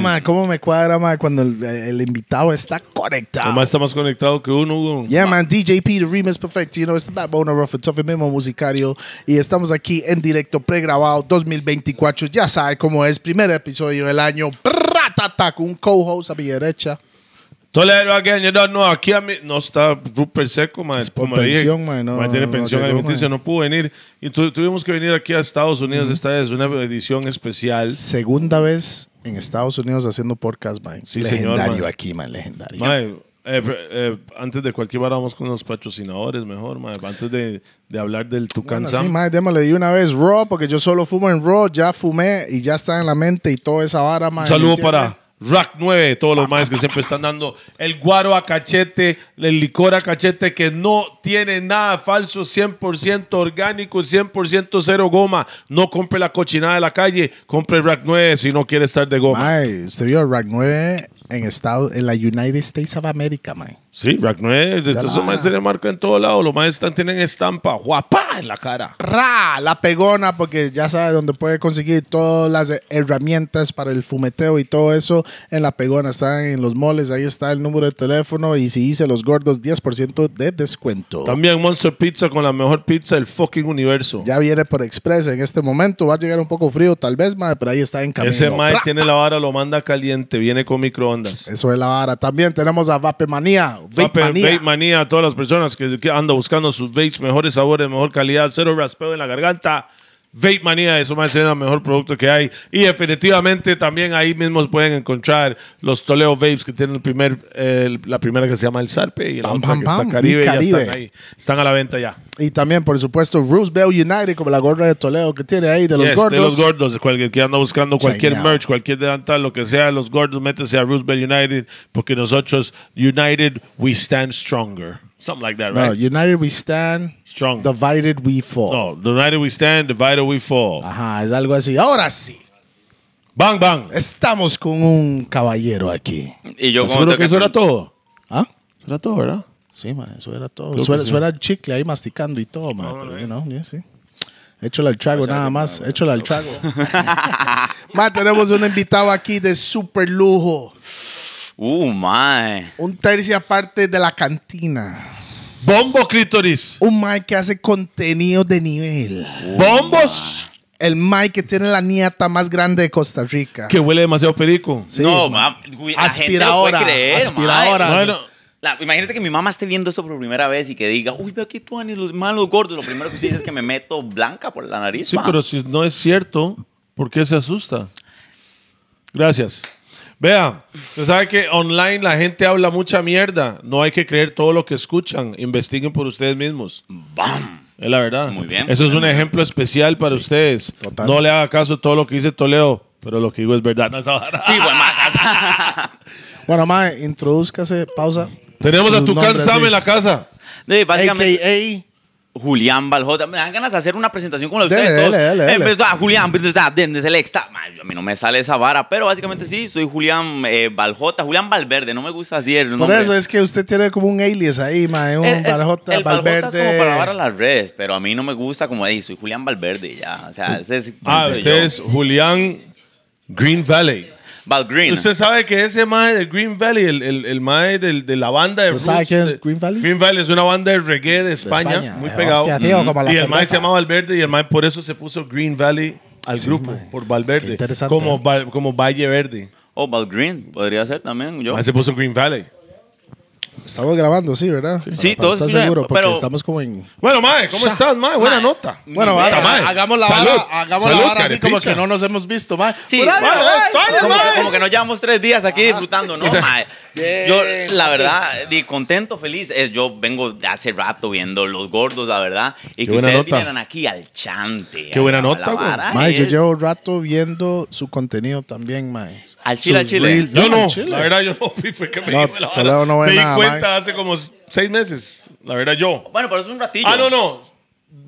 Mm. ma? ¿Cómo me cuadra, ma? Cuando el, el invitado está conectado. Tomás está más conectado que uno, güey. Yeah, man. DJP, The Remix Perfect. You know, es Backbone of el mismo Musicario. Y estamos aquí en directo, pregrabado, 2024. Ya sabes cómo es. Primer episodio del año. ta, con un co-host a mi derecha. Toledo again, you don't know. Aquí a no está Rupert Seco, man. Es por como pensión, dije, man. No, tiene pensión no man. no pudo venir. Y tuvimos que venir aquí a Estados Unidos. Mm -hmm. Esta es una edición especial. Segunda vez en Estados Unidos haciendo podcast, man. legendario aquí, man, legendario. Man, eh, eh, antes de cualquier vara vamos con los patrocinadores mejor, man. Antes de, de hablar del Tucán bueno, Sí, man, le di una vez Raw, porque yo solo fumo en Raw, ya fumé y ya está en la mente y toda esa vara, man. Un saludo para Rack 9, todos los maes que siempre están dando el guaro a cachete, el licor a cachete que no tiene nada falso, 100% orgánico, 100% cero goma. No compre la cochinada de la calle, compre Rack 9 si no quiere estar de goma. Ay, se vio Rack 9 en, estado, en la United States of America, mae. Sí, es estos maestro de marca en todo lado. Los maestros tienen estampa, guapa en la cara. Ra, la pegona, porque ya sabe dónde puede conseguir todas las herramientas para el fumeteo y todo eso. En la pegona están en los moles, ahí está el número de teléfono. Y si dice los gordos, 10% de descuento. También Monster Pizza con la mejor pizza del fucking universo. Ya viene por Express en este momento. Va a llegar un poco frío, tal vez, mae, pero ahí está en camino. Ese mae tiene la vara, lo manda caliente, viene con microondas. Eso es la vara. También tenemos a Manía. Vape Manía. a todas las personas que, que andan buscando sus vapes, mejores sabores, mejor calidad, cero raspeo en la garganta. Vape Manía es ser el mejor producto que hay. Y definitivamente también ahí mismo pueden encontrar los Toleo Vapes que tienen el primer, la primera que se llama El Sarpe y la otra está Caribe. están, ahí, están a la venta ya. Y también, por supuesto, Roosevelt United, como la gorra de Toledo que tiene ahí, de los gordos. De los gordos, cualquier que anda buscando cualquier merch, cualquier delantal, lo que sea, los gordos, métese a Roosevelt United, porque nosotros, United, we stand stronger. Something like that, right? No, United, we stand. Divided we fall. No, divided we stand, divided we fall. Ajá, es algo así. Ahora sí. Bang, bang. Estamos con un caballero aquí. Y yo seguro que eso era todo. ¿Ah? Eso era todo, ¿verdad? Sí, man, eso era todo. Suena, era chicle ahí masticando y todo, man. pero, you know, sí. Échale al trago, nada más. Échale al trago. man, tenemos un invitado aquí de super lujo. Uh, man. Un tercio aparte de la cantina. Bombo Clitoris. Un Mike que hace contenido de nivel. ¡Bombos! El Mike que tiene la nieta más grande de Costa Rica. Que huele demasiado perico. no, aspiradora. aspiradora. imagínate que mi mamá esté viendo eso por primera vez y que diga, uy, ve aquí tú, Ani, los malos gordos. Lo primero que dice es que me meto blanca por la nariz. Sí, pero si no es cierto, ¿por qué se asusta? Gracias. Vea, se sabe que online la gente habla mucha mierda. No hay que creer todo lo que escuchan. Investiguen por ustedes mismos. ¡Bam! Es la verdad. Muy bien. Eso es un ejemplo especial para ustedes. No le haga caso a todo lo que dice Toledo, pero lo que digo es verdad. No sí, bueno, bueno, mae, introdúzcase, pausa. Tenemos a Tucán Sam en la casa. Sí, básicamente. AKA Julián Baljota. Me dan ganas de hacer una presentación con los ustedes dele, todos. Dele, ¿dónde Ah, Julián, desde pues, ah, el extra. A mí no me sale esa vara, pero básicamente sí, soy Julián eh, Baljota, Julián Valverde, no me gusta así Por eso es que usted tiene como un alias ahí, mae, un eh, es, Baljota, el Valverde. es como para las redes, pero a mí no me gusta como, ahí soy Julián Valverde ya. O sea, ese ah, usted es Julián Green Valley. Val Usted sabe que ese mae de Green Valley, el, el, el mae de la banda de ¿Usted sabe es Green Valley? Green Valley es una banda de reggae de España, muy pegado. Y el mae se llamaba Valverde y el mae por eso se puso Green Valley al grupo, por Valverde. Como, como Valle Verde. O oh, podría ser también. Yo. se puso Green Valley. Estamos grabando, sí, ¿verdad? Sí, todo todos. Estás seguro, porque estamos como en. Bueno, Mae, ¿cómo estás, Mae? Buena nota. Bueno, mae, hagamos la Salud. hagamos la vara así como que no nos hemos visto, Mae. Sí, bueno, como, que, como, que, nos llevamos tres días aquí disfrutando, ¿no, Mae? Yo, la verdad, contento, feliz. Es, yo vengo de hace rato viendo los gordos, la verdad. Y que ustedes nota. vinieran aquí al chante. Qué buena nota, güey. Mae, yo llevo rato viendo su contenido también, Mae. Al chile, al chile. No, no, la verdad, yo no fui, fue que me no, no, hace como seis meses, la verdad yo. Bueno, pero es un ratillo. Ah, no, no.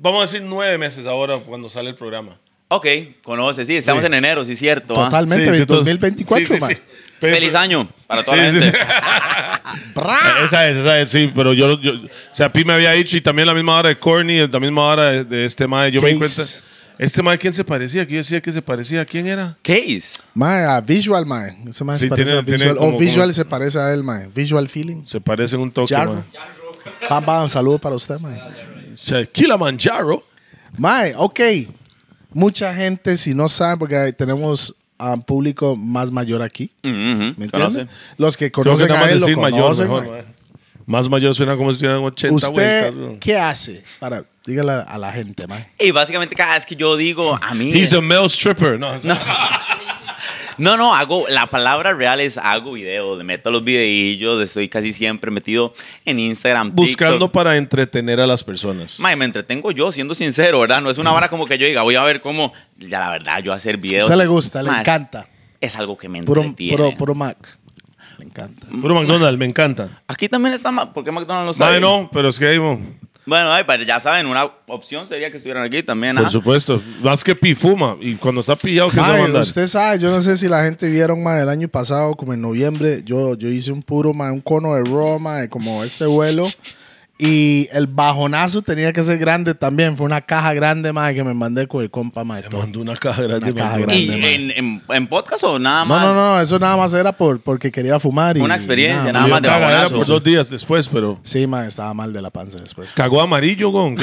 Vamos a decir nueve meses ahora cuando sale el programa. Ok, conoce, sí, estamos en enero, sí, cierto. Ah. Totalmente, 2024, Feliz año para toda la Sí, sí, gente. Esa es, esa es, sí, pero yo, o sea, Pi me había dicho y también la misma hora de Corny, la misma hora de, este mae, yo me este mae, ¿quién se parecía? Que yo decía que se parecía. ¿A quién era? Case. Mae, a Visual, mae. se parece Visual. o Visual se parece a él, mae. Visual Feeling. Se parece un toque, mae. saludos para usted, mae. Se- manjaro. Mae, ok. Mucha gente, si no sabe, porque tenemos a un público más mayor aquí. Mm, ¿Me entiendes? Los que que conocen a él lo mae. Más mayor suena como si tuvieran 80 ¿Usted qué hace? Para, dígale a la gente, man. Y básicamente cada vez que yo digo a mí... He's a male stripper. No, no. no, hago, la palabra real es hago videos, meto los videillos, estoy casi siempre metido en Instagram. Buscando para entretener a las personas. me entretengo yo, siendo sincero, ¿verdad? No es una vara como que yo diga, voy a ver cómo, ya la verdad, yo hacer videos. A usted le gusta, le encanta. Es algo que me puro, entretiene. Pro Mac. Le encanta. Puro McDonald's, me encanta. Aquí también está ¿Por qué McDonald's no sabe? no, pero es que hay, Bueno, ay, ya saben, una opción sería que estuvieran aquí también. por ¿ah? supuesto. Más que pifuma. Y cuando está pillado, ¿qué se va a usted sabe, yo no sé si la gente vieron más el año pasado, como en noviembre, yo, yo hice un puro, más un cono de Roma, como este vuelo, y el bajonazo tenía que ser grande también. Fue una caja grande, más que me mandé con el compa, más. Se mandó una caja grande, una ¿Y en, en, podcast o nada más? No, no, no. Eso nada más era por, porque quería fumar. Y, una experiencia, nada, más de bajonazo. Era por dos días después, pero... Sí, man, estaba mal de la panza después. Cagó amarillo, con...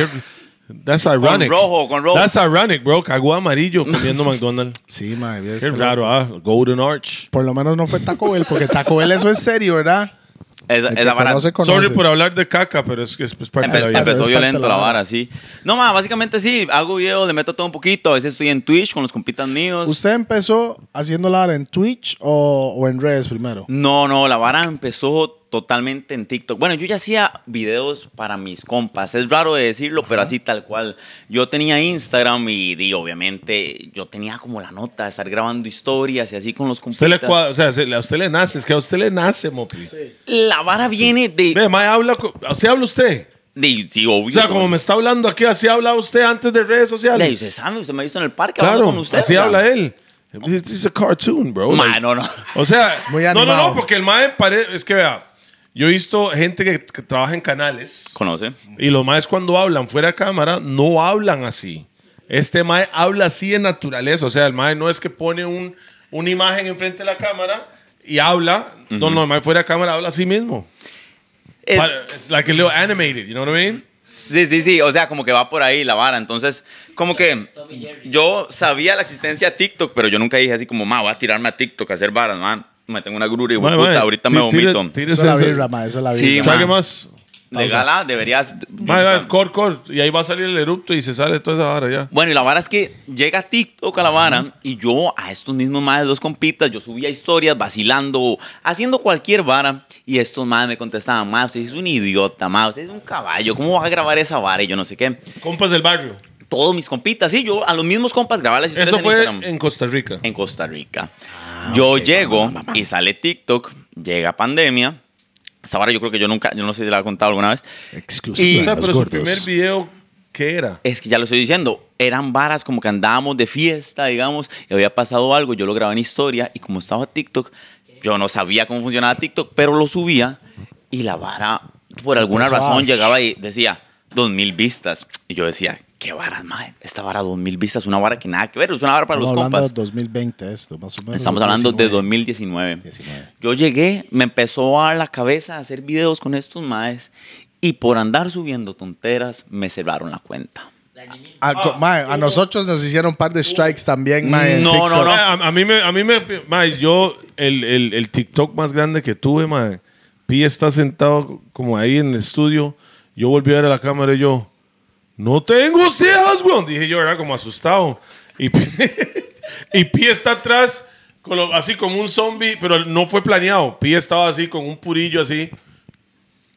That's ironic. Con rojo, con rojo. That's ironic, bro. Cagó amarillo comiendo McDonald's. Sí, man. Qué raro, ¿ah? Golden Arch. Por lo menos no fue Taco Bell, porque Taco Bell eso es serio, ¿verdad? Esa, sé esa vara. Sorry por hablar de caca, pero es que es, pues, parte de la vida. Empezó violento la, vara, sí. No, ma, básicamente sí, hago video, le meto todo un poquito. A veces estoy en Twitch con los compitas míos. ¿Usted empezó haciendo la vara en Twitch o, o en redes primero? No, no, la vara empezó totalmente en TikTok. Bueno, yo ya hacía videos para mis compas, es raro decirlo, pero así tal cual. Yo tenía Instagram y, obviamente yo tenía como la nota de estar grabando historias y así con los compas. O sea, a usted le nace, es que a usted le nace, Mopi. La vara viene de... habla, así habla usted. O sea, como me está hablando aquí, así habla usted antes de redes sociales. Le dice, Sammy, usted me ha visto en el parque hablando con usted. Así habla él. This un a cartoon, bro. No, no, no. O sea, es muy animado. no, no, no, porque el mae parece, es que vea, yo he visto gente que, trabaja en canales. Conoce. Y los maes cuando hablan fuera de cámara no hablan así. Este mae habla así en naturaleza. O sea, el mae no es que pone un, una imagen enfrente de la cámara y habla. No, el mae fuera de cámara habla así mismo. Es like a little animated, you know what I mean? Sí, sí, sí, o sea, como que va por ahí la vara. Entonces, como que yo sabía la existencia de TikTok, pero yo nunca dije así como, ma, voy a tirarme a TikTok a hacer varas, man me tengo una grura y ahorita me vomito. Tienes la birra, ma, eso la vida. Sí, más? De gala deberías... cor, cor, y ahí va a salir el erupto y se sale toda esa vara ya. Bueno, y la vara es que llega TikTok a la vara y yo a estos mismos de dos compitas, yo subía historias vacilando, haciendo cualquier vara y estos madres me contestaban, más usted es un idiota, más usted es un caballo, ¿cómo vas a grabar esa vara? Y yo no sé qué. Compas del barrio todos mis compitas. Sí, yo a los mismos compas grababa las historias Eso fue en, en Costa Rica. En Costa Rica. Ah, yo llego y sale TikTok, llega pandemia. vara yo creo que yo nunca, yo no sé si la he contado alguna vez. Exclusiva. pero su primer video, ¿qué era? Es que ya lo estoy diciendo. Eran varas como que andábamos de fiesta, digamos, y había pasado algo. Yo lo grabé en historia y como estaba TikTok, yo no sabía cómo funcionaba TikTok, pero lo subía y la vara, por alguna razón, llegaba y decía, 2000 vistas. Y yo decía, qué vara, mae. Esta vara 2000 vistas, una vara que nada que ver, es una vara para los compas. Estamos hablando de 2020 esto, más o menos. Estamos hablando de 2019. Yo llegué, me empezó a la cabeza a hacer videos con estos maes y por andar subiendo tonteras me cerraron la cuenta. A, ah, mae, a nosotros nos hicieron un par de strikes también, mae, en no, TikTok. no, no, ah, a, mí me, a mí me, mae, yo, el, el, TikTok más grande que tuve, mae, Pi está sentado como ahí en el estudio, yo volví a ver a la cámara y yo, no tengo cejas, weón. Dije yo, era como asustado. Y, y Pi está atrás, así como un zombie, pero no fue planeado. Pi estaba así con un purillo así.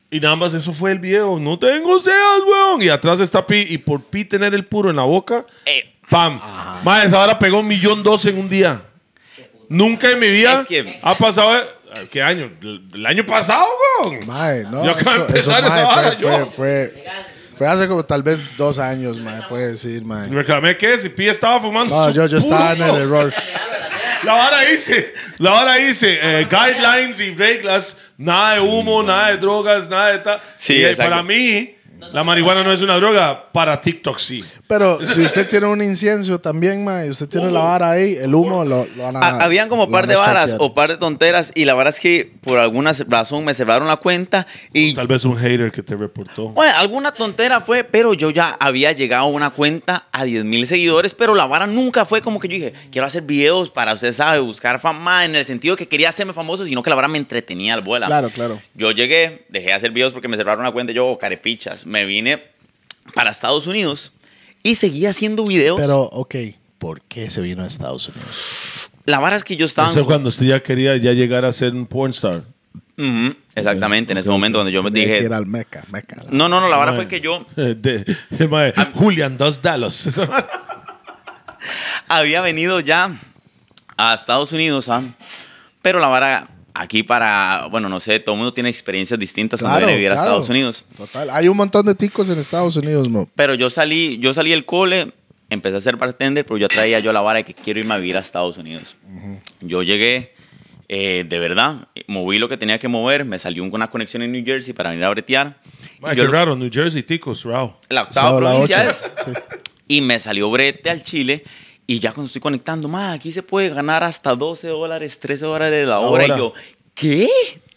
Y nada más eso fue el video. No tengo cejas, weón. Y atrás está Pi. Y por Pi tener el puro en la boca, eh, ¡pam! Madre, pegó un millón dos en un día. Nunca en mi vida ha pasado... Eh, ¿Qué año? El año pasado, weón. Madre, no. Yo acabo de empezar esa fue... Fue hace como tal vez dos años, mae, puede decir, mae. Reclamé que si Pia estaba fumando. No, yo, yo estaba en el error. La hora hice, la hora dice, eh, guidelines y reglas, nada de humo, nada de drogas, nada de tal. Sí, y, para mí, la marihuana no es una droga, para TikTok sí. Pero si usted tiene un incienso también, ma, usted tiene la vara ahí, el humo lo, van a... Habían como par de varas o par de tonteras y la vara es que por alguna razón me cerraron la cuenta y Tal vez un hater que te reportó. Bueno, alguna tontera fue, pero yo ya había llegado a una cuenta a 10 mil seguidores, pero la vara nunca fue como que yo dije, quiero hacer videos para, usted sabe, buscar fama en el sentido que quería hacerme famoso, sino que la vara me entretenía al vuelo. Claro, claro. Yo llegué, dejé de hacer videos porque me cerraron la cuenta y yo, carepichas, me vine para Estados Unidos y seguí haciendo videos. Pero, ok, ¿por qué se vino a Estados Unidos? La vara es que yo estaba... Eso en... cuando usted ya quería ya llegar a ser un pornstar. Exactamente, en ese momento donde yo me dije. era el Meca, No, no, no, la vara fue que yo. De, Julian, dos Dalos. había venido ya a Estados Unidos, ¿ah? pero la vara aquí para, bueno, no sé, todo el mundo tiene experiencias distintas cuando viene a vivir a Estados Unidos. Total, hay un montón de ticos en Estados Unidos, no Pero yo salí, yo salí del cole, empecé a ser bartender, pero yo traía yo la vara de que quiero irme a vivir a Estados Unidos. Yo llegué, eh, de verdad, moví lo que tenía que mover, me salió una conexión en New Jersey para venir a bretear. qué raro, New Jersey, ticos, wow. La octava provincia es. Y me salió brete al Chile y ya cuando estoy conectando, más aquí se puede ganar hasta 12 dólares, 13 dólares la hora. Y yo, ¿qué?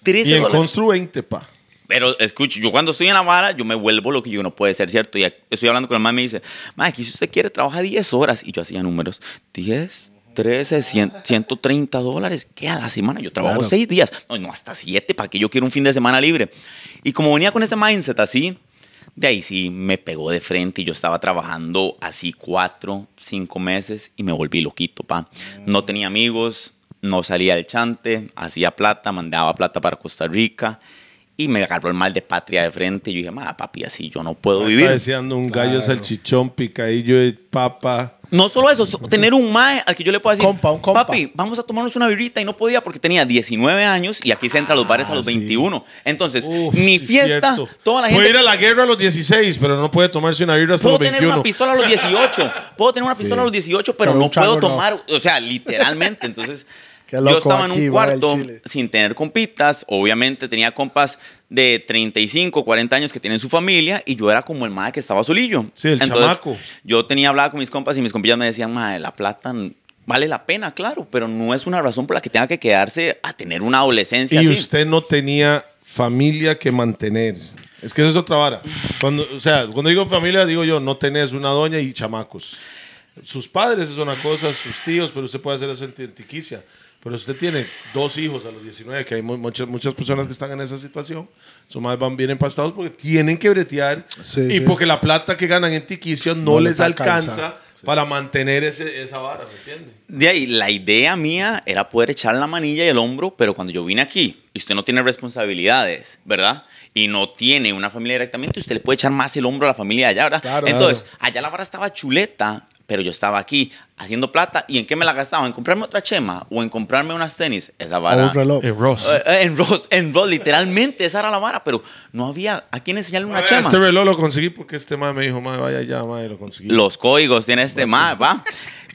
13 y en Constru pa. Pero escucho, yo cuando estoy en la vara, yo me vuelvo lo que yo no puede ser, ¿cierto? Y estoy hablando con el mamá y me dice, más aquí si usted quiere, trabaja 10 horas. Y yo hacía números, 10, 13, 130 dólares. ¿Qué a la semana? Yo trabajo 6 días. No, no, hasta 7, ¿para que yo quiero un fin de semana libre? Y como venía con ese mindset así, de ahí sí me pegó de frente y yo estaba trabajando así cuatro, cinco meses y me volví loquito, pa. No tenía amigos, no salía del chante, hacía plata, mandaba plata para Costa Rica y me agarró el mal de patria de frente. Y yo dije, ma, papi, así yo no puedo vivir. Estaba deseando un gallo salchichón, picadillo y papa. No solo eso, tener un mae al que yo le pueda decir, papi, vamos a tomarnos una birrita y no podía porque tenía 19 años y aquí se entra a los bares a los 21. Ah, Entonces, mi fiesta, toda la gente... Puede ir a la guerra a los 16, pero no puede tomarse una birra hasta los 21. Puedo tener una pistola a los 18, puedo tener una pistola a los 18, pero, no puedo tomar, o sea, literalmente. Entonces, yo estaba en un cuarto sin tener compitas, obviamente tenía compas de 35, 40 años que tienen su familia y yo era como el madre que estaba solillo. Sí, el chamaco. Yo tenía hablado con mis compas y mis compillas me decían, madre, la plata vale la pena, claro, pero no es una razón por la que tenga que quedarse a tener una adolescencia. Y usted no tenía familia que mantener. Es que eso es otra vara. Cuando, o sea, cuando digo familia, digo yo, no tenés una doña y chamacos. Sus padres es una cosa, sus tíos, pero usted puede hacer eso en Tiquicia. Pero usted tiene dos hijos a los 19, que hay muchas, muchas personas que están en esa situación. Son más van bien empastados porque tienen que bretear y porque la plata que ganan en Tiquicio no, les, alcanza, para mantener ese, esa vara, ¿me entiende? De ahí, la idea mía era poder echar la manilla y el hombro, pero cuando yo vine aquí, y usted no tiene responsabilidades, ¿verdad? Y no tiene una familia directamente, usted le puede echar más el hombro a la familia de allá, ¿verdad? Entonces, allá la vara estaba chuleta pero yo estaba aquí haciendo plata y en qué me la gastaba, en comprarme otra chema o en comprarme unas tenis, esa vara. En Ross. Eh, eh, en Ross, en Ross, literalmente esa era la vara, pero no había a quién enseñarle una ah, chema. Este reloj lo conseguí porque este madre me dijo, madre, vaya ya, madre, lo conseguí. Los códigos tiene este mae, va.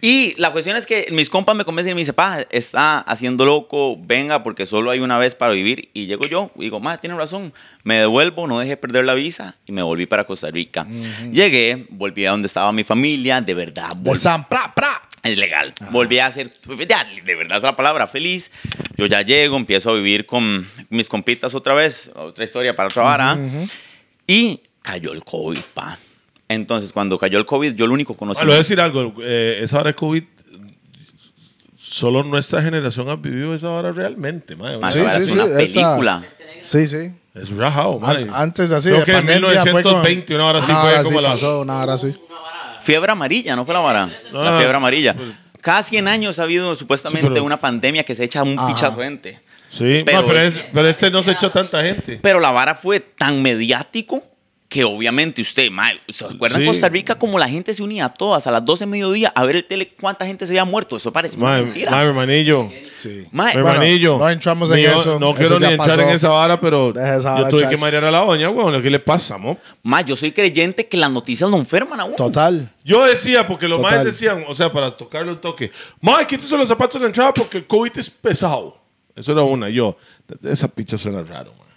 Y la cuestión es que mis compas me convencen y me dicen, pa, está haciendo loco, venga, porque solo hay una vez para vivir. Y llego yo digo, ma, tiene razón, me devuelvo, no dejé perder la visa y me volví para Costa Rica. Llegué, volví a donde estaba mi familia, de verdad. De pra, pra. Es legal. Volví a ser, de verdad es la palabra, feliz. Yo ya llego, empiezo a vivir con mis compitas otra vez, otra historia para otra vara. Y cayó el COVID, pa. Entonces, cuando cayó el COVID, yo lo único que conocí. Ah, lo voy a decir algo. Eh, esa hora de COVID, solo nuestra generación ha vivido esa hora realmente, madre. sí, sí, es sí, una película. Sí, sí. Es rajado, madre. Antes así, Creo de que en 1920, una hora sí fue como la... Pasó, una hora así. Fiebre amarilla, ¿no fue la vara? la fiebre amarilla. Pues- Cada 100 años ha habido supuestamente una pandemia que se echa un pichazo gente. Sí, pero, pero, este no se echó tanta gente. Pero la vara fue tan mediático que obviamente usted, mae, ¿se acuerdan en Costa Rica como la gente se unía a todas a las 12 de mediodía a ver el tele cuánta gente se había muerto? Eso parece mentira. Mae, hermanillo. Sí. Mae, hermanillo. No entramos en eso. No quiero ni entrar en esa vara, pero yo tuve que marear a la doña, weón. ¿Qué le pasa, mo? Mae, yo soy creyente que las noticias no enferman a uno. Total. Yo decía, porque los maes decían, o sea, para tocarle un toque, mae, quítese los zapatos de la entrada porque el COVID es pesado. Eso era una. Yo, esa picha suena raro, mae.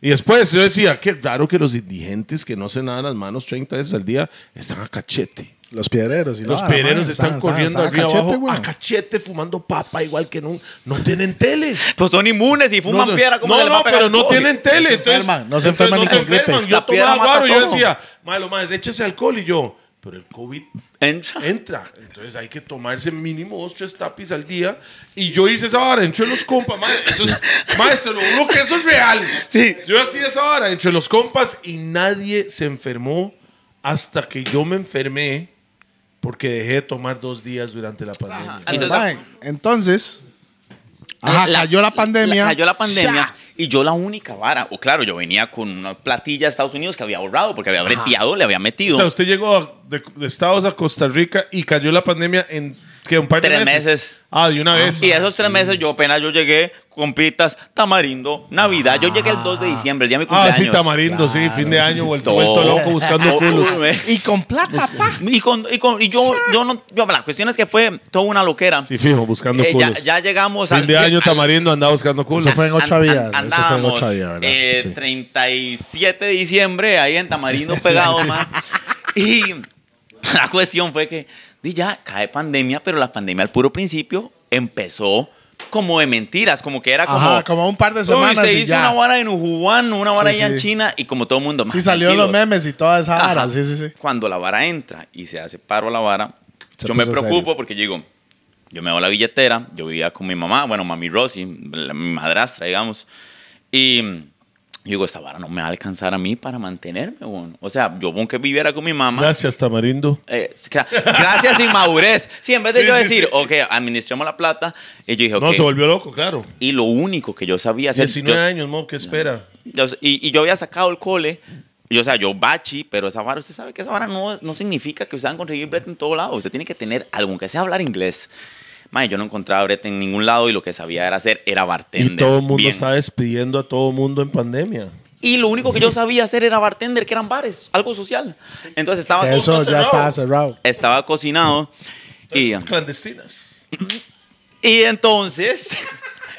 Y después yo decía, qué raro que los indigentes que no se nadan las manos 30 veces al día están a cachete. Los piedreros y Los piedreros están, corriendo arriba a cachete, fumando papa igual que no, no tienen tele. Pues son inmunes y fuman piedra como No, no, pero no tienen tele. Se no se enferman, no se enferman. Yo tomaba guaro, yo decía, malo más, échese alcohol y yo pero el COVID entra. Entonces hay que tomarse mínimo dos, tres tapis al día. Y yo hice esa vara, en los compas, maestro, lo que eso es real. Sí. Yo hacía esa vara, entre los compas, y nadie se enfermó hasta que yo me enfermé porque dejé de tomar dos días durante la pandemia. Entonces, ah, cayó la pandemia. la pandemia. Y yo la única vara, o claro, yo venía con una platilla de Estados Unidos que había ahorrado porque había breteado, le había metido. O sea, usted llegó de, de Estados a Costa Rica y cayó la pandemia en que un par de tres meses. Ah, de una ah, vez. Y esos tres meses yo apenas yo llegué con pitas, Tamarindo, Navidad. Yo llegué el 2 de diciembre, el día de mi Ah, sí, Tamarindo, sí, fin de año, vuelto, loco buscando Y con plata, pa. Y, con, y, yo, yo no, yo, la cuestión es que fue toda una loquera. Sí, fijo, buscando Eh, ya, culos. ya llegamos al fin de año Tamarindo andaba buscando culos. Eso fue en ocho días. Eso fue en ocho 8 ¿verdad? eh, 37 de diciembre, ahí en Tamarindo pegado, más. Y la cuestión fue que y ya cae pandemia, pero la pandemia al puro principio empezó como de mentiras, como que era como. como un par de semanas. se hizo una vara en Wuhan, una vara allá en China y como todo el mundo. Sí, salieron los memes y toda esa vara. Sí, sí, sí. Cuando la vara entra y se hace paro la vara, yo me preocupo porque digo, yo me hago la billetera, yo vivía con mi mamá, bueno, mami Rosy, mi madrastra, digamos. Y yo digo, esa vara no me va a alcanzar a mí para mantenerme, O sea, yo aunque viviera con mi mamá. Gracias, Tamarindo. Eh, gracias, inmadurez. Sí, en vez de yo decir, okay ok, administremos la plata, y eh, yo dije, No, se volvió loco, claro. Y lo único que yo sabía... 19 años, mo, ¿qué espera? y, yo había sacado el cole yo, o sea, yo bachi, pero esa vara, usted sabe que esa vara no, significa que usted van a conseguir en todo lado. Usted tiene que tener algo, que sea hablar inglés yo no encontraba brete en ningún lado y lo que sabía era hacer era bartender. Y todo el mundo estaba despidiendo a todo el mundo en pandemia. Y lo único que yo sabía hacer era bartender, que eran bares, algo social. Entonces estaba cerrado. Estaba cocinado. y, clandestinas. Y entonces,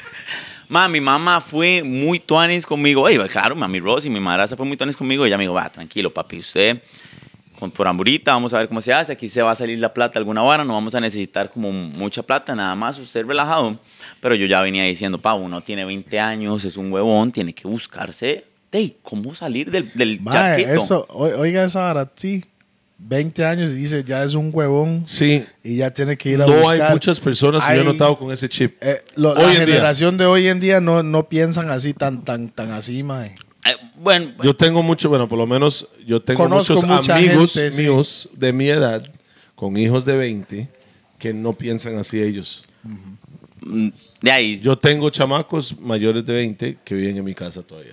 ma, mi mamá fue muy tuanis conmigo. Ey, claro, mami Rosy, mi madrastra fue muy tuanis conmigo. Y ya me dijo, va, tranquilo, papi, usted por hamburita, vamos a ver cómo se hace, aquí se va a salir la plata alguna vara, no vamos a necesitar como mucha plata, nada más usted relajado, pero yo ya venía diciendo, pa, uno tiene 20 años, es un huevón, tiene que buscarse, hey, ¿cómo salir del, del Eso, oiga esa vara, sí. 20 años y dice ya es un huevón sí. y ya tiene que ir a buscar. No hay muchas personas que hay, yo he notado con ese chip. Eh, la generación de hoy en día no, no piensan así tan tan tan así, mae. Eh, bueno, yo tengo mucho, bueno, por lo menos yo tengo muchos amigos míos de mi edad con hijos de 20 que no piensan así ellos. Mm, de ahí. Yo tengo chamacos mayores de 20 que viven en mi casa todavía.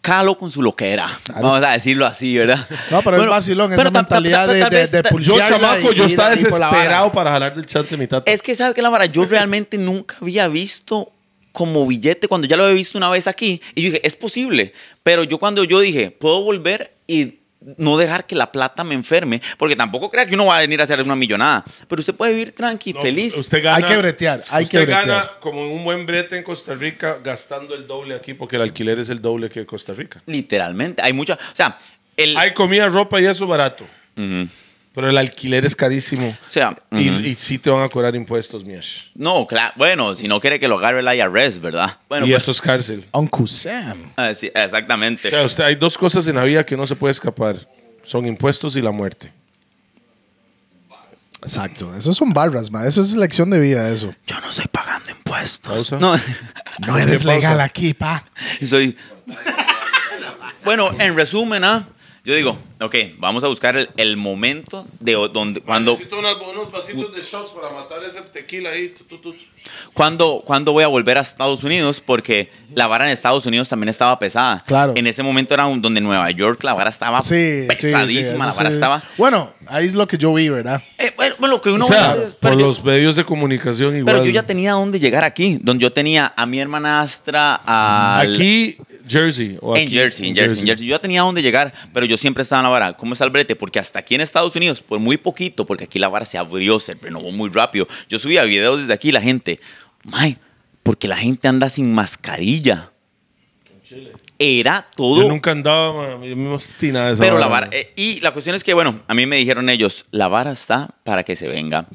Calo con su loquera. Vamos a decirlo así, ¿verdad? No, pero bueno, es vacilón, esa mentalidad de, de, Yo, chamaco, yo estaba desesperado para jalar del chante de mi tata. Es que, ¿sabe qué, la vara? Yo realmente nunca había visto como billete cuando ya lo había visto una vez aquí. Y dije, es posible. Pero yo cuando yo dije, puedo volver y no dejar que la plata me enferme, porque tampoco crea que uno va a venir a hacer una millonada, pero usted puede vivir tranqui, feliz. Usted hay que bretear, hay usted que bretear. gana como un buen brete en Costa Rica gastando el doble aquí, porque el alquiler es el doble que en Costa Rica. Literalmente, hay mucha, o sea, hay comida, ropa y eso barato. Pero el alquiler es carísimo. O sea, y, y sí te van a cobrar impuestos, Miesh. No, claro. Bueno, si no quiere que lo agarre el IRS, ¿verdad? Bueno, y pues eso es cárcel. Uncle Sam. Ah, exactamente. O sea, hay dos cosas en la vida que no se puede escapar. Son impuestos y la muerte. Exacto. Eso son barras, ma. Eso es lección de vida, eso. Yo no estoy pagando impuestos. No. no eres legal aquí, pa. Y soy... bueno, en resumen, ¿ah? Yo digo, ok, vamos a buscar el, momento de donde cuando. Necesito unos, de shots para matar ese tequila ahí. voy a volver a Estados Unidos? Porque la vara en Estados Unidos también estaba pesada. Claro. En ese momento era un, donde Nueva York la vara estaba pesadísima. Bueno, ahí es lo que yo vi, ¿verdad? Eh, bueno, lo que uno Por los medios de comunicación igual. Pero yo ya tenía dónde llegar aquí. Donde yo tenía a mi hermanastra. Al... Aquí Jersey. O en, Jersey, en, Jersey, Yo ya tenía Donde llegar, pero yo siempre estaba en la vara. ¿Cómo está el brete? Porque hasta aquí en Estados Unidos, pues muy poquito, porque aquí la vara se abrió, se renovó muy rápido. Yo subía videos desde aquí, la gente, ¡may! Porque la gente anda sin mascarilla. Chile. Era todo. Yo nunca andaba, yo me de esa Pero la vara. Eh, y la cuestión es que, bueno, a mí me dijeron ellos, la vara está para que se venga.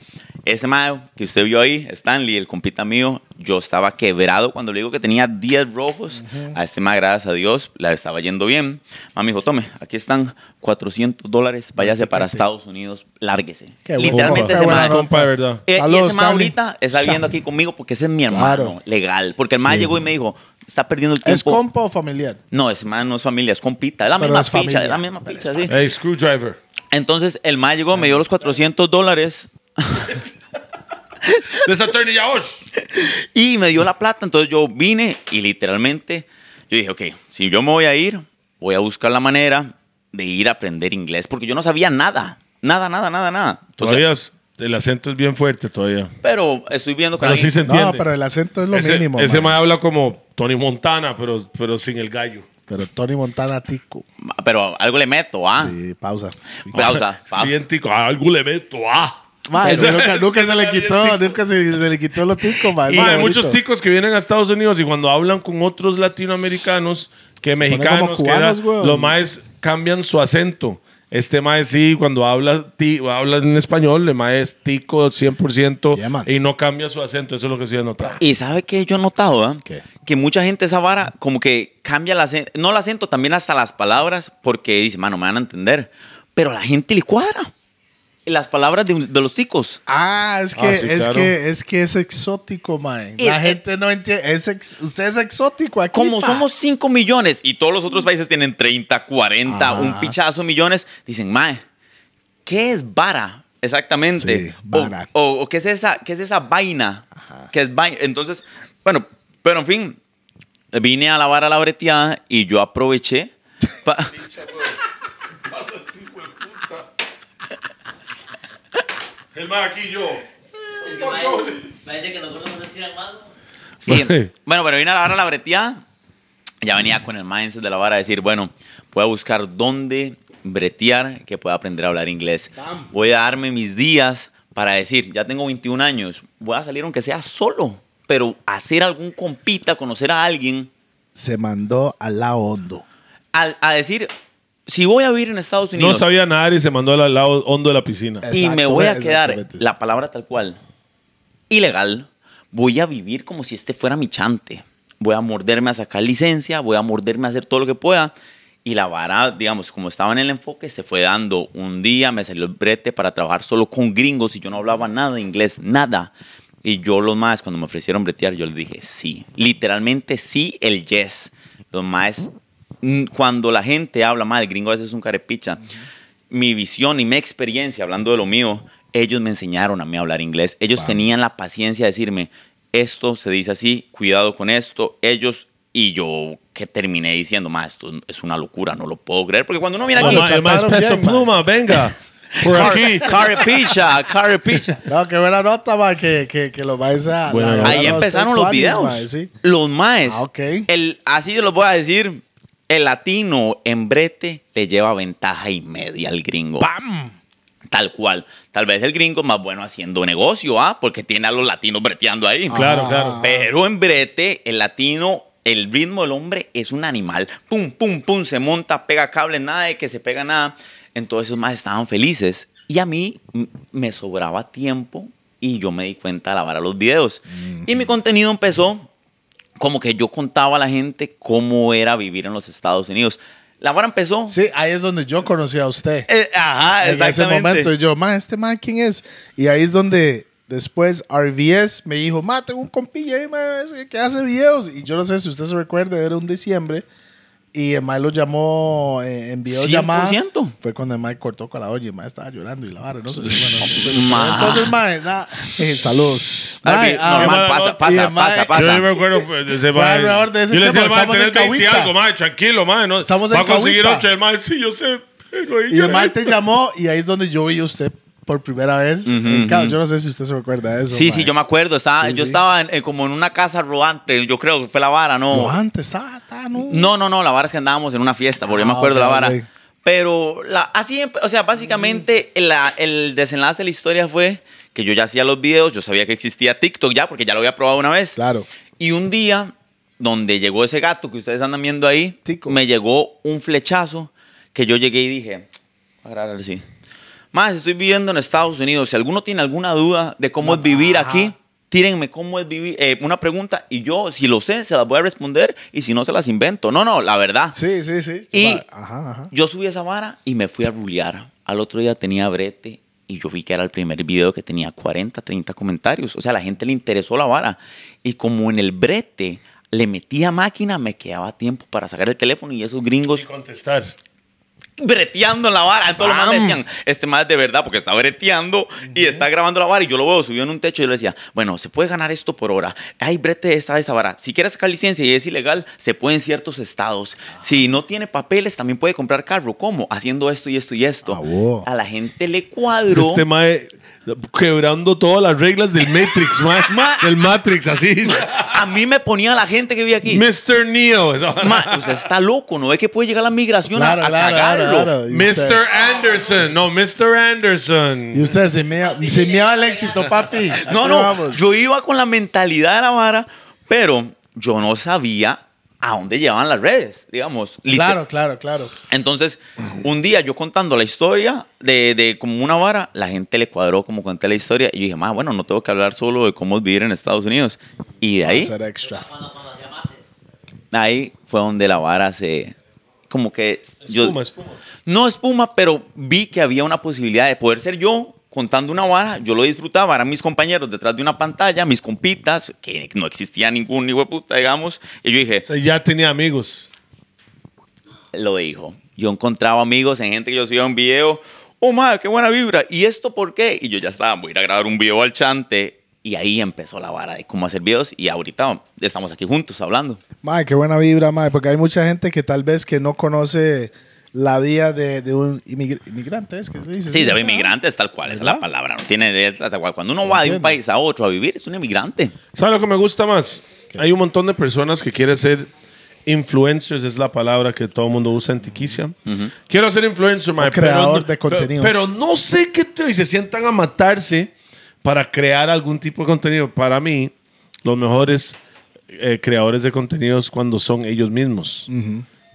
Ese mae que usted vio ahí, Stanley, el compita mío, yo estaba quebrado cuando le digo que tenía 10 rojos. A este mae, gracias a Dios, la estaba yendo bien. Mami dijo, tome, aquí están 400 dólares, váyase para Estados Unidos, lárguese. Literalmente ese mae. compa, de verdad. Eh, Salud, y ese está viendo aquí conmigo porque ese es mi hermano legal. Porque el mae llegó y me dijo, está perdiendo el tiempo. ¿Es compa o familiar? No, ese mae no es familia, es compita. Es la misma ficha, es la misma ficha, sí. screwdriver. Entonces el mae llegó, me dio los 400 dólares y Y me dio la plata, entonces yo vine y literalmente yo dije, ok, si yo me voy a ir, voy a buscar la manera de ir a aprender inglés, porque yo no sabía nada, nada, nada, nada, nada. todavía el acento es bien fuerte todavía. Pero estoy viendo que... No, pero el acento es lo mínimo. Ese me habla como Tony Montana, pero, pero sin el gallo. Pero Tony Montana tico. Pero algo le meto, ¿ah? Sí, pausa. Pausa. pausa. algo le meto, ¿ah? nunca, se le quitó, nunca se, le quitó los ticos, y hay muchos ticos que vienen a Estados Unidos y cuando hablan con otros latinoamericanos, que mexicanos, más los maes cambian su acento. Este mae sí, cuando habla, habla en español, el mae es tico 100% y no cambia su acento. Eso es lo que sí he notado. Y sabe que yo he notado, ¿ah? Que mucha gente esa vara como que cambia el acento, no el acento, también hasta las palabras, porque dice, mano, me van a entender. Pero la gente le cuadra las palabras de, los ticos. Ah, es ah, que, es, que es que es exótico, mae. Eh, la eh, gente no entiende. Es usted es exótico aquí. Como somos 5 millones y todos los otros países tienen 30, 40, ah. un pichazo millones, dicen, mae, ¿qué es vara? Exactamente. O, qué es esa, qué es esa vaina. Ajá. es vaina? Entonces, bueno, pero en fin, vine a la vara la breteada y yo aproveché. El más aquí yo. parece que los gordos no se tiran bueno, pero vine a la la breteada. Ya venía con el mindset de la vara a decir, bueno, voy a buscar dónde bretear que pueda aprender a hablar inglés. Voy a darme mis días para decir, ya tengo 21 años, voy a salir aunque sea solo, pero hacer algún compita, conocer a alguien. Se mandó al la hondo. a decir, si voy a vivir en Estados Unidos. No sabía nadar y se mandó al lado hondo de la piscina. Y me voy a quedar, la palabra tal cual, ilegal. Voy a vivir como si este fuera mi chante. Voy a morderme a sacar licencia, voy a morderme a hacer todo lo que pueda. Y la vara, digamos, como estaba en el enfoque, se fue dando. Un día me salió el brete para trabajar solo con gringos y yo no hablaba nada de inglés, nada. Y yo los más, cuando me ofrecieron bretear, yo les dije sí. Literalmente sí, el yes. Los más cuando la gente habla mal, el gringo a veces es un carepicha, mi visión y mi experiencia hablando de lo mío, ellos me enseñaron a mí a hablar inglés. Ellos tenían la paciencia de decirme, esto se dice así, cuidado con esto. Ellos y yo que terminé diciendo, más esto es una locura, no lo puedo creer. Porque cuando uno mira aquí... peso pluma, venga. Por aquí. Carepicha, carepicha. No, qué buena nota, que, que, que ahí empezaron los videos. Los maes. Ah, el, así yo los voy a decir el latino en brete le lleva ventaja y media al gringo. ¡Pam! Tal cual. Tal vez el gringo más bueno haciendo negocio, ¿ah? Porque tiene a los latinos breteando ahí. Ah. Claro, ah. claro. Pero en brete, el latino, el ritmo del hombre es un animal. Pum, pum, pum, se monta, pega cable, nada de que se pega nada. Entonces más estaban felices. Y a mí me sobraba tiempo y yo me di cuenta de lavar a los videos. Y mi mm. contenido empezó como que yo contaba a la gente cómo era vivir en los Estados Unidos. La hora empezó. Sí, ahí es donde yo conocí a usted. Eh, ajá, exactamente. En ese momento, yo, ma, este ma, ¿quién es? Y ahí es donde después RVS me dijo, ma, tengo un compilla ahí, ma, que hace videos. Y yo no sé si usted se recuerda, era un diciembre y el Mae lo llamó, eh, envió 100%. llamada. Fue cuando el cortó con la olla y el Mae estaba llorando y la barra. No sé, Entonces, Mae, nada. Eh, saludos. Mae, no, ah, pasa, pasa, pasa, pasa. Yo me acuerdo pues, de ese Mae. Yo le decía al Mae, tener 20 algo, Mae, tranquilo, Mae. No, Estamos Va a conseguir 8, el Mae, sí, yo sé. y el Mae te llamó y ahí es donde yo vi a usted por primera vez. Eh, yo no sé si usted se recuerda eso. Sí, sí, yo me acuerdo. Estaba, yo estaba como en una casa rodante, yo creo que fue la vara, ¿no? Rodante, estaba, estaba, no. No, no, no, la vara es que andábamos en una fiesta, porque me ah, acuerdo de la vara. Pero así, em, o sea, básicamente mm. el desenlace de la historia fue que yo ya hacía los videos, yo sabía que existía TikTok ya, porque ya lo había probado una vez. Claro. Y un día, donde llegó ese gato que ustedes andan viendo ahí, me llegó un flechazo que yo llegué y dije, a más, estoy viviendo en Estados Unidos, si alguno tiene alguna duda de cómo es vivir aquí, tírenme cómo es vivir, eh, una pregunta y yo, si lo sé, se las voy a responder y si no, se las invento. No, no, la verdad. Sí, sí, sí. Y yo subí esa vara y me fui a rulear. Al otro día tenía brete y yo vi que era el primer video que tenía 40, 30 comentarios. O sea, a la gente le interesó la vara. Y como en el brete le metía máquina, me quedaba tiempo para sacar el teléfono y esos gringos. Y contestar breteando en la vara. Todos los más decían, este más de verdad, porque está breteando y está grabando la vara. Y yo lo veo Subió en un techo y yo le decía, bueno, se puede ganar esto por hora. Hay brete esta, vara. Si quieres sacar licencia y es ilegal, se puede en ciertos estados. Si ah. no tiene papeles, también puede comprar carro. ¿Cómo? Haciendo esto y esto y esto. Ah, A la gente le cuadro. Este mae Quebrando todas las reglas del Matrix, man. del Matrix, así. A mí me ponía la gente que vivía aquí. Mr. Neo. O sea, está loco, ¿no? Es que puede llegar la migración claro, a, claro, Mr. Anderson. No, Mr. Anderson. Y usted se me, se el éxito, papi. No, no. Yo iba con la mentalidad de la vara, pero yo no sabía a dónde llevaban las redes, digamos. Claro, claro, claro. Entonces, un día yo contando la historia de, de como una vara, la gente le cuadró como conté la historia y yo dije, más bueno, no tengo que hablar solo de cómo vivir en Estados Unidos. Y de ahí... Extra. Ahí fue donde la vara se... Como que... Espuma, espuma. No espuma, pero vi que había una posibilidad de poder ser yo contando una vara, yo lo disfrutaba, eran mis compañeros detrás de una pantalla, mis compitas, que no existía ningún hijo de puta, digamos, y yo dije... O sea, ya tenía amigos. Lo dijo. Yo encontraba amigos en gente que yo subía un video, oh, madre, qué buena vibra, ¿y esto por qué? Y yo ya estaba, voy a ir a grabar un video al chante, y ahí empezó la vara de cómo hacer videos y ahorita estamos aquí juntos hablando. Madre, qué buena vibra, madre, porque hay mucha gente que tal vez que no conoce la vida de, un inmigrante, ¿es que se dice? Sí, de un inmigrante tal cual, es la palabra. tiene, Cuando uno va de un país a otro a vivir, es un inmigrante. ¿Sabes lo que me gusta más? Hay un montón de personas que quieren ser influencers, es la palabra que todo el mundo usa en Tiquicia. Quiero ser influencer, mae, creador de contenido. Pero, no sé qué y se sientan a matarse para crear algún tipo de contenido. Para mí, los mejores eh, creadores de contenidos cuando son ellos mismos.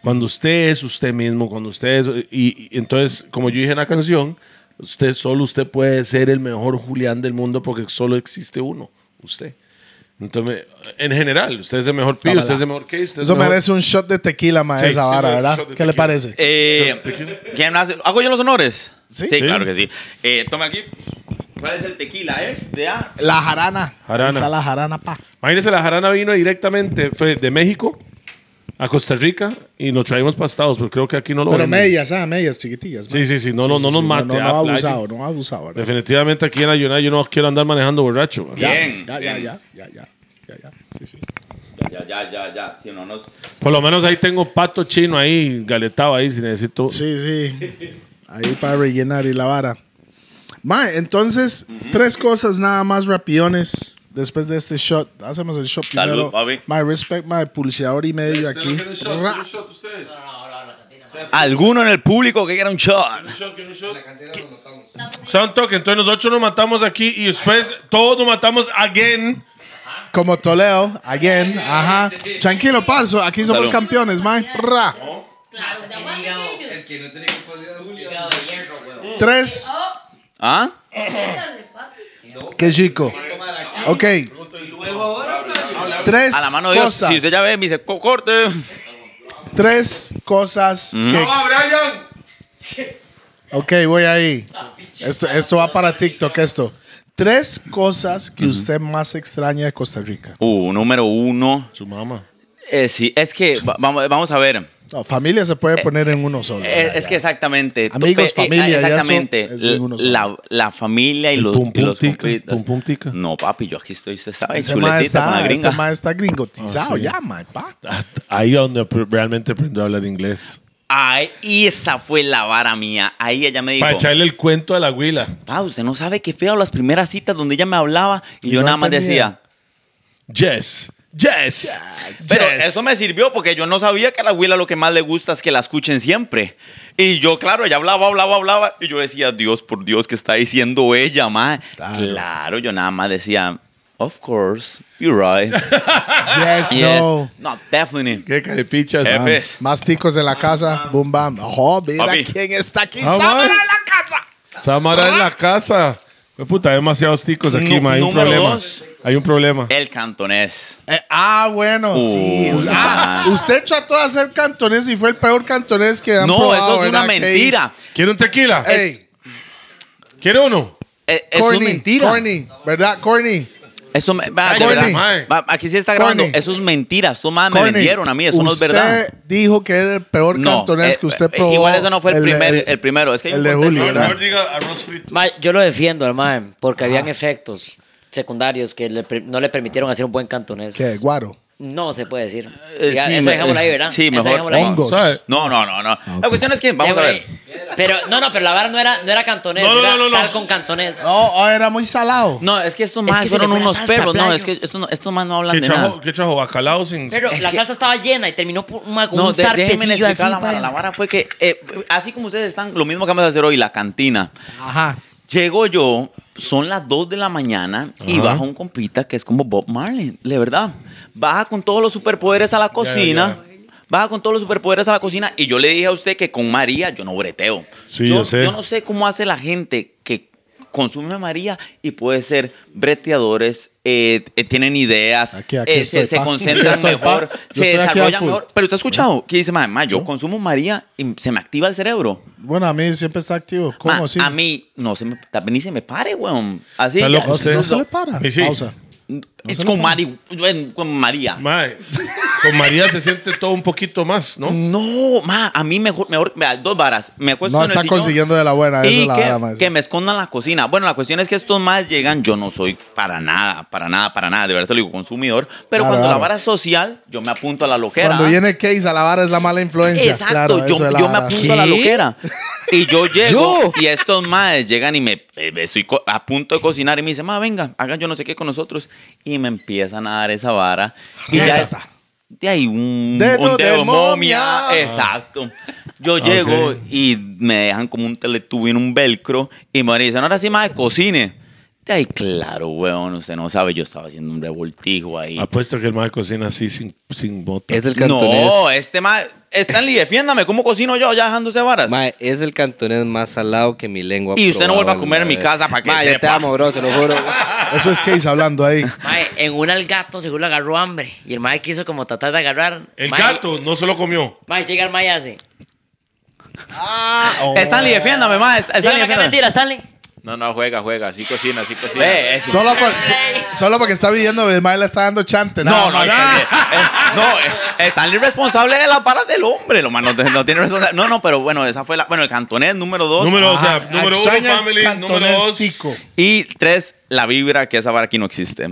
Cuando usted es usted mismo, cuando usted es... Y, entonces, como yo dije en la canción, usted solo usted puede ser el mejor Julián del mundo porque solo existe uno, usted. Entonces, en general, usted es el mejor pío, usted es el mejor case. Eso merece un shot de tequila, maestra, esa vara, ¿verdad? ¿Qué le parece? Eh, ¿quién hace? ¿Hago yo los honores? Sí, claro que sí. Eh, tome aquí. ¿Cuál es el tequila? ¿Es de a... La jarana. jarana. Ahí está la jarana, pa. Imagínese, la jarana vino directamente fue de México a Costa Rica y nos traímos pastados, pero creo que aquí no lo Pero medias, ah, medias chiquitillas. Sí, sí, sí, no, no, no nos mate. No, no, ah, abusado, no abusado. Definitivamente aquí en la yo no quiero andar manejando borracho. Bien. Ya, ya, ya, ya, ya, ya, ya, sí, sí. Ya, ya, ya, ya, si no nos... Por lo menos ahí tengo pato chino ahí, galetado ahí, si necesito... Sí, sí, ahí para rellenar y la vara. Ma, entonces, tres cosas nada más rapidones después de este shot, hacemos el shot Salud, primero. Papi. My respect, my publicidad hora y medio aquí. Un shot, un shot ustedes? ¿Alguno en el público que quiera un shot? Un shot, un shot. Santo, que entonces nosotros nos matamos aquí y después todos nos matamos again. Como Toleo, again, ajá. Tranquilo, Parso, aquí somos campeones, man. Ra. Claro, el que no tiene capacidad de Julio. Tres. Oh. ¿Ah? Qué chico. Ok. Tres a la mano cosas. Si usted ya ve, me dice, corte. Tres cosas mm. que. Ok, voy ahí. Esto, va para TikTok, esto. Tres cosas que usted más extraña de Costa Rica. Uh, número uno. Su mamá. Eh, sí, es que vamos a ver familia se puede eh, poner en uno solo. Eh, es, que exactamente. Amigos, familia. Exactamente. La, la, familia y los, pum, pum, los tica, No, papi, yo aquí estoy, usted Ese está, gringa. está gringotizado ah, ya, ah, Ahí es donde realmente aprendió a hablar inglés. Ay, y esa fue la vara mía. Ahí ella me dijo. Para echarle el cuento a la huila. Pa, usted no sabe qué feo las primeras citas donde ella me hablaba y, yo nada más decía. Yes. Yes. Pero eso me sirvió porque yo no sabía que a la abuela lo que más le gusta es que la escuchen siempre. Y yo, claro, ella hablaba, hablaba, hablaba. Y yo decía, Dios, por Dios, ¿qué está diciendo ella, ma? Claro, yo nada más decía, Of course, you're right. yes, no. No, definitely. Qué caripichas. Más ticos en la ah. casa. Boom, bam. Oh, mira quién está aquí. Samara en la casa. Samara en la casa puta, hay demasiados ticos aquí, ma. Hay un problema. Hay un problema. El cantonés. Eh, ah, bueno, uh, sí. Ah, usted trató de hacer cantonés y fue el peor cantonés que han No, eso es una mentira. ¿Quiere un tequila? Quiero ¿Quiere uno? Eh, es corny, mentira. corny, ¿verdad? Corny. Eso va, aquí sí está grabando. Eso es mentiras. Tú me vendieron a mí. Eso no es verdad. Usted dijo que era el peor cantonés eh, que usted eh, probó. Igual eso no fue el, el, primero. Es que el de Julio, yo lo defiendo al porque habían efectos secundarios que no le permitieron hacer un buen cantonés. ¿Qué? Guaro. No se puede decir. Eh, eso dejamos ahí, ¿verdad? Sí, mejor. Hongos. No, no, no, no. Ah, la cuestión es que, vamos a ver. Pero, no, no, pero la vara no era, no era cantonés. No, era sal con cantonés. No, ah, era muy salado. No, es que estos más fueron unos perros. No, es que estos, estos más no hablan de nada. ¿Qué trajo? Bacalao sin... Pero la salsa estaba llena y terminó por un, no, así. La vara. la vara fue que, eh, así como ustedes están, lo mismo que vamos a hacer hoy, la cantina. Ajá. Llego yo son las 2 de la mañana y baja un compita que es como Bob Marley, de verdad. Baja con todos los superpoderes a la cocina. Baja con todos los superpoderes a la cocina. Y yo le dije a usted que con María yo no breteo. yo no sé cómo hace la gente que consume María y puede ser breteadores, eh, eh, tienen ideas, eh, se, concentran mejor, se desarrollan mejor. Pero usted ha escuchado que dice, mamá, yo consumo María y se me activa el cerebro. Bueno, a mí siempre está activo. ¿Cómo así? A mí no se me, ni se me pare, weón. Así. no, se le para. Pausa es con, Mari, con María. con María se siente todo un poquito más, ¿no? No, a mí mejor, mejor dos varas. Me no consiguiendo de la buena, esa que, que me escondan la cocina. Bueno, la cuestión es que estos más llegan, yo no soy para nada, para nada, para nada, de verdad se lo digo, consumidor. Pero cuando la vara es social, yo me apunto a la lojera. Cuando viene Case a la vara es la mala influencia. Exacto, Claro, yo, me apunto a la lojera. Y yo llego y estos madres llegan y me eh, estoy a punto de cocinar y me dicen, ma, venga, hagan yo no sé qué con nosotros. Y y me empiezan a dar esa vara. Y ya es, de ahí un, dedo, de momia. Exacto. Yo ah. llego y me dejan como un teletubbie en un velcro y me dicen, ahora sí, más de cocine. Ay, claro, weón, usted no sabe, yo estaba haciendo un revoltijo ahí. Apuesto que el mal cocina así sin, sin botas. Es el cantonés. No, este mae, Stanley, defiéndame, ¿cómo cocino yo ya dejándose varas? Mae, es el cantonés más salado que mi lengua. Y usted no vuelva a comer en mi casa para que mae, sepa. te amo, bro, se lo juro. Eso es Case hablando ahí. Mae, en una el gato seguro agarró hambre y el mae quiso como tratar de agarrar. El gato no se lo comió. Mae, llega el mae Stanley, defiéndame, mae. Stanley, ¿Qué mentira, Stanley? No, no, juega, juega. Sí cocina, sí cocina. Solo, solo porque está viviendo el le está dando chante. No, no, no. no, eh, irresponsables responsable de la varas del hombre, lo más no, tiene responsabilidad. No, no, pero bueno, esa fue la. Bueno, el cantonés número dos. Número, o sea, número uno, Family. Número dos. Y tres, la vibra, que esa vara aquí no existe.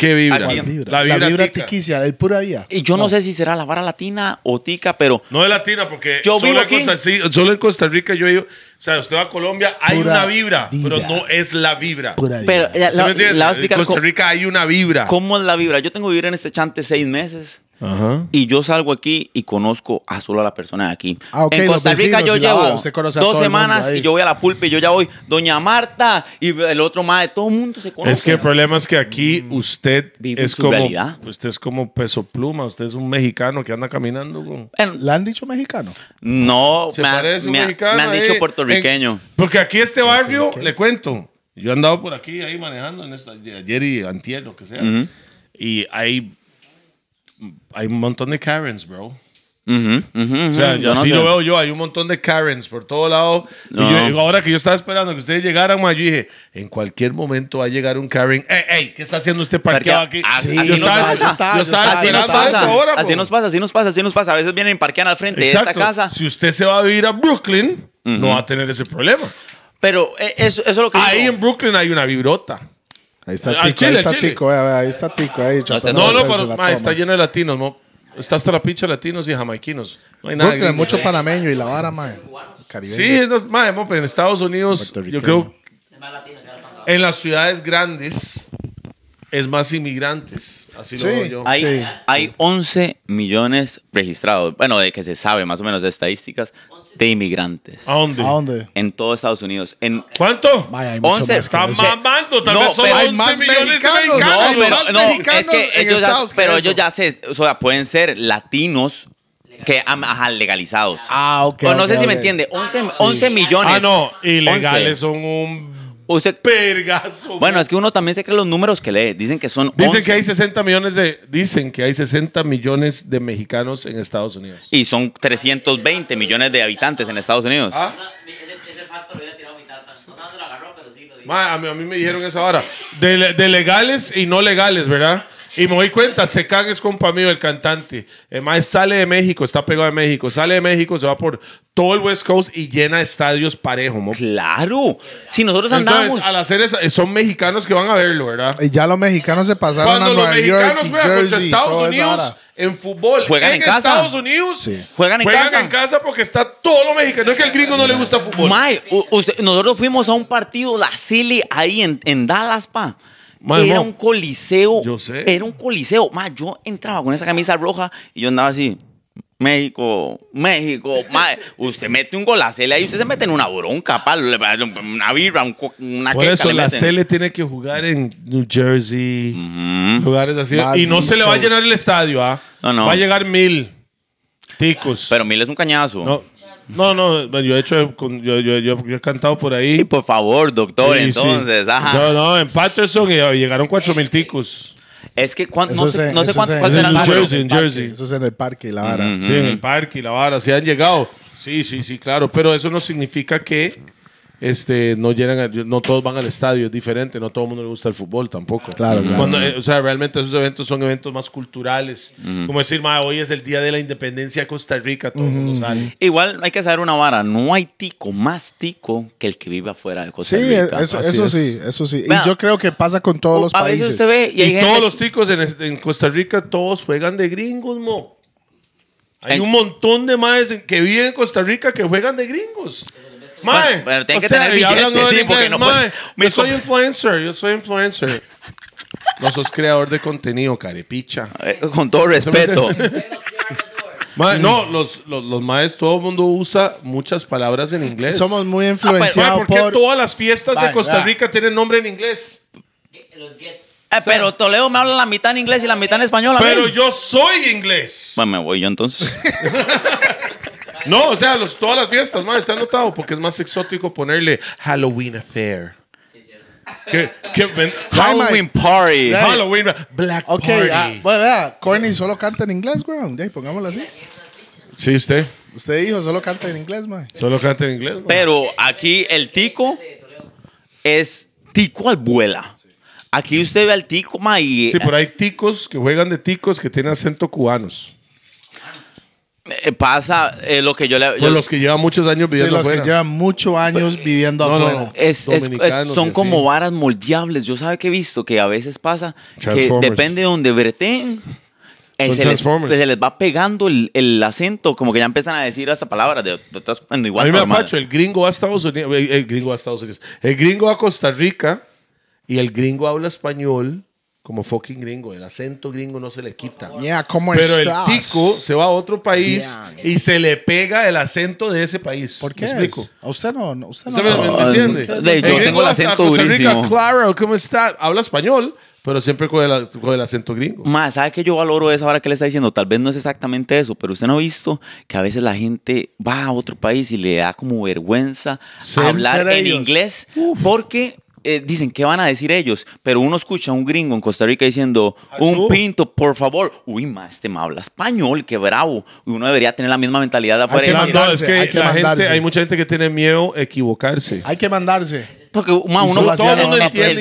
¿Qué vibra? la vibra? La vibra, la vibra pura vida. Y yo no. sé si será la vara latina o tica, pero. No es latina, porque yo solo, en Costa, solo en Costa Rica yo ido. O sea, usted va a Colombia, hay una vibra, pero no es la vibra. pero, la, en Costa Rica hay una vibra. ¿Cómo es la vibra? Yo tengo que vivir en este chante seis meses. Y yo salgo aquí y conozco a solo a la persona de aquí. Ah, en Costa Rica yo llevo dos semanas y yo voy a la pulpa y yo ya voy, Doña Marta y el otro más de todo el mundo se conoce. Es que el problema es que aquí mm. usted es como usted es como peso pluma, usted es un mexicano que anda caminando con... ¿Le han dicho mexicano? No, me, han dicho puertorriqueño. porque aquí este barrio, le cuento, yo he andado por aquí ahí manejando en esta, ayer y antier, lo que sea. Y ahí hay un montón de Karens, bro. o sea, yo así lo veo yo. Hay un montón de Karens por todo lado. Y yo, ahora que yo estaba esperando que ustedes llegaran, yo dije: en cualquier momento va a llegar un Karen. ¡Ey, ey! ¿Qué está haciendo usted parqueado aquí? Así, yo estaba, esperando Así nos pasa, así nos pasa, así nos pasa. A veces vienen y parquean al frente de esta casa. Si usted se va a vivir a Brooklyn, no va a tener ese problema. Pero eh, eso, eso es lo que. Ahí en Brooklyn hay una vibrota. Eh, ahí está Tico, ahí está Tico, ahí está Tico, ahí No, no, no, pero está lleno de latinos, ¿no? Está hasta la pinche latinos y jamaiquinos. No hay nada. mucho panameño y la vara, mae. Sí, es en Estados Unidos, yo creo en las ciudades grandes es más inmigrantes. Así lo veo yo. Hay, hay 11 millones registrados, bueno, de que se sabe más o menos de estadísticas, de inmigrantes. ¿A dónde? ¿A dónde? En todo Estados Unidos. En ¿Cuánto? hay 11. más Está mamando, tal no, vez son 11 más millones mexicanos, de mexicanos. No, pero, más no, mexicanos en Estados Unidos Pero ellos ya sé, o sea, pueden ser latinos que ajá, legalizados. Ah, ok. no sé si me entiende. 11, 11 ah, millones. Ah, no, ilegales son un o sea, Pergazo. Bueno, es que uno también se cree los números que lee. Dicen que son. Dicen que hay 60 millones de. Dicen que hay 60 millones de mexicanos en Estados Unidos. Y son 320 millones de habitantes en Estados Unidos. a, mí, a, mí, me dijeron esa vara. de legales y no legales, ¿verdad? Y me doy cuenta, se es compa mío, el cantante. El más sale de México, está pegado de México. Sale de México, se va por todo el West Coast y llena estadios parejo. Claro. Si nosotros andamos al hacer eso, eh, son mexicanos que van a verlo, ¿verdad? Y ya los mexicanos se pasaron Cuando a Nueva los mexicanos juegan Estados Unidos en fútbol. Juegan en, casa. Estados Unidos. Sí. Juegan en casa. Juegan en casa porque está todo lo mexicano. No es que al gringo no le gusta fútbol. May, nosotros fuimos a un partido, la Silly, ahí en, en Dallas, pa era un coliseo. Yo sé. Era un coliseo. yo entraba con esa camisa roja y yo andaba así. México, México, usted mete un gol a Cele ahí, usted se mete en una bronca, palo, una birra, una Por eso, la Cele tiene que jugar en New Jersey, lugares así. y no se le va a llenar el estadio, ¿ah? No, no. Va a llegar mil ticos. Pero mil es un cañazo. No. No, no, yo he hecho, yo, he cantado por ahí. Y por favor, doctor, entonces, ajá. No, no, en Patterson ah, llegaron cuatro mil ticos. Es que no sé, cuántos eso es- Jersey, en Jersey. Eso es en el parque y la vara. Sí, en el parque y la vara, Sí han llegado. Sí, sí, sí, claro, pero eso no significa que este, no llegan, no todos van al estadio, es diferente, no todo el mundo le gusta el fútbol tampoco. Claro, eh, o sea, realmente esos eventos son eventos más culturales. Como decir, hoy es el día de la independencia de Costa Rica, todo mundo sale. Igual hay que saber una vara, no hay tico más tico que el que vive afuera de Costa Rica. Sí, eh, eso, sí, eso sí. y yo creo que pasa con todos uh, los países. y, todos los ticos este, en, Costa Rica, todos juegan de gringos, Hay un montón de madres que viven en Costa Rica que juegan de gringos. Mae. pero que Yo soy influencer, yo soy influencer. No sos creador de contenido, carepicha. Eh, con todo respeto. no, los, los, los maes, todo el mundo usa muchas palabras en inglés. Somos muy ah, influenciados ¿por qué todas las fiestas de Costa Rica tienen nombre en inglés? Los eh, pero Toledo me habla la mitad en inglés y la mitad en español. Pero yo soy inglés. Bueno, me voy yo entonces. No, o sea, todas las fiestas, man, está anotado porque es más exótico ponerle Halloween Affair. ¿Qué, qué, Halloween Party. Halloween Black okay, Party. Ah, bueno, vea, Corny solo canta en inglés, weón. Ya, pongámoslo así. Sí, usted. Usted dijo, solo canta en inglés, man. Solo canta en inglés. Pero aquí el tico es tico al vuelo. Aquí usted ve al tico, ma. sí, eh, pero hay ticos que juegan de ticos que tienen acento cubanos. Eh, pasa eh, lo que yo le. los que llevan muchos años viviendo los que llevan muchos años viviendo afuera. son como varas moldeables. Yo sabe que he visto que a veces pasa que depende de donde breten. Eh, se, les, va pegando el, acento, como que ya empiezan a decir esa palabras de, igual. a mí me el gringo a Estados Unidos, el gringo va a Estados Unidos, el gringo a Costa Rica y el gringo habla español como fucking gringo. El acento gringo no se le quita. Yeah, Pero el tico se va a otro país y se le pega el acento de ese país. ¿Por qué? explico? ¿A usted no, usted no. ¿Usted me, entiende? yo tengo el acento Costa ¿cómo está? Habla español. Pero siempre con el, acento gringo. Más, ¿sabe que yo valoro esa ahora que le está diciendo? Tal vez no es exactamente eso, pero usted no ha visto que a veces la gente va a otro país y le da como vergüenza hablar en inglés porque eh, dicen, ¿qué van a decir ellos? Pero uno escucha a un gringo en Costa Rica diciendo, un pinto, por favor. Uy, más este me habla español, qué bravo. Uno debería tener la misma mentalidad afuera. Hay la gente, hay mucha gente que tiene miedo a equivocarse. Hay que mandarse porque uno todo el entiende pues. el,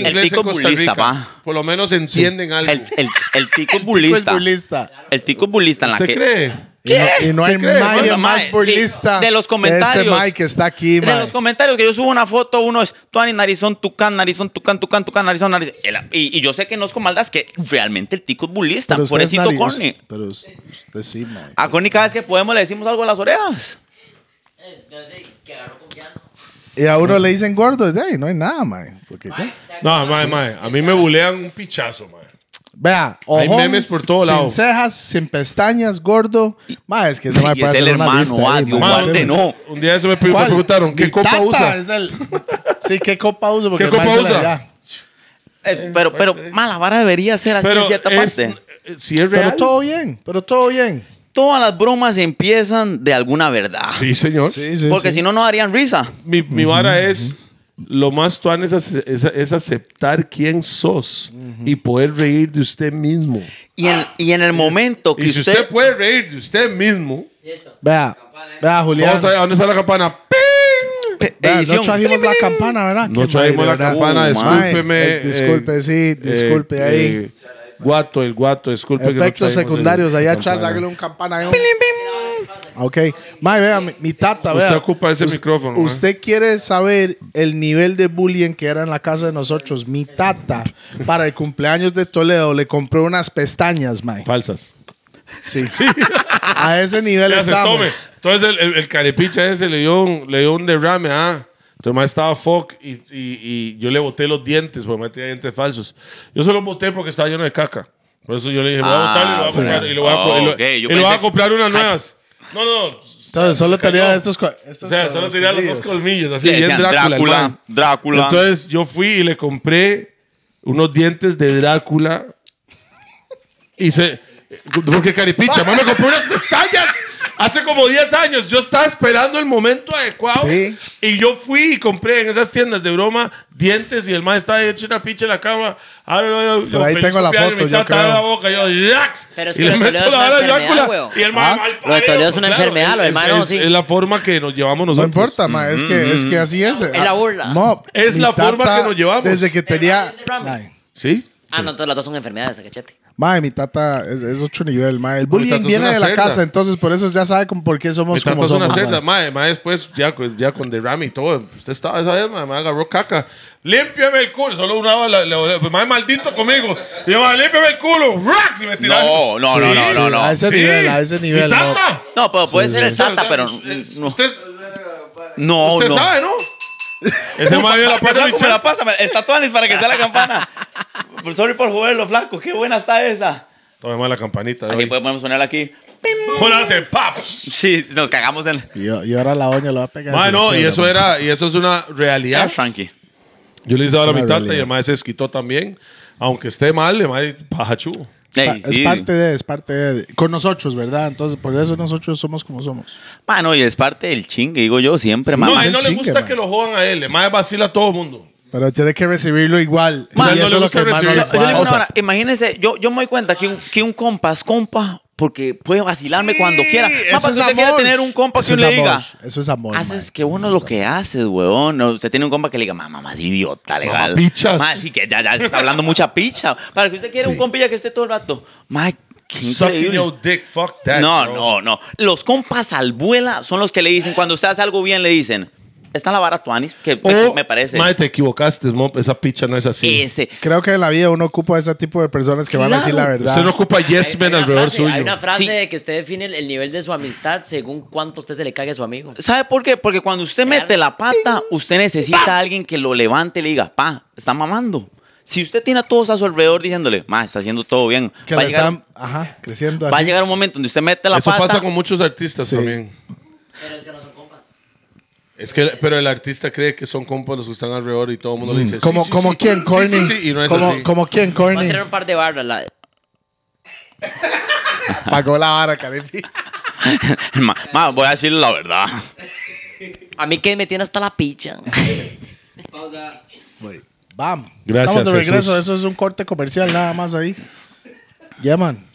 inglés tico Pa. Por lo menos entienden algo. El, el, el tico es bulista. El tico es bulista. en la que... cree? Y no, hay más bulista de los este comentarios. De este Mike está aquí, De los comentarios que yo subo una foto, uno es Tuani, narizón, tucán, narizón, tucán, tucán, tucán, narizón, narizón. Y, y yo sé que no es con maldad, que realmente el tico es bulista. Pobrecito Corny. Pero usted sí, Mike. A Corny cada vez que podemos le decimos algo a las orejas. Yo sé que agarró y a uno le dicen gordo, de ahí no hay nada, man. Porque, No, mae, mae. A mí me bulean un pichazo, mae. Vea, ojo. Hay memes por todo sin lado. Sin cejas, sin pestañas, gordo. Mae, es que ese me Y es el hermano, lista ah, guarde, no. Un día eso me, preguntaron, ¿qué copa usa? es el- Sí, ¿qué copa usa? ¿Qué copa la- usa? Eh, pero, pero, eh, mala vara debería ser así Pero en cierta es- parte. Eh, si es real. Pero todo bien, pero todo bien todas las bromas empiezan de alguna verdad. Sí, señor. Porque si no, no darían risa. Mi, vara es, lo más tuan es, es, aceptar quién sos y poder reír de usted mismo. Y en, y en el momento que y si usted puede reír de usted mismo... Vea, ¿eh? vea, Julián. ¿Dónde está la campana? Vea, no trajimos la campana, ¿verdad? No trajimos la campana, discúlpeme. disculpe, eh, sí, disculpe eh, ahí. Guato, el guato, disculpe. Efectos que secundarios, allá atrás, hágale un campana. Ok, Mae, vea, mi, tata, vea. Usted ocupa ese micrófono. Eh. Usted quiere saber el nivel de bullying que era en la casa de nosotros. Mi tata, para el cumpleaños de Toledo, le compró unas pestañas, Mae. Falsas. Sí. sí. A ese nivel estamos. Entonces el, el, carepicha ese le dio le dio un derrame, ah. Entonces, más estaba fuck y, yo le boté los dientes, porque me tenía dientes falsos. Yo solo boté porque estaba lleno de caca. Por eso yo le dije, me voy a botar y lo voy a ah, comprar, y lo voy a, comprar unas nuevas. No, no, Entonces, solo tenía estos, estos, O sea, solo tenía los dos colmillos, así. es Drácula. Drácula, Entonces, yo fui y le compré unos dientes de Drácula. y se. Porque caripicha, mamá me compré unas pestañas Hace como 10 años yo estaba esperando el momento adecuado y yo fui y compré en esas tiendas de broma dientes y el más estaba hecho una pinche en la cama. ahí tengo la foto, yo creo. La boca, yo, Pero es que y le la y el más ah, Lo es una enfermedad, lo hermano, sí. Es la forma que nos llevamos nosotros. No importa, ma, es, que, es que así es. Es la burla. No, es la forma que nos llevamos. Desde que tenía... ¿Sí? Ah, no, todas las dos son enfermedades, cachete. Mae, mi tata es, otro nivel, mae. El bullying viene de la casa, entonces por eso ya sabe por qué somos como es una cerda, mae. mae. después, ya, ya con derrame y todo, usted estaba esa vez, mae, me agarró caca. Límpiame el culo. Solo una bala, pues, mae maldito conmigo. Y límpiame el culo. ¡Rack! Y me tiraron. No, no, no, no, no, no, A ese nivel, a ese nivel. ¿Mi tata? No, pero puede ser el tata, pero... no. Usted, no, usted sabe, ¿no? Ese madre la la pasa, está tuanis para que sea la campana. Pues, sorry por jugarlo, flaco. Qué buena está esa. Tomemos la campanita. Aquí podemos ponerla aquí. en ¡Paps! Sí, nos cagamos en. Y, ahora la oña lo va a pegar. Bueno, y eso era, y eso es una realidad. Yo le hice ahora mi y además se quitó también. Aunque esté mal, además paja chulo es parte de, es parte de. Con nosotros, ¿verdad? Entonces, por eso nosotros somos como somos. Mano, y es parte del chingue, digo yo, siempre, más No, a no le gusta que lo jodan a él, más vacila a todo el mundo. Pero tiene que recibirlo igual. Yo, yo imagínense, yo, me doy cuenta que un, que un compa porque puede vacilarme cuando quiera. Papá, si usted quiere tener un compa que le diga. Eso es amor. Haces que uno lo que haces, weón. Usted tiene un compa que le diga, mamá, más idiota, legal. pichas. que ya, está hablando mucha picha. Para que usted quiera sí. un ya que esté todo el rato. Mike. Sucking your dick, fuck that. No, no, no. Los compas al vuela son los que le dicen, cuando usted hace algo bien, le dicen, Está la vara Tuanis, que me parece. Madre, te equivocaste, esa picha no es así. Ese. Creo que en la vida uno ocupa ese tipo de personas que van a decir la verdad. Usted no ocupa yes alrededor suyo. Hay una frase de que usted define el, nivel de su amistad según cuánto usted se le cague a su amigo. ¿Sabe por qué? Porque cuando usted mete la pata, usted necesita a alguien que lo levante y le diga, pa, está mamando. Si usted tiene a todos a su alrededor diciéndole, ma, está haciendo todo bien. Que va llegar, ajá, creciendo Va a llegar un momento donde usted mete la pata. Eso pasa con muchos artistas también. Es que, pero el artista cree que son compas los que están alrededor y todo el mundo le mm. dice. Como, sí, sí, sí, quién, Corny. y no es como, así. quién, Corny. Va un par de barras. La... pagó la vara, Cariño. ma, voy a decir la verdad. A mí que me tiene hasta la picha. Pausa. Bam. Gracias. Estamos de regreso. Eso es un corte comercial, nada más ahí. llaman yeah, man.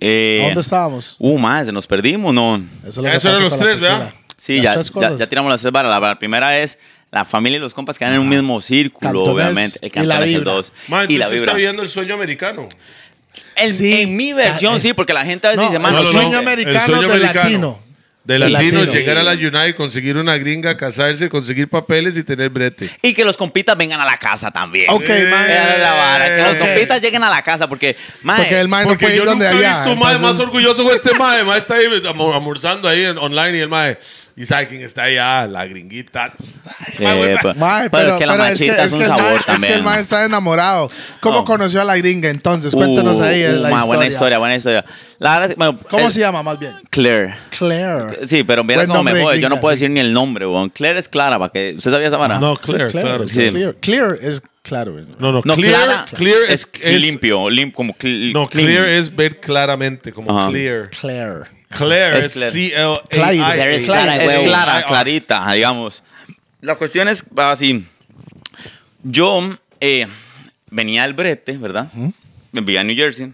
Eh, ¿Dónde estábamos? Uh, madre, nos perdimos, ¿no? Eso, es lo Eso eran los tres, ¿verdad? Sí, ya, ya, tiramos las tres varas. La, primera es la familia y los compas que van en un mismo círculo, obviamente. El y la es el dos. y la vibra. está viendo el sueño americano. En, Sí, en mi versión, sí, porque la gente a veces dice, mano, el sueño americano El sueño latino. De latino, latino. llegar a la United, conseguir una gringa, casarse, conseguir papeles y tener brete. Y que los compitas vengan a la casa también. Ok, man. la vara, Que los compitas lleguen a la casa porque, mae, Porque el man no puede ir donde nunca he allá. visto un mae más orgulloso que este mae. El mae está ahí almorzando ahí en- online y el mae. Y sabe quién está allá, la gringuita. Eh, pues, pues, pero, es que la machita es, que, un que sabor también. Es que el mae está enamorado. ¿Cómo uh. conoció a la gringa entonces? Cuéntanos uh, ahí uh, la historia. Buena historia, buena historia. La, bueno, ¿Cómo se llama más bien? Claire. Claire. Sí, pero mira cómo me voy. Yo no puedo decir ni el nombre, weón. Claire es Clara, ¿para que ¿Usted sabía esa palabra? No, Claire, claro. Sí. Claire. Claire es Claro. No, no, no clear, clara, es, es, limpio, como no, Claire es ver claramente, como clear. Claire. Claire, es Claire. clara, es clara, clarita, digamos. La cuestión es así. Yo eh, venía al brete, ¿verdad? Venía a a New Jersey.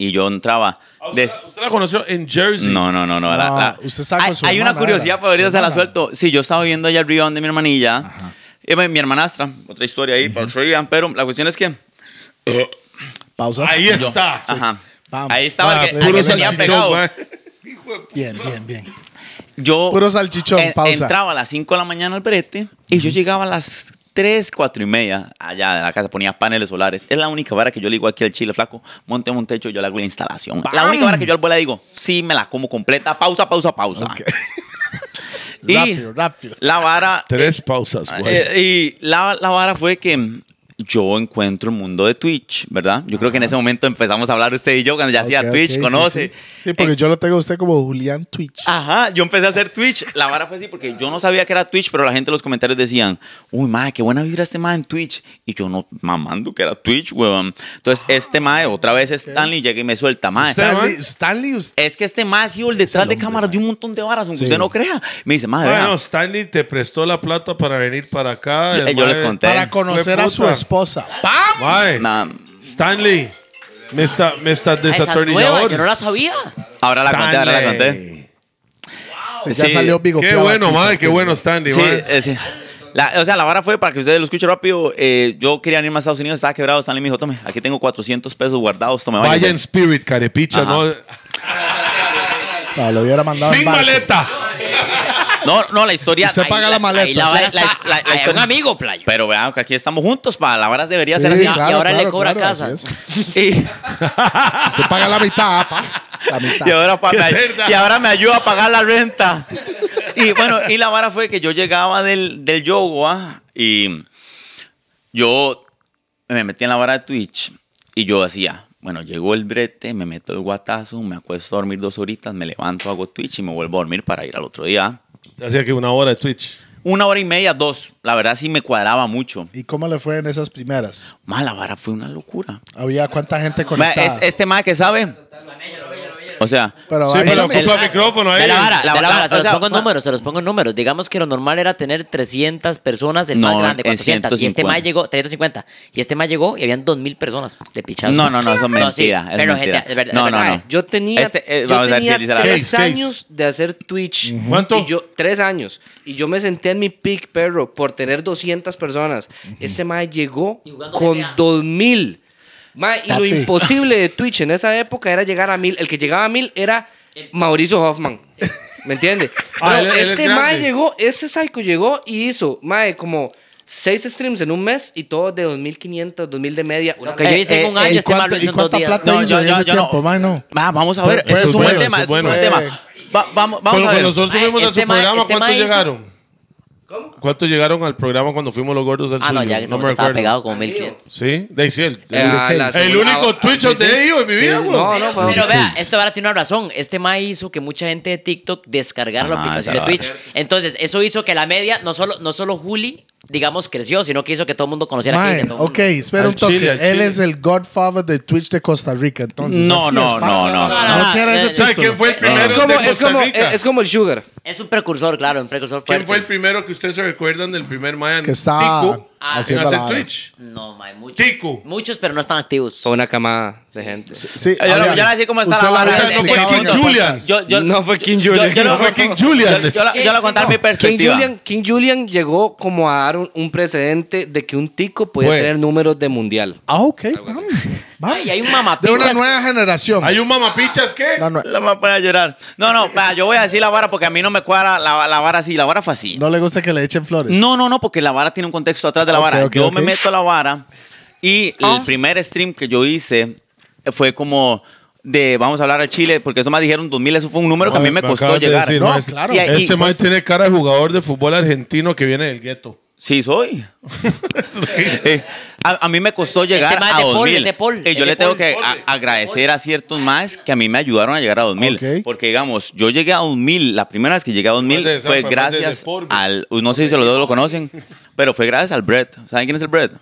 Y yo entraba. Ah, usted, la conoció en Jersey? No, no, no. no, ah, Usted hay, una curiosidad, pero ahorita se la suelto. Sí, yo estaba viendo allá arriba donde mi hermanilla. Eh, mi hermanastra. Otra historia ahí, Pero la cuestión es que. Pausa. Ahí está. Ahí estaba el que, se que pegado. Bien, bien, bien. Yo Puro salchichón, pausa. entraba a las 5 de la mañana al brete y yo llegaba a las 3, 4 y media allá de la casa, ponía paneles solares. Es la única vara que yo le digo aquí al chile flaco, monte un techo, yo le hago la instalación. La única vara que yo al bola digo, sí, me la como completa, pausa, pausa, pausa. y rápido, rápido. La vara... Tres eh, pausas, eh, güey. y la, la vara fue que yo encuentro el mundo de Twitch, ¿verdad? Yo creo que en ese momento empezamos a hablar usted y yo cuando ya hacía Twitch, conoce. Sí, porque eh, yo lo tengo a usted como Julián Twitch. Ajá, yo empecé a hacer Twitch. La vara fue así porque yo no sabía que era Twitch, pero la gente en los comentarios decían, uy, madre, qué buena vibra este madre en Twitch. Y yo no mamando que era Twitch, weón. Entonces, ah, este madre, otra vez Stanley, llega y me suelta, madre. Stanley, Es que este madre ha el detrás de cámara, de un montón de varas, aunque usted no crea. Me dice, madre. Bueno, Stanley te prestó la plata para venir para acá. yo les conté. Para conocer a su esposa ¡Pam! Stanley, me está, me está yo no la sabía. ahora la conté, ahora la conté. Wow. salió Qué bueno, madre, qué bueno, Stanley, eh, o sea, la vara fue, para que ustedes lo escuchen rápido, eh, yo quería irme a Estados Unidos, estaba quebrado, Stanley me dijo, tome, aquí tengo 400 pesos guardados, tome, Vaya en spirit, carepicha, ¿no? lo hubiera mandado Sin maleta. No, no, la historia. se paga la, maleta. un amigo, playo. Pero vean que aquí estamos juntos, para la vara debería ser así. y ahora le cobra casa. Se paga la mitad, y ahora, me- ayuda a pagar la renta. Y bueno, y la vara fue que yo llegaba del, del yoga ah, y yo me metí en la vara de Twitch y yo decía, bueno, llegó el brete, me meto el guatazo, me acuesto a dormir dos horitas, me levanto, hago Twitch y me vuelvo a dormir para ir al otro día. Hacía que una hora de Twitch. Una hora y media, dos. La verdad sí me cuadraba mucho. ¿Y cómo le fue en esas primeras? Mala vara, fue una locura. ¿Había cuánta gente conectada? este más que sabe, o sea, sí, pero ocupa el micrófono ahí. la la vara. Se los pongo en números, se los pongo en números. Digamos que lo normal era tener 300 personas, el más grande, 400. Y este más llegó, 350. Y este más llegó y habían 2.000 personas de pichazo. No, no, no, eso es mentira. No, pero gente, es verdad, no, no, no. Yo tenía, yo tenía tres años de hacer Twitch. ¿Cuánto? Y yo, tres años. Y yo me senté en mi pick, perro, por tener 200 personas. Este más llegó con 2.000 Ma, y lo imposible de Twitch en esa época era llegar a mil. El que llegaba a mil era Mauricio Hoffman. ¿Me entiendes? Ah, este mae llegó, ese psycho llegó y hizo, mae, como seis streams en un mes y todos de 2500, 2000 de media. Lo que yo hice eh, en un eh, año, este cuánto- lo y hizo en dos cuánta días. plata No, hizo yo- en yo- ese yo no. tiempo, No. Va, vamos a ver, Pero- pues es un buen bueno, tema, es un buen tema. Va- vamos vamos a ver. cuando nosotros subimos a su programa, este ¿cuántos hizo- llegaron? ¿Cómo? ¿Cuántos llegaron al programa cuando fuimos los gordos al Ah, no, ya que estaba pegado como mil Sí, de sí, eh, el, único ah, Twitch de en mi vida, güey. No, no, Pero vea, esto ahora tiene una razón. Este maíz hizo que mucha gente de TikTok descargara la ah, aplicación de Twitch. Entonces, eso hizo que la media, no solo, no solo Juli digamos, creció, sino que hizo que todo el mundo conociera a Ok, espera un toque. Él es el godfather de Twitch de Costa Rica, entonces. No, no, no, no, no, no. ese título. ¿Quién fue el primero es como, es como, Es como el Sugar. Es un precursor, claro, un precursor ¿Quién fue el primero que ustedes se recuerdan del primer Mayan? Que Ah, Haciendo hacer Twitch. No, hay muchos. Tico. Muchos, pero no están activos. Fue una camada de gente. Sí, yo, le yo, como cómo está la No fue King Julian. no fue King Julian. Yo, no fue King Julian. Yo, lo contar mi perspectiva. King Julian, llegó como a dar un, precedente de que un tico podía tener números de mundial. Ah, ok. Vamos un De una nueva generación. ¿Hay un mamapichas qué? No, no. La llorar. No, no, yo voy a decir la vara porque a mí no me cuadra la, vara así. La vara fue así. ¿No le gusta que le echen flores? No, no, no, porque la vara tiene un contexto atrás de la vara. yo me meto a la vara y el ah. primer stream que yo hice fue como de vamos a hablar al Chile, porque eso me dijeron 2000, eso fue un número que a ah, mí me, costó llegar. este más pues tiene cara de jugador de fútbol argentino que viene del gueto. Sí, soy. Eh, a, mí me costó llegar a 2000. Y eh, yo le tengo que agradecer a ciertos más que a mí me ayudaron a llegar a 2000. Porque, digamos, yo llegué a 2000, la primera vez que llegué a 2000 fue gracias al. No sé si los dos lo conocen, pero fue gracias al Brett. ¿Saben quién es el Brett?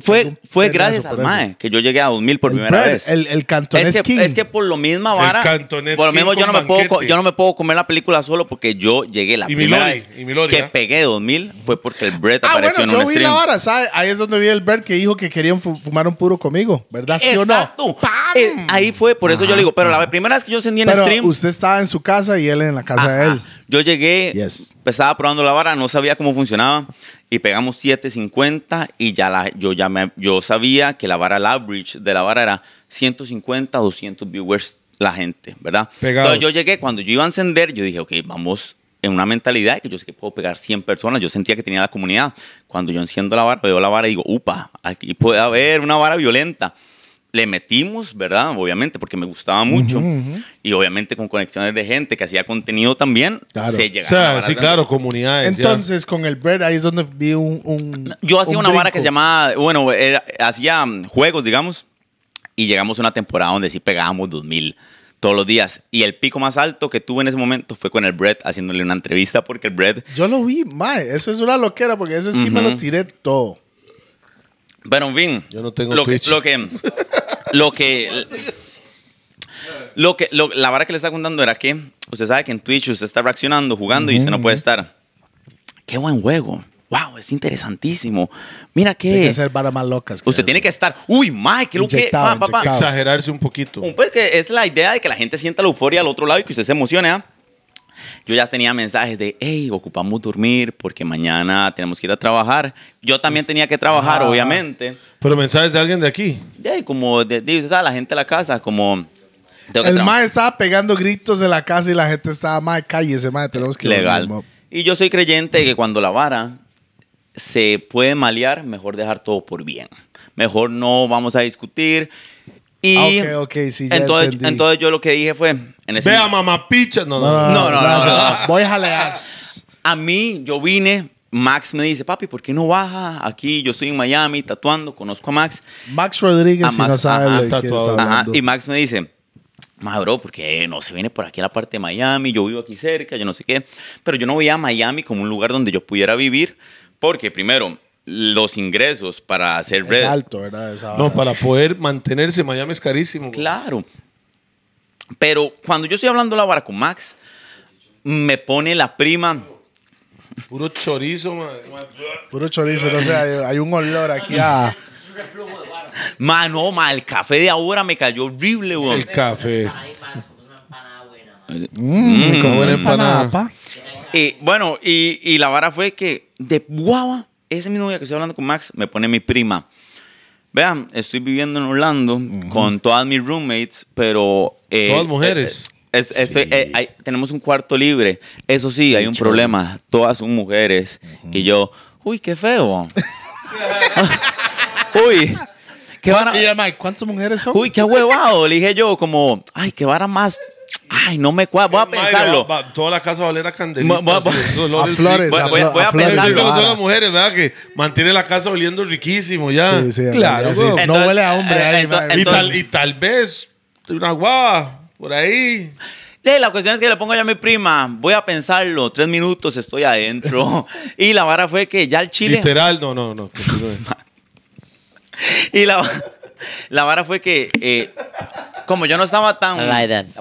Fue, fue, gracias al que yo llegué a 2000 por primera vez. El, es que, por lo misma vara. por lo mismo, yo no, me puedo, yo no me puedo comer la película solo porque yo llegué la y primera que ¿ah? pegué 2000 fue porque el Brett ah, apareció bueno, en un yo vi la vara, ¿sabes? Ahí es donde vi el Brett que dijo que querían fumar un puro conmigo, ¿verdad? ¿Sí o no? Eh, ahí fue, por eso yo le digo. Pero la primera vez que yo encendí en stream. Usted estaba en su casa y él en la casa de él. Yo llegué, pues, estaba probando la vara, no sabía cómo funcionaba y pegamos 750 y ya la, yo, yo sabía que la vara, el average de la vara era 150, 200 viewers la gente, ¿verdad? Entonces yo llegué, cuando yo iba a encender, yo dije, ok, vamos en una mentalidad que yo sé que puedo pegar 100 personas, yo sentía que tenía la comunidad. Cuando yo enciendo la vara, veo la vara y digo, upa, aquí puede haber una vara violenta le metimos, ¿verdad? Obviamente, porque me gustaba mucho. Y obviamente con conexiones de gente que hacía contenido también, se llegaba. O sea, sí, claro, comunidades. Entonces, con el Bread, ahí es donde vi un. Yo hacía una vara que se llamaba, bueno, hacía mm, juegos, digamos, y llegamos a una temporada donde sí pegábamos 2000 todos los días. Y el pico más alto que tuve en ese momento fue con el Bread, haciéndole una entrevista porque el Bread... Yo lo vi, mae, eso es una loquera porque ese sí me lo tiré todo. Pero en lo Que, lo que. Lo que. lo que la vara que le estaba contando era que usted sabe que en Twitch usted está reaccionando, jugando y usted no puede estar. Qué buen juego. Wow, es interesantísimo. Mira que. usted tiene que estar. Uy, Mike, qué lo que. Exagerarse un poquito. Porque pues, es la idea de que la gente sienta la euforia al otro lado y que usted se emocione. ¿ah? yo ya tenía mensajes de, hey, ocupamos dormir porque mañana tenemos que ir a trabajar. Yo también tenía que trabajar, ah. obviamente. Pero mensajes de alguien de aquí. De como, de, ah, la gente de la casa, como... El mae estaba pegando gritos de la casa y la gente estaba, mae, ese mae, tenemos que... Legal. y yo soy creyente que cuando la vara se puede malear, mejor dejar todo por bien. Mejor no vamos a discutir. Y ah, sí, ya entonces, entonces yo lo que dije fue, Vea, mamá picha. No, no, no. Voy a jalear. A mí, yo vine. Max me dice, papi, ¿por qué no baja aquí? Yo estoy en Miami tatuando, conozco a Max. Max Rodríguez, si no Y Max me dice, ma bro, qué no se viene por aquí a la parte de Miami, yo vivo aquí cerca, yo no sé qué, pero yo no voy a Miami como un lugar donde yo pudiera vivir, porque primero, los ingresos para hacer red. Es alto, ¿verdad? no, para poder mantenerse, Miami es carísimo. Claro. Pero cuando yo estoy hablando la vara con Max, me pone la prima. Puro chorizo, man. Puro chorizo, no sé, hay, un olor aquí a. Mano, ma, el café de ahora me cayó horrible, weón. El café. Mmm, empanada buena empanada. Y bueno, y, la vara fue que de guava, ese mismo día que estoy hablando con Max, me pone mi prima. Vean, estoy viviendo en Orlando con todas mis roommates, pero... Eh, todas mujeres. Eh, eh, tenemos un cuarto libre. Eso sí, hay un problema. Todas son mujeres. Y yo, uy, qué feo. uy, y ¿cuántas mujeres son? Uy, qué huevado. Le dije yo, como, ay, qué vara más. Ay, no me cuadra. Voy a pensarlo. toda la casa va a oler a candelabros. a flores. Voy, a, pensarlo. a, son las mujeres, ¿verdad? Que mantiene la casa oliendo riquísimo ya. Sí, sí. Claro. Sí. no huele a hombre. ahí, eh, entonces, y, tal, y tal vez una guava por ahí. Sí, la cuestión es que le pongo ya a mi prima, voy a pensarlo, tres minutos estoy adentro. y la vara fue que ya el chile. Literal, no, no, no. y la, la vara fue que eh, como yo no estaba tan,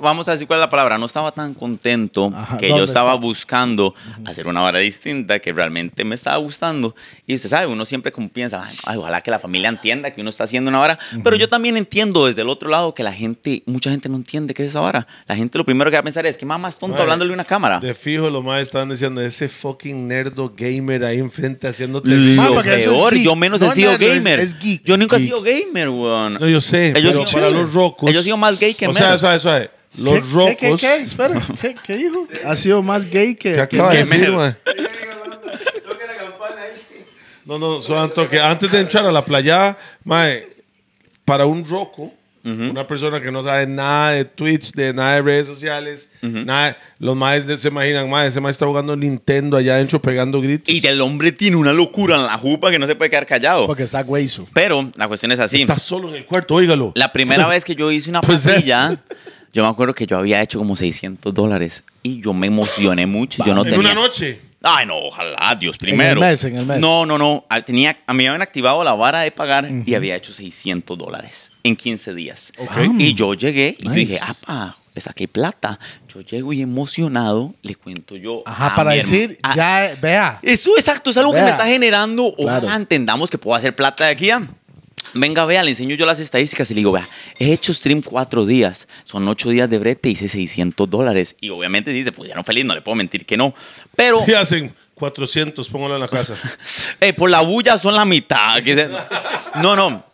vamos a decir cuál es la palabra, no estaba tan contento que yo estaba buscando hacer una vara distinta que realmente me estaba gustando. Y usted sabe, uno siempre como piensa, Ay, ojalá que la familia entienda que uno está haciendo una vara. Pero yo también entiendo desde el otro lado que la gente, mucha gente no entiende qué es esa vara. La gente lo primero que va a pensar es que mamá es tonto hablando hablándole una cámara. De fijo, lo más estaban diciendo, ese fucking nerdo gamer ahí enfrente haciéndote. Lo peor, yo menos he sido gamer. yo nunca he sido gamer, weón. No, yo sé. Ellos pero para los rocos. Ellos sido más gay que o O sea, eso es. Los ¿Qué, rocos. ¿Qué, qué, qué? Espera, ¿qué, qué dijo? Ha sido más gay que, ¿Qué acaba que, la campana ahí. No, no, solo toque. Antes de entrar a la playa, mae, para un roco, una persona que no sabe nada de Twitch, de nada de redes sociales, nada. los maestros se imaginan, más ese maestro está jugando Nintendo allá adentro pegando gritos. Y el hombre tiene una locura en la jupa que no se puede quedar callado. Porque está eso. Pero la cuestión es así. Está solo en el cuarto, óigalo. La primera vez que yo hice una pues yo me acuerdo que yo había hecho como 600 dólares y yo me emocioné mucho. yo no ¿En una noche? Ay, no, ojalá, Dios primero. En el mes, en el mes. No, no, no. Tenía, a mí me habían activado la vara de pagar y había hecho 600 dólares en 15 días. Y yo llegué y dije, apa, le saqué plata. Yo llego y emocionado le cuento yo. Ajá, para decir, ah, ya, vea. Eso, exacto, es algo que me está generando. Ojalá entendamos que puedo hacer plata de aquí a Venga, vea, le enseño yo las estadísticas y le digo, vea, he hecho stream cuatro días, son ocho días de brete, hice 600 dólares. Y obviamente dice, pues ya no feliz, no le puedo mentir que no. Pero... ¿Qué hacen? 400, póngalo en la casa. por la bulla son la mitad. No, no.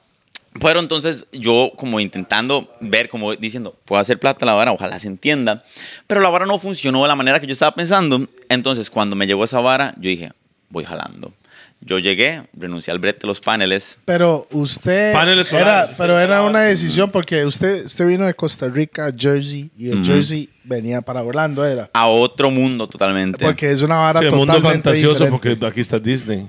Pero entonces yo como intentando ver, como diciendo, puedo hacer plata la vara, ojalá se entienda. Pero la vara no funcionó de la manera que yo estaba pensando. Entonces cuando me llegó esa vara, yo dije, voy jalando. Yo llegué, renuncié al brete de los paneles. Pero usted. Paneles era, pero era una decisión porque usted, usted vino de Costa Rica, Jersey, y Jersey venía para Orlando, era. A otro mundo totalmente. Porque es una vara totalmente mundo fantasioso porque aquí está Disney.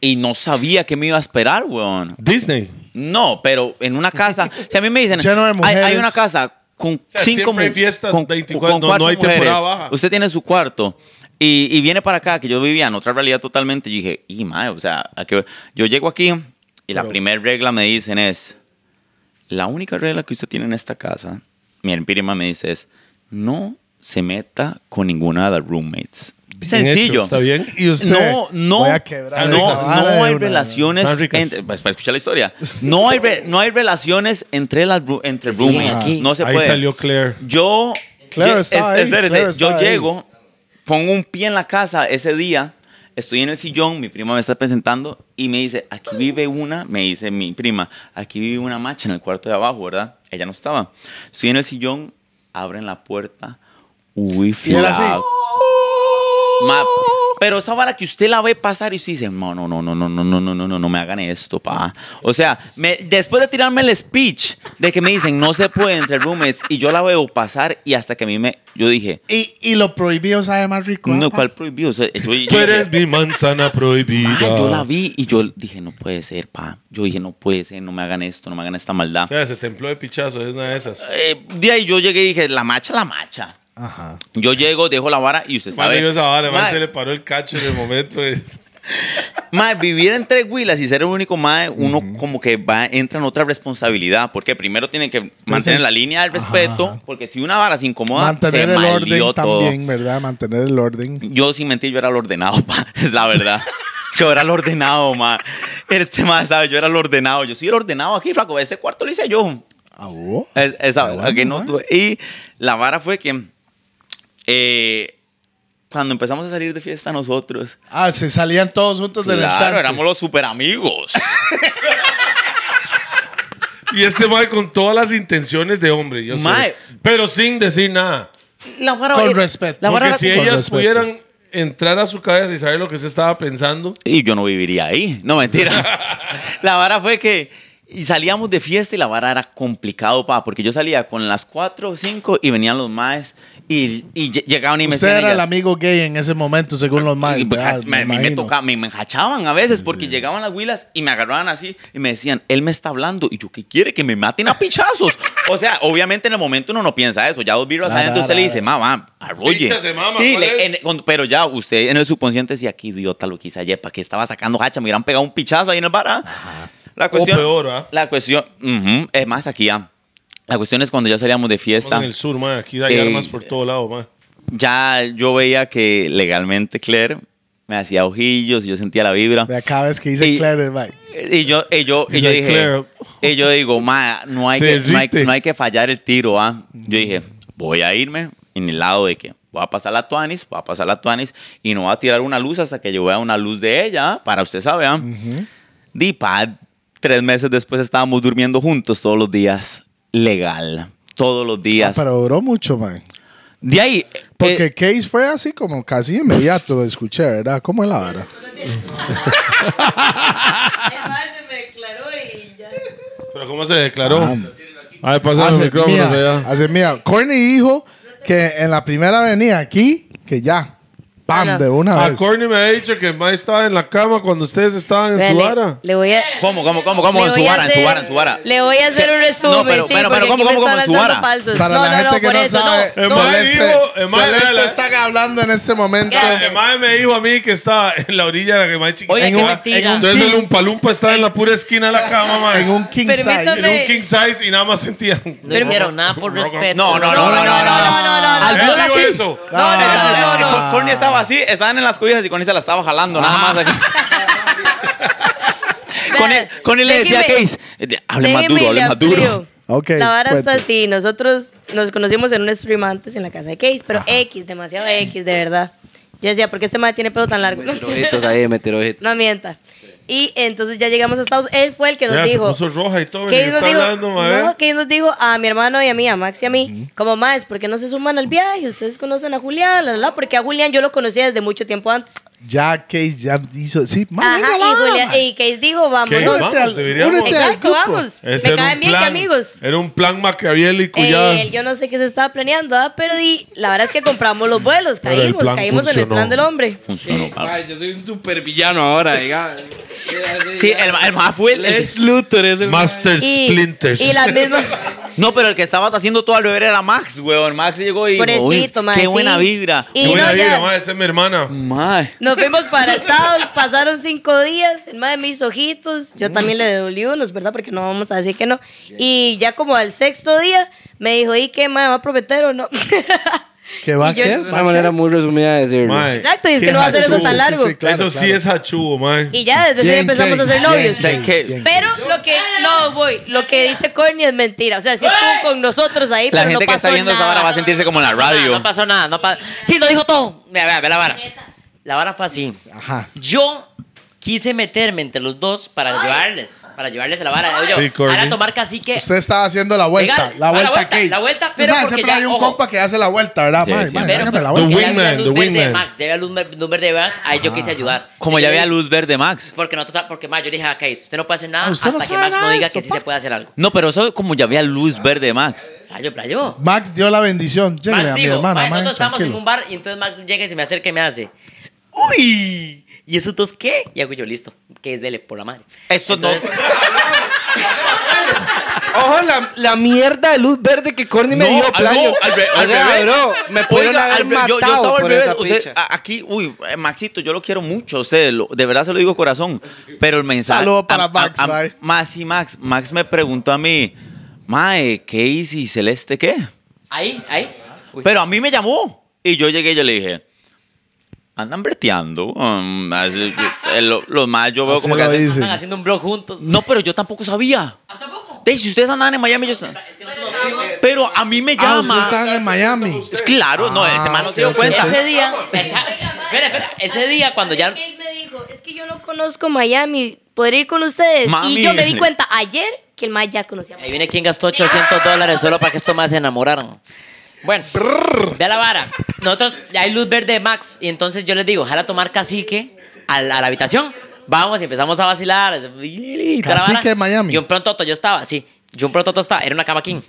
Y no sabía qué me iba a esperar, weón. Disney. No, pero en una casa. si a mí me dicen, hay una casa con o sea, cinco hay con, 24, no, hay temporada Usted tiene su cuarto y, y, viene para acá, que yo vivía en otra realidad totalmente. Y dije, y o sea, ¿a yo llego aquí y la primera regla me dicen es, la única regla que usted tiene en esta casa, mi empírima me dice es, no se meta con ninguna de las roommates sencillo. ¿Está bien? ¿Y usted? No, no, no, hay relaciones. Pues, para escuchar la historia. No hay, no hay relaciones entre las entre No se puede. Ahí salió Claire. Yo. Claire está ahí, yo llego, pongo un pie en la casa ese día estoy en el sillón, mi prima me está presentando y me dice, aquí vive una, me dice mi prima, aquí vive una macha en el cuarto de abajo, ¿verdad? Ella no estaba. Estoy en el sillón, abren la puerta, Uy Y pero esa vara que usted la ve pasar y usted dice, no, no, no, no, no, no, no, no, no, no, me hagan esto, pa. O sea, me, después de tirarme el speech de que me dicen, no se puede entre roommates, y yo la veo pasar y hasta que a mí me, yo dije. Y, y lo prohibido sabe más rico. ¿ah, ¿cuál prohibido? yo, Tú eres mi manzana prohibida. Ah, yo la vi y yo dije, no puede ser, pa. Yo dije, no puede ser, no me hagan esto, no me hagan esta maldad. O sea, se templó de pichazo, es una de esas. Eh, de ahí yo llegué y dije, la macha, la macha. Ajá. Yo llego, dejo la vara y usted sabe. yo esa vara, se le paró el cacho en el momento. vivir en tres huilas y ser el único más uno como que va, entra en otra responsabilidad. Porque primero tiene que mantener la línea del respeto. Porque si una vara se incomoda, mantener el orden también, ¿verdad? Mantener el orden. Yo, sin mentir, yo era el ordenado, pa. Es la verdad. yo era el ordenado, ma. Este más sabe, yo era el ordenado. Yo soy el ordenado aquí, flaco. Este cuarto lo hice yo. ¿Ah, esa, que no, y la vara fue que eh, cuando empezamos a salir de fiesta nosotros. Ah, se salían todos juntos del chat. Claro, éramos los super amigos. y este mae con todas las intenciones de hombre, yo sé, Pero sin decir nada. con respeto. La Porque si ellas pudieran entrar a su cabeza y saber lo que se estaba pensando. Y yo no viviría ahí. No, mentira. la vara fue que y salíamos de fiesta y la vara era complicado, pa, porque yo salía con las 4 o 5 y venían los maes y, llegaban y me Usted era el amigo gay en ese momento, según los más. Pues, me, me, me, tocaba, me, enjachaban a veces porque llegaban las huilas y me agarraban así y me decían, él me está hablando. Y yo, ¿qué quiere? Que me maten a pichazos. o sea, obviamente en el momento uno no piensa eso. Ya dos birras adentro, usted le dice, mamá, arrolle. sí, pero ya usted en el subconsciente decía, qué idiota lo quise ayer, ¿para qué estaba sacando hacha? Me hubieran pegado un pichazo ahí en el bar. ¿ah?". La cuestión. ¿ah? La cuestión. es más, aquí ya. Ah, la cuestión es cuando ya salíamos de fiesta. en el sur, man. aquí hay eh, armas por todo lado, man. Ya yo veía que legalmente Claire me hacía ojillos y yo sentía la vibra. De cada vez que dice Claire, Y yo, yo, y yo dije, y yo digo, no hay, que, no, hay, que fallar el tiro, ¿ah? Yo dije, voy a irme en el lado de que voy a pasar la Tuanis, voy a pasar la Tuanis y no voy a tirar una luz hasta que yo vea una luz de ella, ¿ah? para usted sabe, ¿ah? Di, tres meses después estábamos durmiendo juntos todos los días legal todos los días. Ah, pero duró mucho, man. De ahí. Eh, Porque Case fue así como casi inmediato, lo escuché, ¿verdad? ¿Cómo es la vara? se declaró y ya. ¿Pero cómo se declaró? a ah, ver, el micrófono. Hace mía. Corny dijo que en la primera venía aquí, que ya. ¡Pam! Bueno, de una a ah, vez. me ha dicho que Mae estaba en la cama cuando ustedes estaban en su le- vara. Le voy a. ¿Cómo, cómo, cómo, cómo? En su a vara, en su hacer- vara, en su vara. Le voy a hacer un resumen. No, pero- sí, pero- pero ¿cómo, cómo, cómo? ¿En su lanzando vara? Para no, la no, gente no, que no eso, sabe, no. El Celeste, dijo- Celeste la- está hablando en este momento. Gracias. El me dijo a mí que estaba en la orilla de la que Mae chiquita. En qué un- mentira. en un- Entonces el Umpalumpa estaba en la pura esquina de la cama, Mae. En un king size. En un king size y nada más sentía... No hicieron nada por respeto. No, no, no, no, no, no, no, no, no, no, no, no, no, no, no, estaba así, estaban en las cuillas y con él se la estaba jalando, nada ah. más aquí. con, él, con él le decía a Case, hable más duro, hable más duro. Okay, la vara está así. Nosotros nos conocimos en un stream antes en la casa de Case, pero X, demasiado X, de verdad. Yo decía, ¿por qué este madre tiene pelo tan largo? ahí, No mienta. Y entonces ya llegamos a Estados Unidos. Él fue el que nos dijo. Se puso roja y todo. Que nos dijo, hablando, que nos dijo a mi hermano y a mí, a Max y a mí, como más, ¿por qué no se suman al viaje? Ustedes conocen a Julián, la, la, la, porque a Julián yo lo conocía desde mucho tiempo antes ya Case ya hizo. Sí, más y, Case dijo, vámonos. vamos, Exacto, vamos. Me caen bien, que amigos. Era un plan maquiavélico eh, Yo no sé qué se estaba planeando, ah, pero la verdad es que compramos los vuelos, caímos, caímos en el plan del hombre. Funcionó, Yo soy un super villano ahora, diga. sí, el, más fue Luthor, es el Master Splinter. Y, la misma No, pero el que estaba haciendo todo al beber era Max, weón. Max llegó y Pobrecito, qué buena vibra. qué buena vibra, es mi hermana. Madre. Nos fuimos para Estados, pasaron cinco días, el madre de mis ojitos, yo mm. también le dolí unos, ¿verdad? Porque no vamos a decir que no. Y ya como al sexto día me dijo, ¿y qué, madre, va a prometer o no? ¿Qué va? a ¿Qué? Una manera muy resumida de decirlo. Exacto, y es que no va a ser eso tan largo. Eso sí es hachugo, mae. Y ya desde ahí empezamos a ser novios. Pero lo que. No, voy. Lo que dice Connie es mentira. O sea, si estuvo con nosotros ahí, La gente que está viendo esta vara va a sentirse como en la radio. No pasó nada. No sí, lo dijo todo. Mira, vea, vea la vara. La vara fue así. Ajá. Yo quise meterme entre los dos para llevarles para llevarles la vara. Yo, sí, Para tomar cacique. Usted estaba haciendo la vuelta, la, vuelta la vuelta, case. La vuelta, pero sabe, siempre ya, hay un compa que hace la vuelta, ¿verdad? Sí, sí. pero, la vuelta. The Wingman, The Max, ya había luz, verde de Max, ahí yo quise ah. ayudar. Como ya había luz verde Max. Porque porque Max, yo dije a Case, usted no puede hacer nada ah, hasta no que Max no diga que sí se puede hacer algo. No, pero eso como ya había luz verde de Max. Playo, ah, yo. Max dio la bendición. Max a mi hermana. Nosotros estábamos en un bar y entonces Max llega y se me acerca y me hace. ¡Uy! ¿Y esos dos qué? Y hago yo, listo, que es dele, por la madre. Eso dos. Ojo, la, la, mierda de luz verde que Corny me dio, playo. Al, al revés. me pueden Oiga, haber matado yo, usted, aquí, uy, eh, Maxito, yo lo quiero mucho. o sea de verdad se lo digo corazón. Pero el mensaje. Saludo para Max, Max y Max. Max me preguntó a mí, Mae, ¿qué hice? ¿Celeste qué? Ahí, ahí. Pero a mí me llamó. Y yo llegué y yo le dije, andan breteando. Um, eh, los más yo veo como que están haciendo un blog juntos. No, pero yo tampoco sabía. ¿Hasta ¿Ah, poco? De, si ustedes andan en Miami, yo ah, Es que pero a mí me llama. Ah, ustedes están en Miami. Es claro, no, ese man no ah, se dio cuenta. Ese día, espera, ese día cuando ya. me dijo, es que yo no conozco Miami, podría ir con ustedes. Y yo me di cuenta ayer que el más ya conocía. Ahí viene quien gastó 800 dólares solo para que estos más se enamoraran. Bueno, a la vara. Nosotros, hay luz verde de Max, y entonces yo les digo, jala tomar cacique a la, habitación. Vamos y empezamos a vacilar. Cacique de Miami. yo un pronto yo estaba, sí, yo un pronto estaba, era una cama king.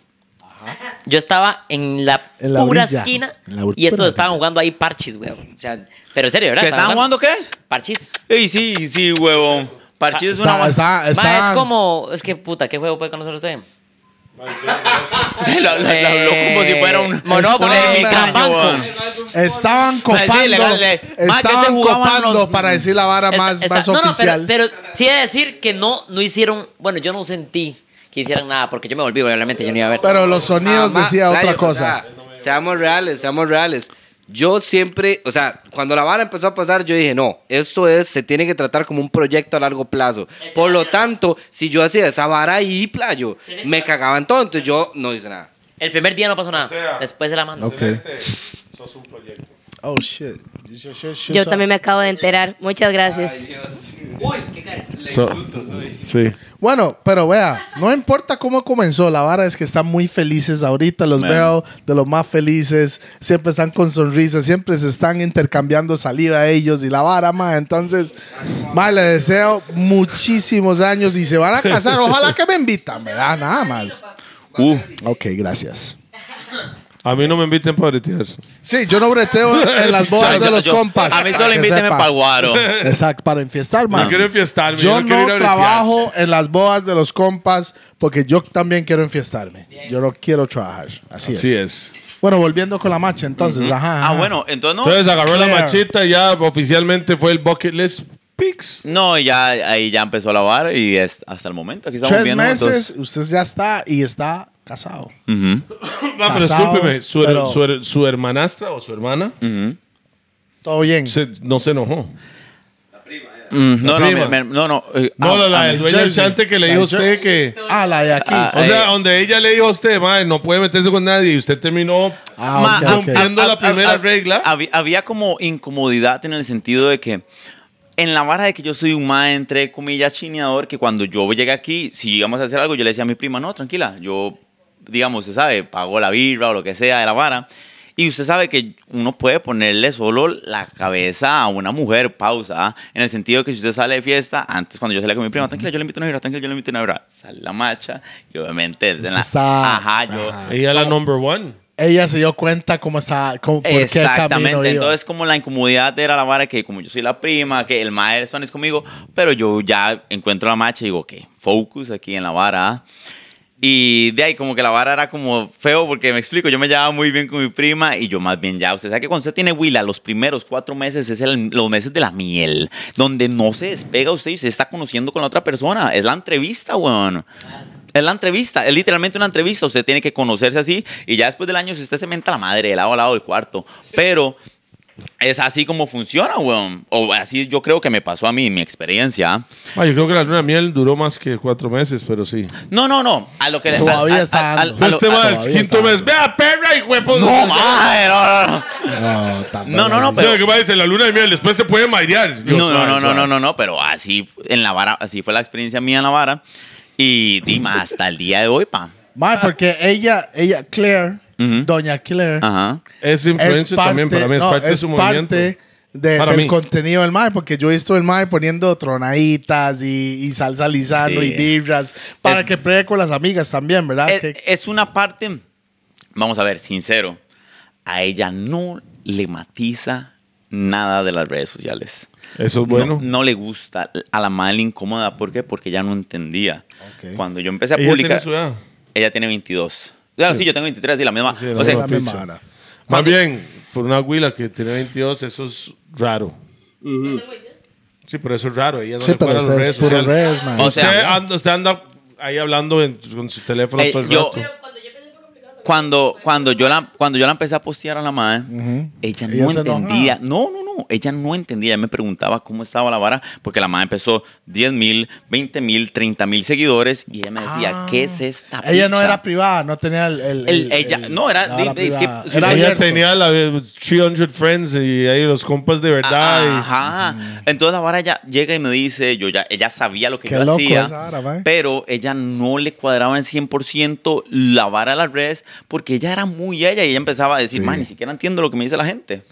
Yo estaba en la, pura esquina y estos estaban jugando ahí parches güey. O sea, pero en serio, ¿verdad? ¿Que estaban jugando qué? Parchis. Ey, sí, sí, huevón. Parchis ah, es una... Está, está, es como. Es que puta, ¿qué juego puede conocer usted? lo, eh, como si fuera un banco. Estaban copando, estaban copando para decir la vara más, más oficial. pero, sí de decir que no, no hicieron, bueno, yo no sentí que hicieran nada porque yo me volví, obviamente, yo no iba a ver. Pero los sonidos ah, decía otra cosa. seamos reales, seamos reales. Yo siempre, o sea, cuando la vara empezó a pasar, yo dije, no, esto es, se tiene que tratar como un proyecto a largo plazo. Por lo tanto, si yo hacía esa vara ahí, playo, me cagaban todo, entonces yo no hice nada. El primer día no pasó nada. Después se la mandó. Ok. sos un proyecto. Oh, shit. Yo, también me acabo de enterar. Muchas gracias. Sí. Bueno, pero vea, no importa cómo comenzó, la vara es que están muy felices ahorita, los veo de los más felices, siempre están con sonrisas, siempre se están intercambiando salida ellos y la vara, ma. Entonces, ma, les deseo muchísimos años y se van a casar. Ojalá que me invitan, ¿verdad? Nada más. Uh. Ok, gracias. A mí no me inviten para bretearse. Sí, yo no breteo en las bodas de los compas. A mí solo invítenme para el guaro. Exacto, para enfiestar, No quiero enfiestarme. Yo, no, trabajo en las bodas de los compas porque yo también quiero enfiestarme. Yo no quiero trabajar. Así, Así es. Bueno, volviendo con la macha, entonces. ajá, Ah, bueno, entonces no. Entonces agarró la machita y ya oficialmente fue el bucket list Picks. No, ya ahí ya empezó a lavar y hasta el momento. Tres meses, usted ya está y está casado. Uh discúlpeme, ¿su, hermanastra o su hermana? Todo bien. no se enojó. La prima, no, No, eh, no, no, la, del dueño del chante que le dijo a usted que. Ah, la de aquí. Ah, o sea, eh. donde ella le dijo a usted, madre, no puede meterse con nadie y usted terminó rompiendo ah, la primera regla. Había, como incomodidad en el sentido de que en la vara de que yo soy un madre, entre comillas, chineador, que cuando yo llegué aquí, si íbamos a hacer algo, yo le decía a mi prima, no, tranquila, yo digamos, usted sabe, pagó la birra o lo que sea de la vara. Y usted sabe que uno puede ponerle solo la cabeza a una mujer, pausa, en el sentido que si usted sale de fiesta, antes cuando yo salía con mi prima, tranquila, yo le invito a una birra, tranquila, yo le invito a una birra, sale la macha y obviamente... Pues la... está... yo... ella es la number one ella se dio cuenta cómo está, cómo, por Exactamente. Entonces, como la incomodidad era la vara que, como yo soy la prima, que el maestro es conmigo, pero yo ya encuentro la macha y digo, ok, focus aquí en la vara. Y de ahí como que la vara era como feo porque me explico, yo me llevaba muy bien con mi prima y yo más bien ya, usted sabe que cuando usted tiene Willa, los primeros cuatro meses es los meses de la miel, donde no se despega usted y se está conociendo con la otra persona, es la entrevista, weón. Es la entrevista, es literalmente una entrevista. Usted tiene que conocerse así y ya después del año, si usted se menta la madre, de lado al lado del cuarto. Pero es así como funciona, weón. O así yo creo que me pasó a mí, mi experiencia. Ah, yo creo que la luna de miel duró más que cuatro meses, pero sí. No, no, no. A lo que... Todavía a, a, está Este va quinto mes. Vea, perra y huevo. No, madre, no, no. No, no, No, no, no, ¿Qué va a La luna de miel después se puede mairear. No, no, no, no, no, no, pero así en la vara, así fue la experiencia mía en la vara. Y, Dima, hasta el día de hoy, pa. Madre, porque ella, ella, Claire Doña Killer. Es para mí, es parte de su del contenido del MAE, porque yo he visto el MAE poniendo tronaditas y, y salsa y birras para que pregue con las amigas también, ¿verdad? Es, una parte, vamos a ver, sincero, a ella no le matiza nada de las redes sociales. Eso es bueno. No, le gusta, a la madre le incomoda, ¿por qué? Porque ya no entendía. Cuando yo empecé a publicar. Ella tiene 22 sí. yo tengo 23 y la misma. Sí, la misma Más bien, por una huila que tiene 22, eso es raro. Sí, pero eso es raro. Ella no sí, pero usted es puro redes, man. usted, anda, ahí hablando con su teléfono eh, todo el rato. cuando yo Cuando, yo la, cuando yo la empecé a postear a la madre, ella no entendía. No, no, no ella no entendía, ella me preguntaba cómo estaba la vara, porque la mamá empezó 10 mil, 20 mil, 30 mil seguidores y ella me decía, ah. ¿qué es esta Ella no era privada, no tenía el... ella, no, era... ella tenía 300 friends y ahí los compas de verdad. Ah, ajá. Entonces la vara ya llega y me dice, yo ya, ella sabía lo que yo hacía, pero ella no le cuadraba en 100% la vara a las redes porque ella era muy ella y ella empezaba a decir, ni siquiera entiendo lo que me dice la gente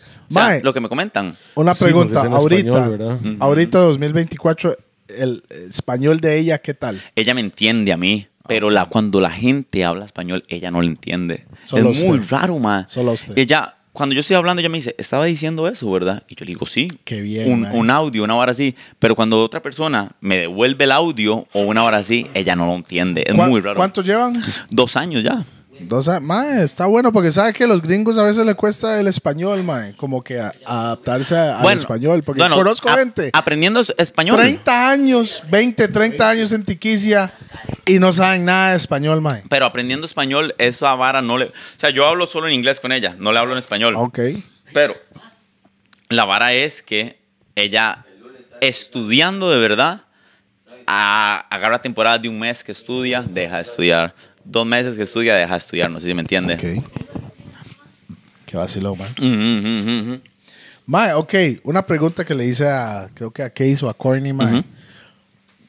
lo que me comentan. Una pregunta, ahorita, ahorita 2024, el español de ella, ¿qué tal? Ella me entiende a mí pero la, cuando la gente habla español, ella no lo entiende. es muy raro, más. Ella, cuando yo estoy hablando, ella me dice, estaba diciendo eso, ¿verdad? Y yo le digo, sí. Qué bien. Un, audio, una hora así. Pero cuando otra persona me devuelve el audio o una hora así, ella no lo entiende. Es muy raro. ¿Cuánto llevan? Dos años ya. Dos, mae, está bueno porque sabe que a los gringos a veces le cuesta el español, mae, como que adaptarse a, al español. Porque bueno, conozco Aprendiendo español. 30 años, 20, 30 años en Tiquicia y no saben nada de español, mae. Pero aprendiendo español, esa vara no le. O sea, yo hablo solo en inglés con ella, no le hablo en español. Ok. Pero la vara es que ella, estudiando de verdad, agarra temporada de un mes que estudia, deja de estudiar, dos meses que estudia, deja de estudiar, no sé si me entiende. Ok. Qué vacilo, man. Mm -hmm, ok, una pregunta que le hice a, creo que a Case o a Corny, mae.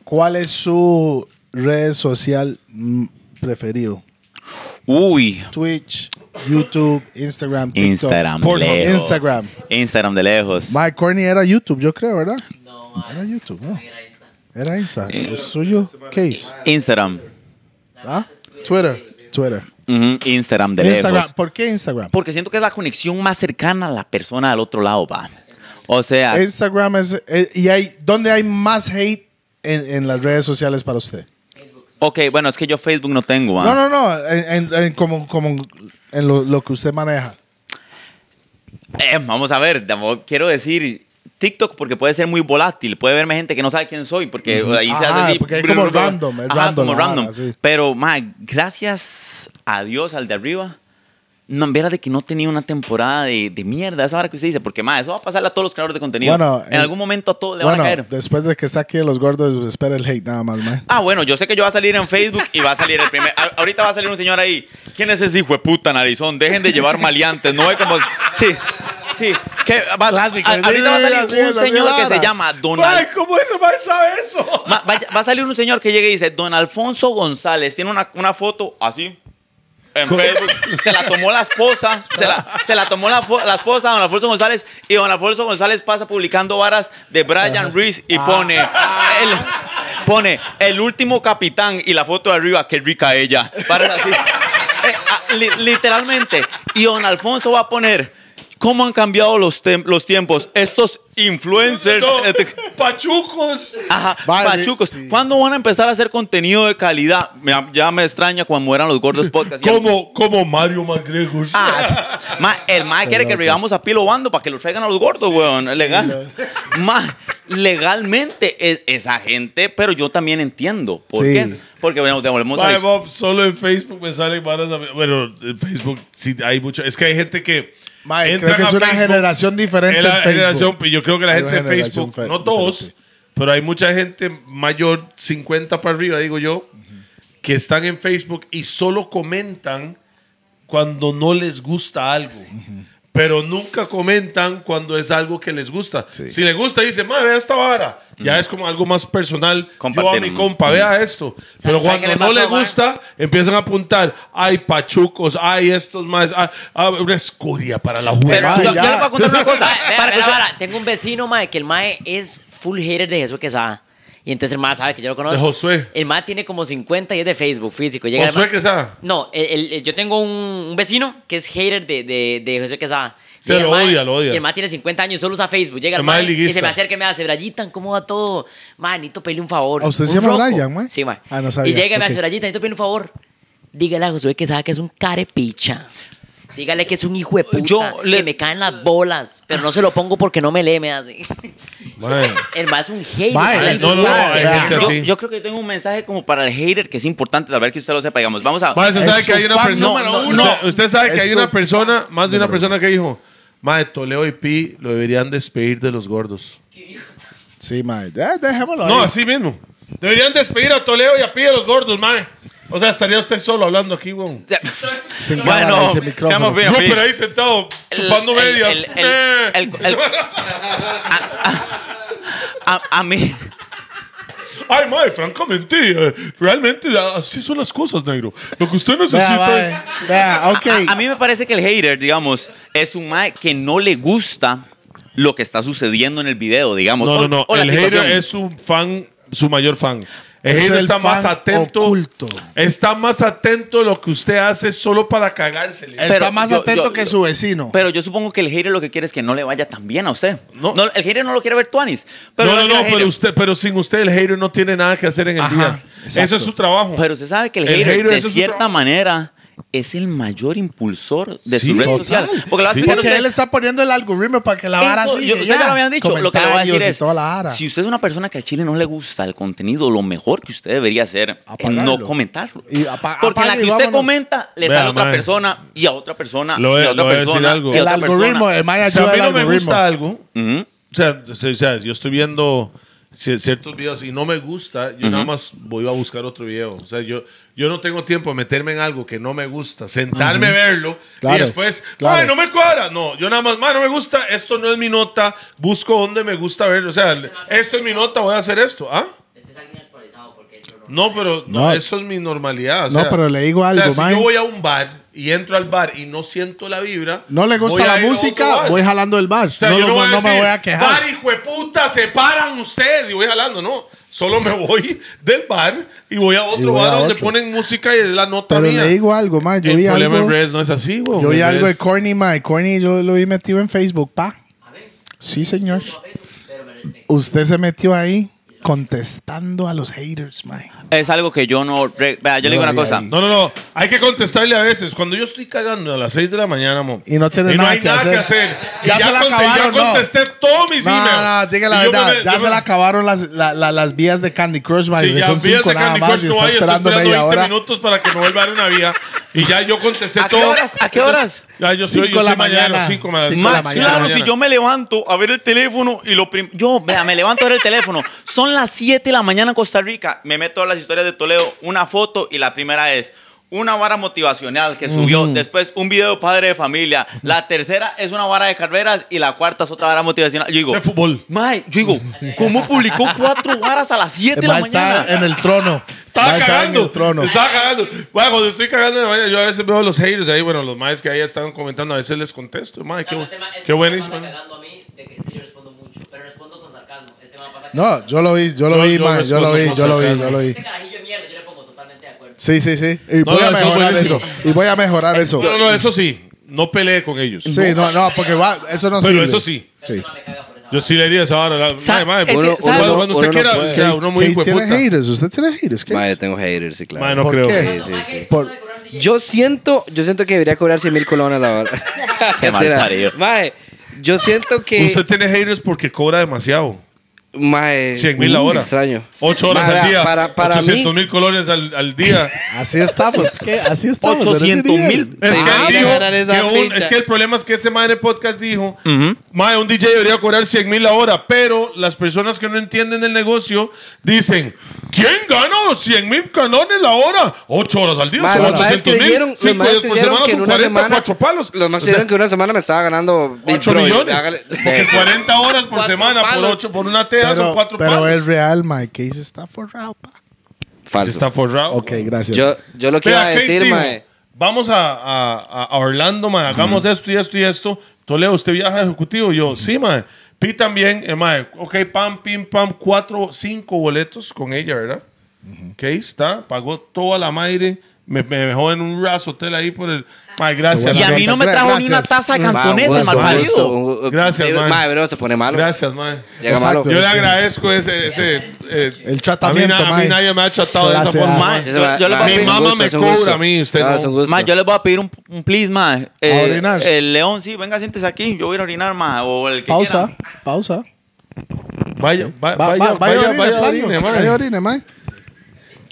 ¿Cuál es su red social preferido? Uy. Twitch, YouTube, Instagram, TikTok. Instagram, Instagram. Instagram de lejos. Mae, Corny era YouTube, yo creo, ¿verdad? No, mae. Era YouTube, ¿no? Era eh, Instagram. Era Instagram. suyo? Case. Instagram. ¿Ah? Twitter. Twitter. Instagram de Instagram. ¿Por qué Instagram? Porque siento que es la conexión más cercana a la persona del otro lado, va. O sea. Instagram es. Eh, y hay, ¿Dónde hay más hate en, las redes sociales para usted? Facebook. Ok, bueno, es que yo Facebook no tengo, No, no, no. En, como, en lo, que usted maneja. Eh, vamos a ver, quiero decir, TikTok porque puede ser muy volátil, puede verme gente que no sabe quién soy, porque ahí se hace así. Porque es como random, es random. Pero, más gracias a Dios, al de arriba, no, en vera de que no tenía una temporada de, mierda, esa hora que usted dice, porque más, eso va a pasarle a todos los creadores de contenido. Bueno, en eh, algún momento a todos le van a caer. Después de que saque los gordos, espera el hate nada más, man. Ah, bueno, yo sé que yo va a salir en Facebook y va a salir el primer. ahorita va a salir un señor ahí. ¿Quién es ese hijo de puta narizón? Dejen de llevar maleantes, no es como. Sí. Que ahorita va a salir un señor que se llama Donald ¿cómo va a saber eso? Va, a salir un señor que llegue y dice, Don Alfonso González, tiene una, una foto así. En Facebook. se la tomó la esposa. Se la, tomó la, esposa esposa Don Alfonso González. Y Don Alfonso González pasa publicando varas de Brian Reese y pone. El, pone el último capitán y la foto de arriba, Que rica ella. Eh, ah, literalmente. Y Don Alfonso va a poner ¿Cómo han cambiado los, los tiempos? Estos influencers. Eh, pachucos. pachucos. ¿Cuándo van a empezar a hacer contenido de calidad? Ya, me extraña cuando eran los gordos podcast. Como, como Mario MacGregor ah, el más quiere que vivamos a Pilo Bando para que lo traigan a los gordos, weón. Legal. más legalmente e, esa gente, pero yo también entiendo. ¿Por qué? Porque, bueno, te solo en Facebook me salen varas... Bueno, en Facebook sí hay mucho... Es que hay gente que es una generación diferente. yo creo que la gente de Facebook, no todos, pero hay mucha gente mayor, 50 para arriba, digo yo, que están en Facebook y solo comentan cuando no les gusta algo pero nunca comentan cuando es algo que les gusta. Si le gusta, dicen, madre, vea esta vara. Ya es como algo más personal. Yo a mi compa, vea esto. Pero cuando no le gusta, empiezan a apuntar, hay pachucos, hay estos más, ah, ah, una escoria para la juventud. Pero, yo, una cosa. tengo un vecino, mae, que el mae es full hater de Jesús sabe. Y entonces el más sabe que yo lo conozco. De Josué. El más tiene como 50 y es de Facebook físico. Llega ¿Josué Quesada? No, yo tengo un, vecino que es hater de, de, de Josué Quesada. Se lo odia, lo odia. el más tiene 50 años y solo usa Facebook. Llega el, el y se me acerca y me hace, Brayitan, ¿cómo va todo? Manito, pele un favor. ¿A usted se llama Brian, Sí, mae. Ah, no Y llega y okay. me hace, Brayitan, pele un favor. Dígale a Josué Quesada que es un carepicha. Dígale que es un hijo de puta, que me caen las bolas, pero no se lo pongo porque no me lee, me hace. El más un hater. yo, creo que tengo un mensaje como para el hater que es importante, tal vez que usted lo sepa. vamos a. usted sabe que hay una persona. más de una persona que dijo: Mae, Toleo y Pi lo deberían despedir de los gordos. Sí, mae. déjame eh, Dejémoslo No, así mismo. Deberían despedir a Toleo y a Pi de los gordos, mae. O sea, estaría usted solo hablando aquí, weón. bueno, micrófono. Yo, pero ahí sentado, chupando medias. a, mí. Ay, mae, francamente, eh, realmente así son las cosas, negro. Lo que usted necesita. okay. a, mí me parece que el hater, digamos, es un mae que no le gusta lo que está sucediendo en el video, digamos. No, no, no. el hater es un fan, su mayor fan. El está más atento. Está más atento a lo que usted hace solo para cagársele. está más atento que su vecino. Pero yo supongo que el hater lo que quiere es que no le vaya tan bien a usted. No. el hater no lo quiere ver tuanis. Pero no, no, no, pero, usted, pero sin usted el hater no tiene nada que hacer en el día. Eso es su trabajo. Pero usted sabe que el, el de cierta manera es el mayor impulsor de su red social. Porque, usted, él está poniendo el algoritmo para que la vara así. Yo, ya, lo habían dicho. Lo que a si usted es una persona que a Chile no le gusta el contenido, lo mejor que usted debería hacer es no comentarlo. porque la que usted comenta, le sale a otra persona y a otra persona y a otra persona. Algo. Y el algoritmo, El Maya a mí no me gusta algo. o, sea, o sea, yo estoy viendo ciertos videos y no me gusta, yo nada más voy a buscar otro video. O sea, yo, yo no tengo tiempo de meterme en algo que no me gusta, sentarme a verlo y después, ay, no me cuadra. No, yo nada más, no me gusta, esto no es mi nota, busco donde me gusta verlo O sea, esto es mi nota, voy a hacer esto. ¿Ah? No, pero eso es mi normalidad. no, pero le digo algo, o Si yo voy a un bar y entro al bar y no siento la vibra. No le gusta la música, voy jalando el bar. O me voy a quejar. Bar, hijo de puta, se paran ustedes y voy jalando, no. Solo me voy del bar y voy a otro bar donde ponen música y es la nota Pero le digo algo, man. Yo vi algo. es así, Yo vi algo de Corny, man. Corny yo lo vi metido en Facebook, pa. Sí, señor. Usted se metió ahí contestando a los haters, man. Es algo que yo no. Vea, yo le digo una cosa. No, no, no. Hay que contestarle a veces. Cuando yo estoy cagando a las 6 de la mañana, mo, Y no tiene nada hay que nada hacer. que hacer. Ya se la acabaron, ya contesté todos mis emails. no, diga la verdad. ya se la le acabaron las, las vías de Candy Crush, man. Sí, ya Son vías de nada Candy Crush y no está esperando 20 minutos para que me vuelva a dar una vía. Y ya yo contesté ¿A qué horas? ¿A qué horas? Ya yo soy, Cinco la mañana. mañana. de la claro, si yo me levanto a ver el teléfono y lo primero... yo vea, me levanto a ver el teléfono, son a las 7 de la mañana en Costa Rica. Me meto a las historias de Toledo, una foto y la primera es una vara motivacional que subió, después un video padre de familia, la tercera es una vara de carreras y la cuarta es otra vara motivacional. Yo digo, de fútbol. Mae, yo digo, ¿cómo publicó cuatro varas a las 7 de la mañana? Está en el trono. está cagando. Está Estaba cagando. Bueno, cuando estoy cagando yo a veces veo los haters ahí, bueno, los maes que ahí están comentando, a veces les contesto. Mae, qué, este este buenísimo. yo respondo mucho, pero respondo con no, yo lo vi, yo lo vi, man, yo lo vi, yo lo vi, yo lo vi. Sí, sí, sí. Y voy a mejorar eso. Y voy a mejorar eso. No, no, eso sí. No peleé con ellos. Sí, no, no, porque va, eso no sirve. Pero eso sí. Sí. Yo sí le diría esa hora. Madre, cuando usted quiera, no uno muy tiene haters? ¿Usted tiene haters? Madre, tengo haters, sí, claro. Madre, no creo. Sí, sí, Yo siento, yo siento que debería cobrar 100 mil colones la hora. Qué yo siento que... Usted tiene haters porque cobra demasiado. 100 mil la hora. 8 horas al día. 800 mil colores al, día. Así estamos. ¿qué? 800 mil. Es, que es, que el problema es que ese madre podcast dijo: un DJ debería cobrar 100 mil la hora. Pero las personas que no entienden el negocio dicen: ¿Quién gana 100 mil canones la hora? 8 horas al día. son 800 mil. por semana son 44 palos. Los más o sea, que una semana me estaba ganando 8 millones. Porque 40 horas por semana, por 8, por una T pero, es real, Mike. ¿Qué dice? Está forrado, pa. Está forrado. Ok, gracias. Yo, lo que decir, mae. vamos a, Orlando, mae. hagamos esto y esto y esto. Toledo, ¿usted viaja ejecutivo? Yo, sí, mae. Pi también, eh, mae. ok, pam, pim, pam, cuatro, cinco boletos con ella, ¿verdad? Uh está, pagó toda la madre me, me dejó en un raso Hotel ahí por el. Ay, gracias. Y a mí no me trajo ni una taza mm. cantonesa, mal parido. Gracias, mae. se pone malo. Gracias, mae. Yo le agradezco ese. ese eh, el tratamiento, a nadie me ha tratado de esa forma. mi mamá me cobra a mí, usted ah, yo le voy a pedir un, un please, eh, orinar. El león, sí, venga, siéntese aquí. Yo voy a orinar, mae. O el que pausa, pausa. Vaya, vaya, vaya, vaya, vaya, vaya, vaya, vaya, vaya,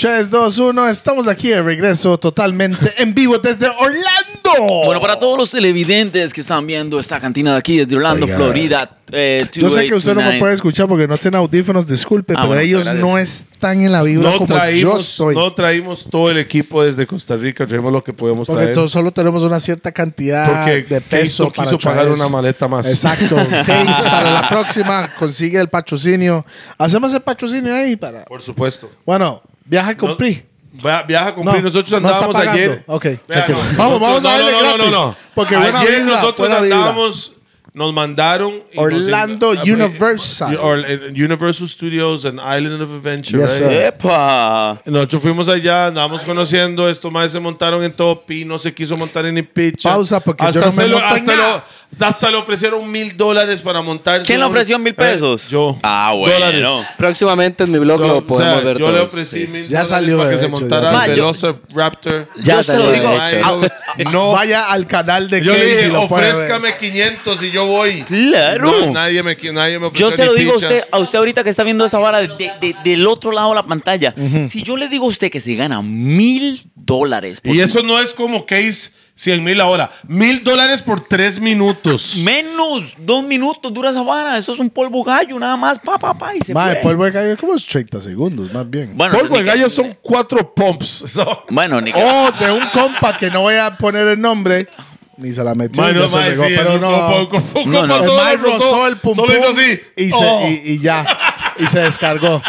3, 2, 1, estamos aquí de regreso totalmente en vivo desde Orlando. Bueno, para todos los televidentes que están viendo esta cantina de aquí desde Orlando, Florida. Eh, yo sé que usted no me puede escuchar porque no tiene audífonos, disculpe, ah, pero ellos no están en la vibra no como yo No traímos todo el equipo desde Costa Rica, traemos lo que podemos traer. Porque solo tenemos una cierta cantidad de peso para quiso pagar una maleta más. Exacto. para la próxima consigue el patrocinio. Hacemos el patrocinio ahí para... Por supuesto. Bueno, Viaja con No. viaja a cumplir. nosotros andábamos Vamos, vamos a ver gratis, porque buena ayer nosotros nos mandaron. Orlando eh, Universal. Eh, eh, Universal Studios and Island of Adventure. Yes, sir. ¡Epa! Nosotros fuimos allá, andábamos conociendo esto, más se montaron en Topi, no se quiso montar en pitch. Pausa, porque yo no me monto hasta le ofrecieron mil dólares para montar. ¿Quién le ofreció mil ¿Eh? pesos? yo. Ah, bueno. Dólares. Próximamente en mi blog lo podemos o sea, Yo le ofrecí mil ya salió, para que se montara ya el Ya yo lo digo. a no. Vaya al canal de Yo Case ofrézcame 500 y yo voy. Claro. nadie, me, nadie me ofreció Yo se lo digo a usted, a usted ahorita que está viendo esa vara del otro lado de la pantalla. Si yo le digo a usted que se gana mil dólares. Y eso no es como Case 100 mil ahora. Mil dólares por tres minutos. Menos dos minutos dura esa vara. Eso es un polvo gallo, nada más. Pa, pa, pa, y se Madre, polvo de gallo es como 30 segundos, más bien. Bueno, polvo de gallo que... son cuatro pumps. So. Bueno, ni Oh, que... de un compa que no voy a poner el nombre. Ni se la metió. Bueno, no sí, pero no. Poco, poco, no, no. El mae rozó el pum, pum, pum, pum y, se, oh. y, y ya. Y se descargó.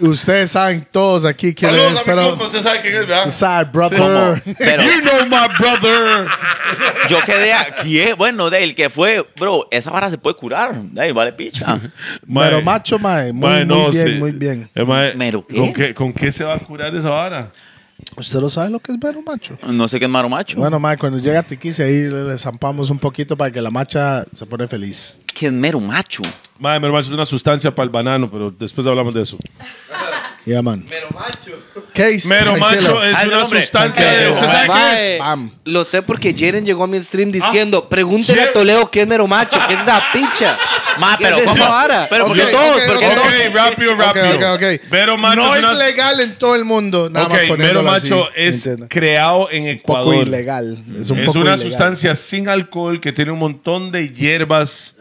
Ustedes saben todos aquí que Saludos es, pero. usted sabe es, brother. you know my brother. Yo quedé aquí, eh, bueno, del que fue, bro, esa vara se puede curar, vale picha. Pero macho, mae. Muy, bien, muy bien. Eh, ¿con, qué, ¿Con qué se va a curar esa vara? ¿Usted lo sabe lo que es mero macho? No sé qué es maro macho. Bueno, mae, cuando llega Tiquise ahí le zampamos un poquito para que la macha se pone feliz que es mero macho. Madre, mero macho es una sustancia para el banano, pero después hablamos de eso. ya man. Mero macho. ¿Qué es? Mero macho es una sustancia de... ¿Usted sabe qué es? Lo sé porque Jeren llegó a mi stream ah, diciendo, pregúntale pregúntele a Toledo qué es mero macho, qué es esa picha. Ma, pero ¿cómo ahora? Pero todos, okay, okay, rápido, rápido. Mero macho no es, legal en todo el mundo, nada Mero macho es creado en Ecuador. Es un poco ilegal. Es, una sustancia sin alcohol que tiene un montón de hierbas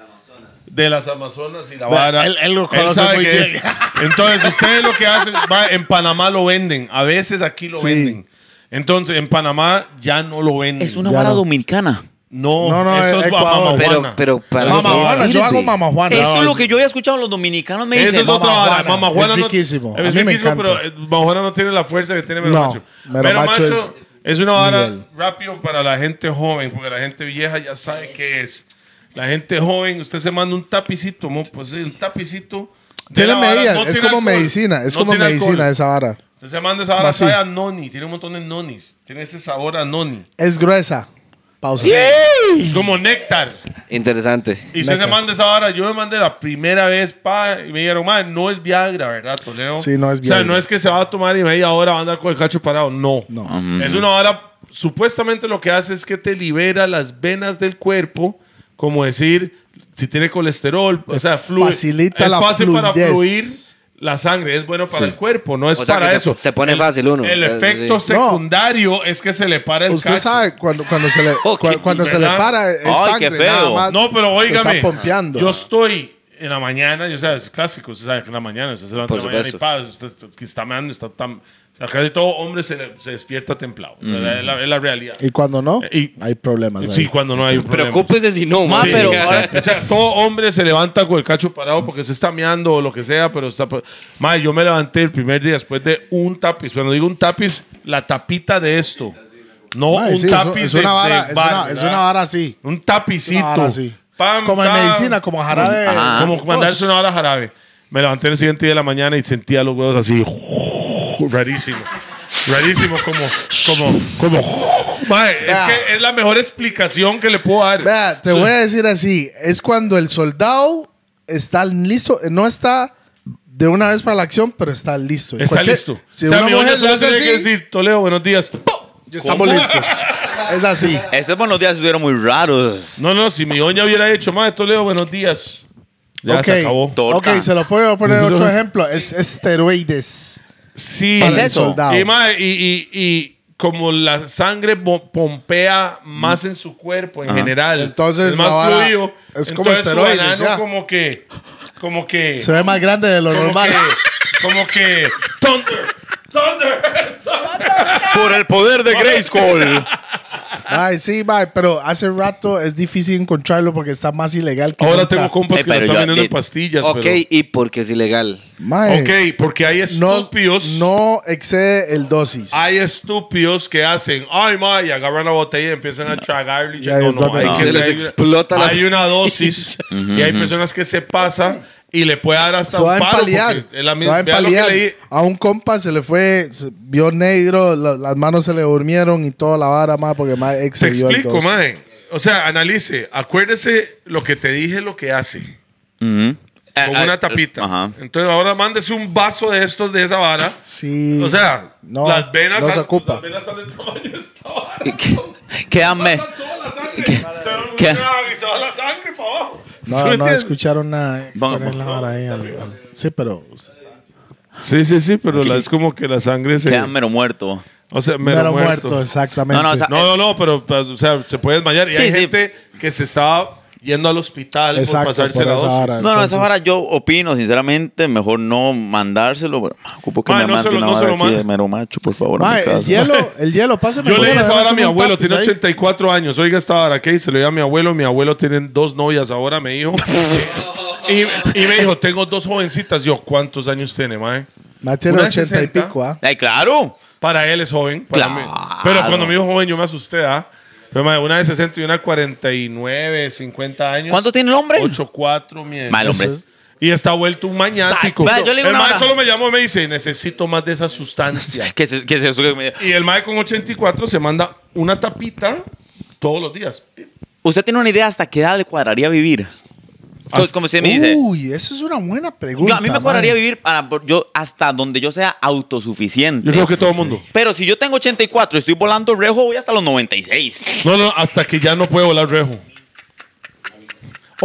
de las Amazonas y la vara. Él, lo Entonces, ustedes lo que hacen, en Panamá lo venden, a veces aquí lo venden. Entonces, en Panamá ya no lo venden. Es una vara dominicana. No, no, eso es eh, Ecuador. Pero, pero yo hago Mama Juana. Eso es lo que yo había escuchado. Los dominicanos me dicen. Eso es otra vara. Mama Juana riquísimo. No, pero eh, no tiene la fuerza que tiene Mero Macho. Mero, Macho, es, es, una vara rápido para la gente joven, porque la gente vieja ya sabe qué es. La gente joven, usted se manda un tapicito, pues un tapicito. Tiene medidas, es como medicina, es como medicina esa vara. Usted se manda esa vara, noni, tiene un montón de nonis, tiene ese sabor a noni. Es gruesa. Pausa. Como néctar. Interesante. Y usted se manda esa vara. Yo me mandé la primera vez, pa, y me dijeron, madre, no es Viagra, ¿verdad, Toledo? Sí, no es Viagra. O sea, no es que se va a tomar y media hora va a andar con el cacho parado. No. No. Es una vara, supuestamente lo que hace es que te libera las venas del cuerpo como decir, si tiene colesterol, o sea, fluye. Facilita es fácil para fluir la sangre, es bueno para el cuerpo, no es para eso. Se, pone fácil uno. El eh, efecto secundario es que se le para el Usted sabe, cuando, cuando se le, cuando, se le para es sangre, No, pero oígame, yo estoy en la mañana, yo o sea, es clásico, usted sabe que en la mañana, se levanta mañana y está meando, está tan... O sea, casi todo hombre se, despierta templado. Es, la, realidad. Y cuando no, hay problemas. Sí, cuando no hay problemas. Preocúpese si no, más. o sea, todo hombre se levanta con el cacho parado porque se está meando o lo que sea, pero está. Pues, Madre, yo me levanté el primer día después de un tapiz. Cuando digo un tapiz, la tapita de esto. No un tapiz. Es, una vara, vara así. Un tapicito. así como en medicina, como jarabe. Como mandarse una jarabe. Me levanté el siguiente día de la mañana y sentía los huevos así. Rarísimo. Rarísimo, como, como, como. es que es la mejor explicación que le puedo dar. Vea, te voy a decir así, es cuando el soldado está listo, no está de una vez para la acción, pero está listo. Está listo. Si o sea, una mujer así, decir, Toledo, buenos días. ya estamos listos es así. Estos buenos días estuvieron muy raros. No, no, si mi oña hubiera hecho más, esto leo buenos días. Ya se acabó. Ok, se lo puedo poner otro ejemplo. Es esteroides. Sí, para es el Soldado. Y, más, y, y, y, como la sangre pompea más en su cuerpo en general, entonces es más fluido. Es como entonces esteroides. como que, como que se ve más grande de lo normal. como que thunder, thunder, thunder. Por el poder de Grayskull. Ay, sí, mae, pero hace rato es difícil encontrarlo porque está más ilegal que Ahora tengo compas eh, que están vendiendo eh, pastillas. Ok, ¿y por qué es ilegal? Mae, ok, porque hay estúpidos. no excede el dosis. Hay estúpidos que hacen, ay, ma, agarran la botella y empiezan a tragar. Y Ya, no, hay que Se explota la- Hay una dosis y hay personas que se pasan y le puede dar hasta se va un palo se va a empalear. A un compa se le fue, se vio negro, las manos se le durmieron y toda la vara, más porque más Te explico, mae. O sea, analice, acuérdese lo que te dije, lo que hace. Con ah, una ah, tapita. Entonces ahora mándese un vaso de estos de esa vara. Sí. O sea, las venas. Las venas están del tamaño de esta vara. Quédame. Se va la sangre para abajo. No, no escucharon nada. Eh, ahí. al- sí, pero. Sí, sí, sí, pero es como que la sangre se. Queda mero muerto. O sea, mero, muerto. muerto. muerto, exactamente. No, no, eh, No, pero pues, o sea, se puede desmayar. Y hay gente que se estaba yendo al hospital por pasarse la dosis. no, no, esa vara yo opino, sinceramente, mejor no mandárselo. Me ocupo que me mande una no se lo de mero macho, por favor. El hielo, el hielo, pásame. Yo le dije a mi abuelo, tiene 84 años. Oiga esta vara, ¿qué? Se lo dije a mi abuelo. Mi abuelo tiene dos novias ahora, me dijo. y, y, me dijo, tengo dos jovencitas. Yo, ¿cuántos años tiene, mae? Mae tiene 80 y pico, ¿ah? Ay, claro. Para él es joven. Para claro. mí. Pero cuando me dijo joven, yo me asusté, ¿ah? una de 60 y una 49, 50 años. ¿Cuánto tiene el hombre? 8-4, mi Mal hombre. Y está vuelto un mañático. el maestro solo me llamó y me dice, necesito más de esa sustancia. ¿Qué, es, eso que me... Y el maestro con 84 se manda una tapita todos los días. ¿Usted tiene una idea hasta qué edad le cuadraría vivir? me dice? Uy, esa es una buena pregunta. a mí me acordaría vivir para, yo, hasta donde yo sea autosuficiente. Yo creo que todo el mundo. Pero si yo tengo 84 y estoy volando rejo, voy hasta los 96. No, no, hasta que ya no puedo volar rejo.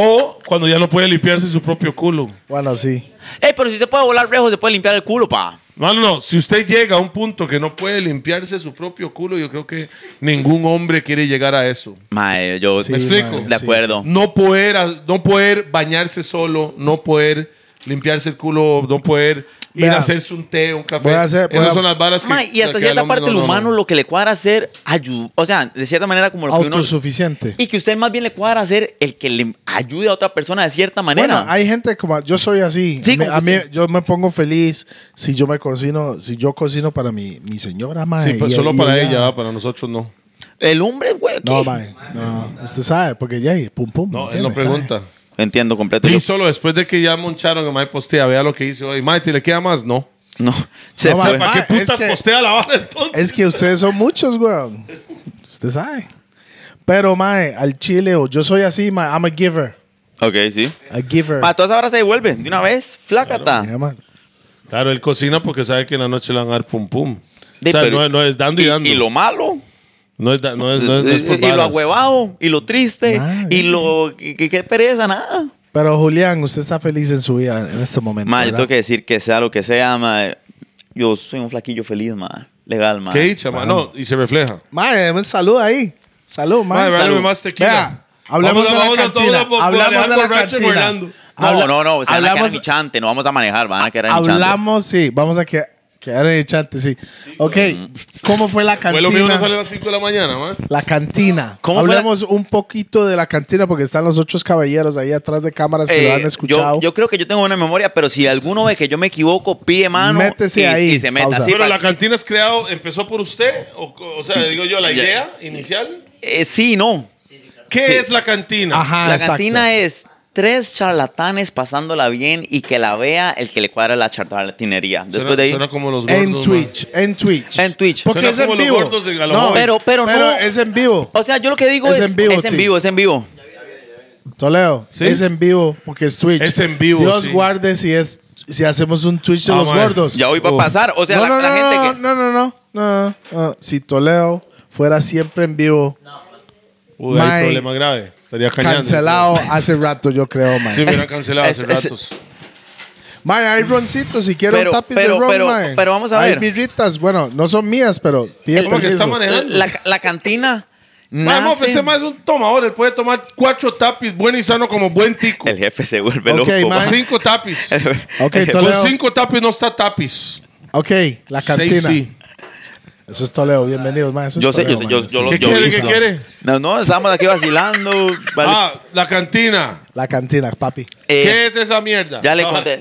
O cuando ya no puede limpiarse su propio culo. Bueno, sí. Ey, pero si se puede volar lejos, se puede limpiar el culo, pa. No, no, no. Si usted llega a un punto que no puede limpiarse su propio culo, yo creo que ningún hombre quiere llegar a eso. Mae, yo Sí, ¿Me explico? de acuerdo. No poder, no poder bañarse solo, no poder limpiarse el culo, no poder ir a hacerse un té, un café. hacer, Esas son las balas que. y hasta cierta parte el humano lo que le cuadra hacer ayuda, o sea, de cierta manera como lo uno autosuficiente. y que usted más bien le cuadra hacer el que le ayude a otra persona de cierta manera. Bueno, hay gente como yo soy así. Sí, a mí yo me pongo feliz si yo me cocino, si yo cocino para mi, mi señora, mae. Sí, pero pues, solo para ella, para nosotros no. El hombre, güey. No, No, usted sabe, porque ya, pum pum. No, él no pregunta entiendo completamente Y solo después de que ya moncharon a Mae Postea, vea lo que hizo hoy. Mae, ¿te le queda más? No. No. ¿Para qué putas postea la vara entonces? Es que ustedes son muchos, weón. Usted sabe. Pero, mae, al chile, o yo soy así, mae, I'm a giver. Ok, sí. A giver. Para todas ahora se devuelven de una vez, flácata. Claro. claro, él cocina porque sabe que en la noche le van a dar pum pum. o sea, no, es dando y, dando. Y lo malo, no es, no es, no y lo ahuevado, y lo triste, y lo. ¿Qué pereza, nada. Pero Julián, usted está feliz en su vida en este momento. madre yo tengo que decir que sea lo que sea, madre. yo soy un flaquillo feliz, madre. Legal, madre. Qué dicha, mano No, y se refleja. un salud ahí. Salud, madre. Madre, salud. más tequila. Vea, hablemos de la cantina. hablamos de la cantina. No, no, no, hablamos, de a no vamos a manejar, van a quedar Hablamos, sí, vamos a quedar Quedaron en el chante, sí. Ok, ¿cómo fue la cantina? Fue lo mismo sale a las 5 de la mañana, La cantina. ¿Cómo Hablemos un poquito de la cantina porque están los ocho caballeros ahí atrás de cámaras que lo han eh, escuchado. yo, creo que yo tengo una memoria, pero si alguno ve que yo me equivoco, pide mano Métese ahí, se meta Pero la cantina es creado, empezó por usted, o, sea, digo yo, la idea inicial. Eh, sí, no. ¿Qué es la cantina? Ajá, la cantina es tres charlatanes pasándola bien y que la vea el que le cuadra la charlatinería Después de ahí. como en Twitch, en Twitch. En Twitch. Porque es en vivo. no, pero, pero, pero es en vivo. O sea, yo lo que digo es. Es en vivo. Es en vivo, es en vivo. Toleo, ¿Sí? es en vivo porque es Twitch. Es en vivo. Dios guarde si es si hacemos un Twitch de ah, los gordos. Ya hoy va a pasar. O sea, la, gente no, que... no, no, no, no, Si Toleo fuera siempre en vivo. No. Uy, hay problema grave. Estaría Cancelado hace rato, yo creo, man. Sí, me cancelado hace rato Man, hay roncitos si quiero tapis de ron, pero, pero vamos a ver. Hay birritas, bueno, no son mías, pero pide que está manejando? La, la cantina. Vamos, ese más es un tomador, él puede tomar cuatro tapis, bueno y sano como buen tico. El jefe se vuelve loco. Cinco tapis. okay, Con cinco tapis no está tapis. Ok, la cantina. sí. Eso es Toledo, bienvenidos, maestro. Yo, sé, yo sé, yo, yo, ¿Qué quiere? ¿Qué quiere? No, no, estamos aquí vacilando. Ah, la cantina. La cantina, papi. Eh, ¿Qué es esa mierda? Ya le conté.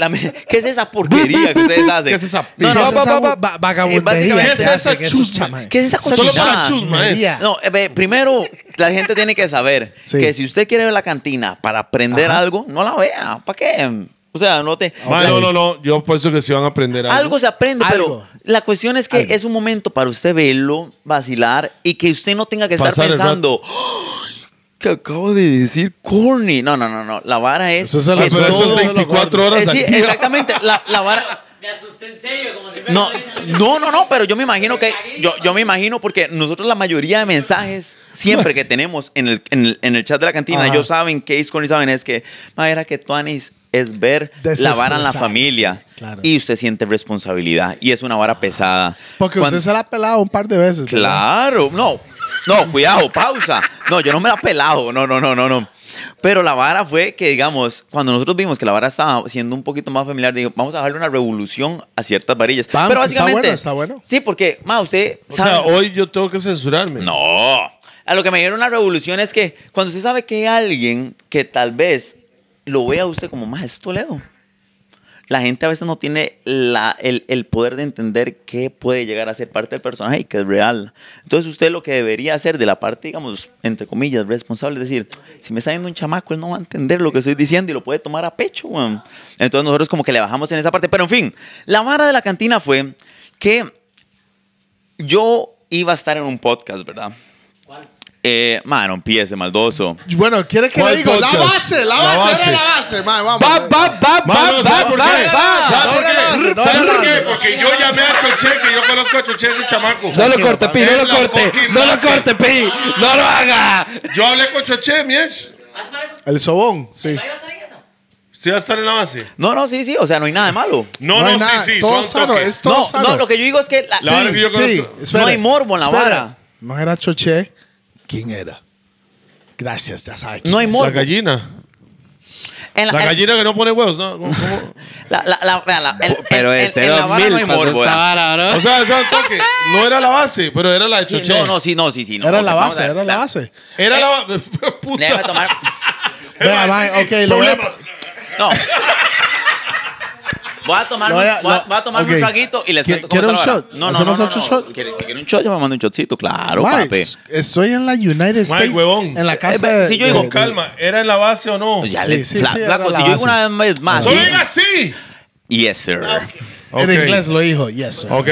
¿Qué es esa porquería que ustedes hacen? ¿Qué es esa No, no, eh, ¿Qué es esa ¿qué es esa chucha, ¿Qué es esa Solo para ¿eh? No, primero, la gente tiene que saber que si usted quiere ver la cantina para aprender algo, no la vea. ¿Para qué? O sea, no te. Ah, no, no, no. Yo pienso que se van a aprender algo. Algo se aprende, pero la cuestión es que es un momento para usted verlo, vacilar y que usted no tenga que estar pensando. ¿Qué que acabo de decir corny. No, no, no, no. La vara es. Eso es a 24 horas aquí. exactamente. La, vara. Me asusté en serio, no, no, no, pero yo me imagino que. Yo, me imagino porque nosotros la mayoría de mensajes siempre que tenemos en el, en el, chat de la cantina, yo ellos saben que es corny, saben es que. era que Tuanis es ver la vara en la familia. Y usted siente responsabilidad. Y es una vara ah, pesada. Porque usted se la ha pelado un par de veces. Claro, no. No, cuidado, pausa. No, yo no me la he pelado. No, no, no, no, no. Pero la vara fue que, digamos, cuando nosotros vimos que la vara estaba siendo un poquito más familiar, digo, vamos a darle una revolución a ciertas varillas. Pero básicamente. Está bueno, está bueno. Sí, porque, más, usted. O sea, hoy yo tengo que censurarme. No. A lo que me dieron una revolución es que cuando usted sabe que hay alguien que tal vez lo vea usted como más La gente a veces no tiene el, poder de entender qué puede llegar a ser parte del personaje y que es real. Entonces usted lo que debería hacer de la parte, digamos, entre comillas, responsable, es decir, si me está viendo un chamaco, él no va a entender lo que estoy diciendo y lo puede tomar a pecho. Entonces nosotros como que le bajamos en esa parte. Pero en fin, la vara de la cantina fue que yo iba a estar en un podcast, ¿verdad? Eh, ma, non piese, maldoso. Bueno, ¿quiere que le diga? La base, la base, la base, era la base. Ma, vamos. Va, va, va, va, va, va, por qué? Porque yo llamé a Choche que yo conozco a Choche, ese chamaco. No lo corte, Pi, no lo corte. No lo corte, Pi. No lo haga. Yo hablé con Choche, mies. El sobón, sí. ¿Usted va a estar en la base? No, no, sí, sí. O sea, no hay nada de malo. No, no, no sí, sí. Todo sano, es todo sano. No, lo que yo digo es que... La, sí, que no hay morbo en la vara. No era Choche ¿Quién era? Gracias, ya sabes. No hay es. La gallina. La gallina que no pone huevos, ¿no? la- la- la- Pero en- La vara no hay O sea, ese toque no era la base, pero era la de Sí, No, no, sí, no, sí, sí. Era la base, era eh, la base. Era la base. Puta. tomar. Vea, ok, lo voy a- No. Voy a tomar, un traguito y les cuento un shot? No, no, no no, shot? un shot, yo me mando un shotcito, claro, pues, Estoy en la United States. En la eh, casa. Eh, si yo digo, calma, ¿era en la base o no? Pues ya le, sí, la, si yo digo una vez más. ¡Soy Yes, sir. Ah, en inglés lo dijo, yes, sir. Ok.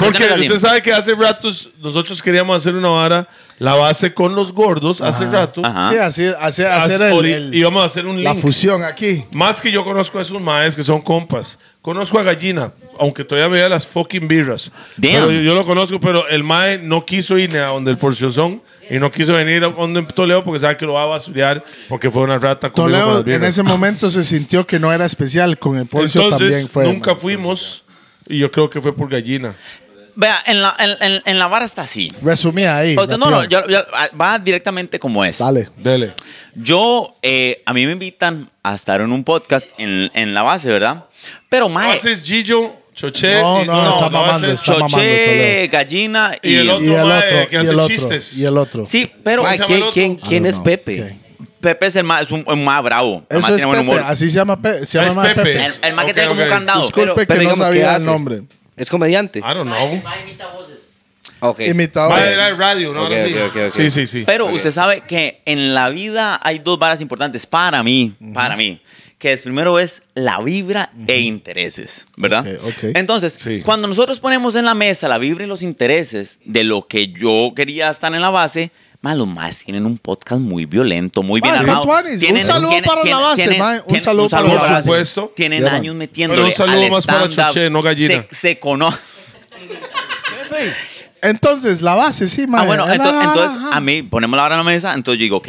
Porque usted sabe que hace ratos nosotros queríamos hacer una vara la base con los gordos hace rato. Sí, así, hacer el, y vamos a hacer un la fusión aquí. Más que yo conozco a esos maes que son compas. Conozco a Gallina, aunque todavía veía las fucking birras. yo, lo conozco, pero el mae no quiso ir a donde el porciozón y no quiso venir a donde Toledo porque sabe que lo va a estudiar porque fue una rata. Toledo en ese momento se sintió que no era especial con el porcio Entonces, también fue, nunca fuimos y yo creo que fue por Gallina. Vea, en la, en, en la vara está así. Resumida ahí. O sea, no, no, yo- yo- ah, va directamente como es. Dale. Dele. Yo, eh, a mí me invitan a estar en un podcast en, en la base, ¿verdad? Pero, No, mae, ese Gillo, Choche. No, y- no, esa mamando, ese está mamando, Choché, Toledo. gallina y... Y el otro. Y el mae, otro, que y hace el otro, chistes. y el otro. Sí, pero Mae, ¿quién, quién, quién ah, es Pepe? Pepe es el más, es un, un más bravo. el Eso más es tiene buen Pepe, humor. así se llama Pepe. Se llama Es Pepe. Pepe. El, el más que Ok, tiene como un candado. Disculpe pero- que pero no digamos, ¿qué el hace? nombre. ¿Es comediante? I don't know. Va a ir radio, ¿no? sí. Sí, sí, Pero usted sabe que en la vida hay dos varas importantes para mí, para mí. Que es, primero es la vibra e intereses, ¿verdad? Ok, Entonces, cuando nosotros ponemos en la mesa la vibra y los intereses de lo que yo quería estar en la base, Malo más tienen un podcast muy violento, muy bien un saludo para la base, un saludo para la base. Por supuesto. Tienen años metiendo. Pero un saludo más para Chuché, no gallina. Se, conoce. Entonces, la base, sí, malo. Ah, bueno, entonces, a mí, ponemos la hora en la mesa, entonces yo digo, ok,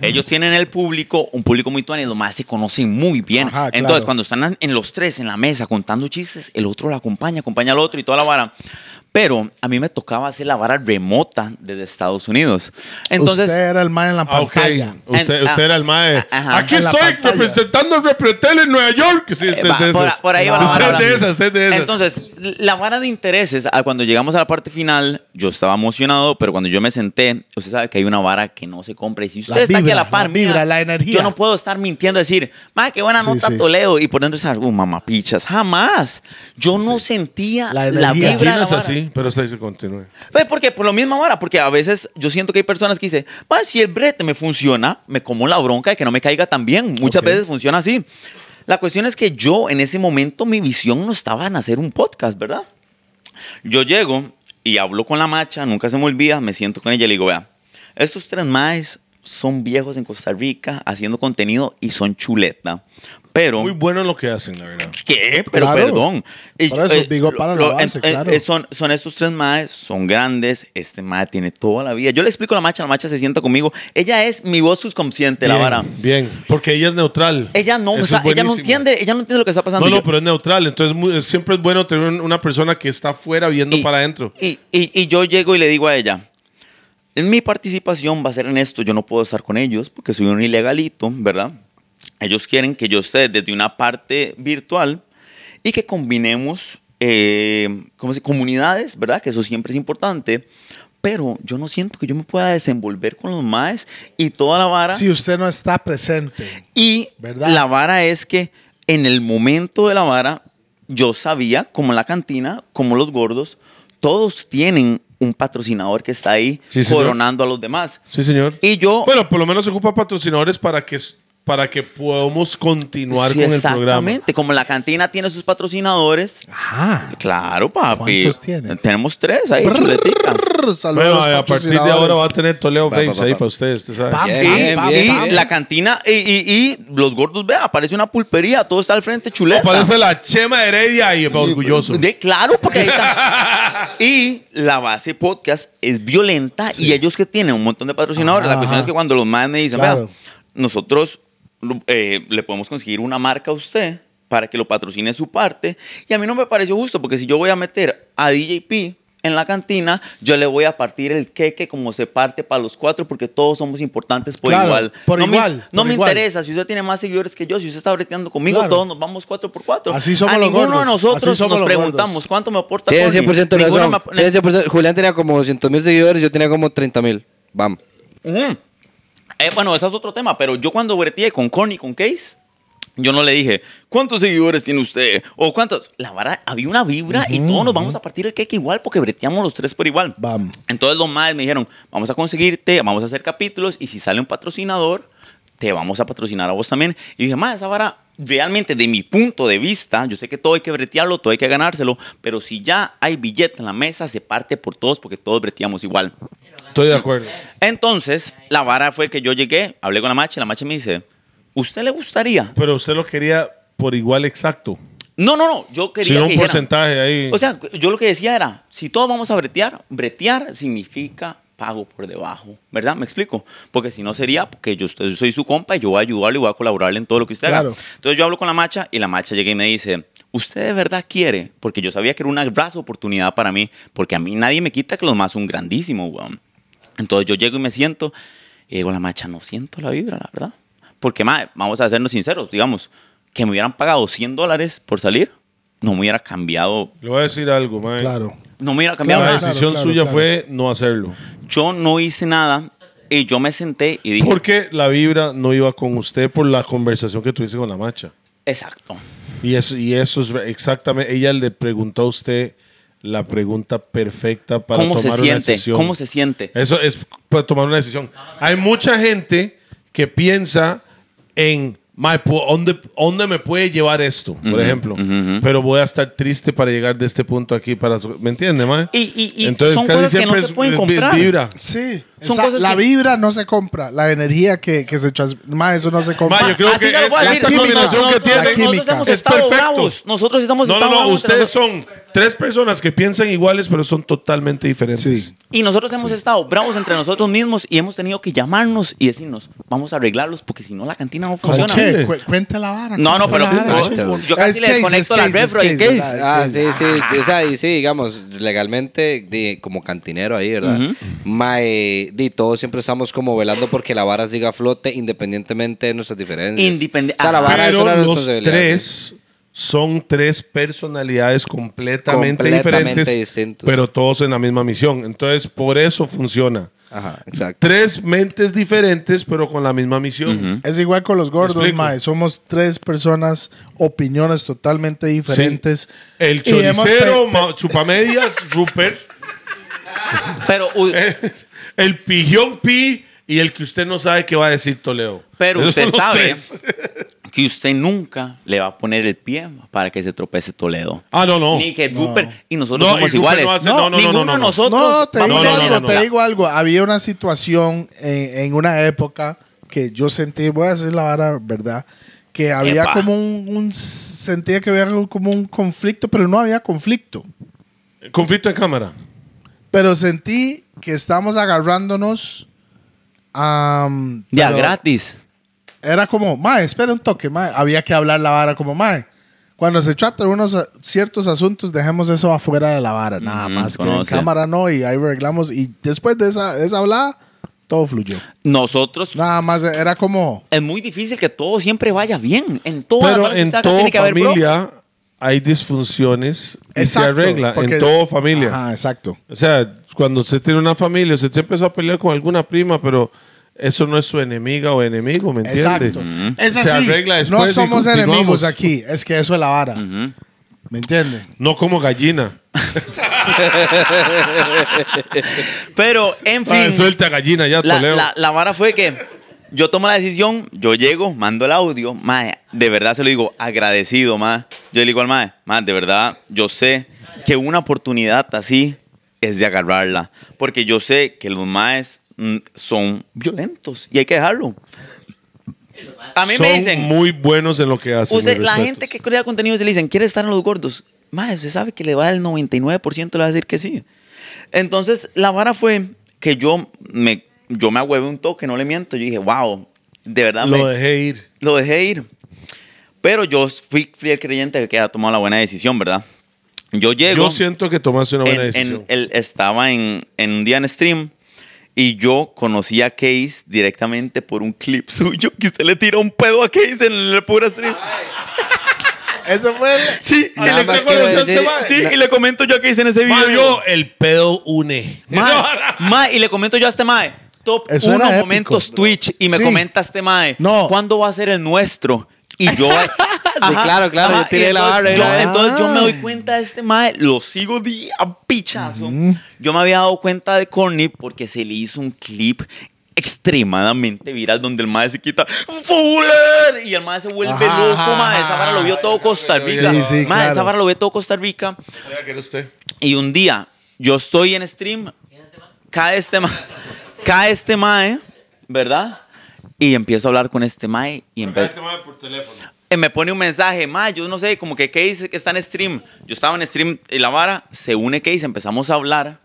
ellos tienen el público, un público muy tuani, lo más se conocen muy bien. entonces, cuando están en los tres en la mesa contando chistes, el otro la acompaña, acompaña al otro y toda la vara. Pero a mí me tocaba hacer la vara remota desde Estados Unidos. Entonces, usted era el mae en la ah, pantalla. usted, usted, ah, era el mae. Ah, aquí estoy representando el Repretel en Nueva York. usted es de por, Usted es de esas, usted de Entonces, la vara de intereses, cuando llegamos a la parte final, yo estaba emocionado, pero cuando yo me senté, usted sabe que hay una vara que no se compra. Y si usted está aquí a la par, vibra, la energía. Yo no puedo estar mintiendo, decir, mae, qué buena nota toleo Y por dentro es uh, mamapichas. Jamás. Yo no sentía la, energía. la vibra. así? Pero pero se continúa pues, ¿Por qué? por lo mismo ahora, porque a veces yo siento que hay personas que dicen, si el brete me funciona, me como la bronca de que no me caiga tan bien. Muchas veces funciona así. La cuestión es que yo en ese momento mi visión no estaba en hacer un podcast, ¿verdad? Yo llego y hablo con la macha, nunca se me olvida, me siento con ella y le digo, vea, estos tres maes son viejos en Costa Rica haciendo contenido y son chuleta. Muy bueno en lo que hacen, la verdad. ¿Qué? Pero perdón. eso eh, digo para lo, eh, claro. Eh, son, son esos tres maes, son grandes. Este mae tiene toda la vida. Yo le explico a la macha, la macha se sienta conmigo. Ella es mi voz subconsciente, la vara. Bien, porque ella es neutral. Ella no, ella no entiende, ella no entiende lo que está pasando. No, no, pero es neutral. Entonces siempre es bueno tener una persona que está afuera viendo para adentro. Y, y, y yo llego y le digo a ella, mi participación va a ser en esto. Yo no puedo estar con ellos porque soy un ilegalito, ¿verdad? Ellos quieren que yo esté desde una parte virtual y que combinemos eh, ¿cómo se? comunidades, ¿verdad? Que eso siempre es importante. Pero yo no siento que yo me pueda desenvolver con los maes y toda la vara. Si usted no está presente. Y la vara es que en el momento de la vara, yo sabía, como la cantina, como los gordos, todos tienen un patrocinador que está ahí coronando a los demás. Sí, señor. Y yo. Bueno, por lo menos ocupa patrocinadores para que para que podamos continuar con el programa. Exactamente, como la cantina tiene sus patrocinadores. Ajá. Claro, papi. ¿Cuántos tienen? Tenemos tres ahí, chuleticas. Bueno, a, partir de ahora va a tener Toledo Babes ahí para ustedes, y la cantina, y, los gordos, vea, aparece una pulpería, todo está al frente, chuleta. Aparece parece la Chema Heredia y orgulloso. De, claro, porque ahí está. y la base podcast es violenta y ellos que tienen un montón de patrocinadores, la cuestión es que cuando los me dicen, vea, nosotros eh, le podemos conseguir una marca a usted para que lo patrocine su parte. Y a mí no me pareció justo, porque si yo voy a meter a DJP en la cantina, yo le voy a partir el queque como se parte para los cuatro, porque todos somos importantes por igual. Por no Me, no me interesa, si usted tiene más seguidores que yo, si usted está breteando conmigo, todos nos vamos cuatro por cuatro. Así somos a los ninguno de nosotros nos preguntamos cuánto me aporta Tiene 100% razón. Julián tenía como 200 mil seguidores, yo tenía como 30 mil. Vamos. Eh, bueno, ese es otro tema, pero yo cuando breteé con Connie, con Case, yo no le dije, ¿cuántos seguidores tiene usted? O cuántos. La vara, había una vibra y todos nos vamos a partir el cake igual porque breteamos los tres por igual. Bam. Entonces los madres me dijeron, vamos a conseguirte, vamos a hacer capítulos y si sale un patrocinador, te vamos a patrocinar a vos también. Y dije, madre, esa vara, realmente de mi punto de vista, yo sé que todo hay que bretearlo, todo hay que ganárselo, pero si ya hay billete en la mesa, se parte por todos porque todos breteamos igual. Estoy de acuerdo. Entonces, la vara fue que yo llegué, hablé con la macha y la macha me dice, ¿usted le gustaría? Pero usted lo quería por igual exacto. No, no, no. Yo quería. Si un porcentaje ahí. O sea, yo lo que decía era: si todos vamos a bretear, bretear significa pago por debajo, ¿verdad? ¿Me explico? Porque si no sería porque yo, soy su compa y yo voy a ayudarle y voy a colaborarle en todo lo que usted haga. Entonces yo hablo con la macha y la macha llega y me dice, ¿usted de verdad quiere? Porque yo sabía que era una gran oportunidad para mí, porque a mí nadie me quita que los más un grandísimo, weón. Entonces yo llego y me siento y digo, la macha, no siento la vibra, la verdad. Porque, madre, vamos a hacernos sinceros, digamos, que me hubieran pagado 100 dólares por salir, no me hubiera cambiado. Le voy a decir algo, madre. Claro. No me hubiera cambiado nada. La decisión suya fue no hacerlo. Yo no hice nada y yo me senté y dije... Porque la vibra no iba con usted por la conversación que tuviste con la macha. Exacto. Y y eso es exactamente, ella le preguntó a usted la pregunta perfecta para tomar una decisión. ¿Cómo se siente? Eso es para tomar una decisión. Hay mucha gente que piensa en ¿dónde, me puede llevar esto? Por ejemplo. Pero voy a estar triste para llegar de este punto aquí. para ¿Me entiendes, Mae? Y, Entonces, son casi no se es, comprar. Sí la vibra no se compra, la energía que, que se transmite, eso no se compra. yo creo que es- esta combinación que nosotros Es bravos. Nosotros estamos No, no, no, ustedes son tres personas que piensan iguales, pero son totalmente diferentes. Y nosotros hemos estado bravos entre nosotros mismos y hemos tenido que llamarnos y decirnos, vamos a arreglarlos porque si no la cantina no funciona. la vara. No, no, pero yo casi le desconecto la refro y case. Ah, sí, ah. sí. O sea, y sí, digamos, legalmente, como cantinero ahí, ¿verdad? Mae, y todos siempre estamos como velando porque la vara siga a flote independientemente de nuestras diferencias. Independiente. la vara Pero los tres son tres personalidades completamente, diferentes, pero todos en la misma misión. Entonces, por eso funciona. Ajá, exacto. Tres mentes diferentes, pero con la misma misión. Es igual con los gordos, mae. Somos tres personas, opiniones totalmente diferentes. El choricero, chupamedias, Rupert. Pero eh, el pijón pi y el que usted no sabe qué va a decir Toledo. Pero usted sabe que usted nunca le va a poner el pie para que se tropece Toledo. Ah, no, no. Ni que tú y nosotros somos iguales. No, no, no, ninguno de nosotros. No, te digo algo, te digo algo. Había una situación en, una época que yo sentí, voy a decir la vara, ¿verdad? Que había como un, un, sentía que había como un conflicto, pero no había conflicto. Conflicto en cámara. Pero sentí que estamos agarrándonos. ya, gratis. Era como, mae, espera un toque, mae. Había que hablar la vara como, mae. Cuando se trata de unos eh, ciertos asuntos, dejemos eso afuera de la vara, nada mm, más. Que en cámara no, y ahí arreglamos. Y después de esa, esa hablada, todo fluyó. Nosotros. Nada más, era como. Es muy difícil que todo siempre vaya bien. En toda la en toda tiene que familia, hay disfunciones y se arregla en toda familia. Ajá, exacto. O sea, cuando se tiene una familia, usted empezó a pelear con alguna prima, pero eso no es su enemiga o enemigo, ¿me entiende? Exacto. Es así. no somos enemigos aquí, es que eso es la vara. ¿Me entiende? No como gallina. pero, en ah, fin. suelta gallina ya, la, la vara fue que yo tomo la decisión, yo llego, mando el audio, mae, de verdad se lo digo, agradecido, mae. Yo le digo al mae, mae, de verdad, yo sé que una oportunidad así es de agarrarla, porque yo sé que los maes mm, son violentos y hay que dejarlo. A mí me dicen, muy buenos en lo que hacen. la gente que crea contenido se le dicen, ¿quiere estar en los gordos? Mae, se sabe que le va el 99% le va a decir que sí. Entonces, la vara fue que yo me yo me agüevé un toque, no le miento. Yo dije, wow, de verdad. Lo dejé ir. Lo dejé ir. Pero yo fui el creyente que ha tomado la buena decisión, ¿verdad? Yo llego. Yo siento que tomaste una buena decisión. él estaba en, en un día en stream y yo conocí a Case directamente por un clip suyo que usted le tira un pedo a Case en el pura stream. Eso fue el... Sí, y le, comento yo a Case en ese video. yo, el pedo une. y le comento yo a este mae top Eso momentos Twitch y me comenta este mae, no. ¿cuándo va a ser el nuestro? Y yo... claro, claro. yo tiré entonces, la barra. Yo, entonces yo me doy ah. cuenta de este mae, lo sigo día a pichazo. Yo me había dado cuenta de Corny porque se le hizo un clip extremadamente viral donde el mae se quita Fuller y el mae se vuelve loco, mae. Esa vara lo vio todo Costa Rica. Sí, sí, mae, esa vara lo vio todo Costa Rica. Oiga, ¿qué era usted? Y un día yo estoy en stream, este cae este mae. Cae este mae, ¿verdad? Y empiezo a hablar con este mae. Y este mae por teléfono. Eh, me pone un mensaje, mae, yo no sé, como que Case que está en stream. Yo estaba en stream y la vara se une Case, empezamos a hablar.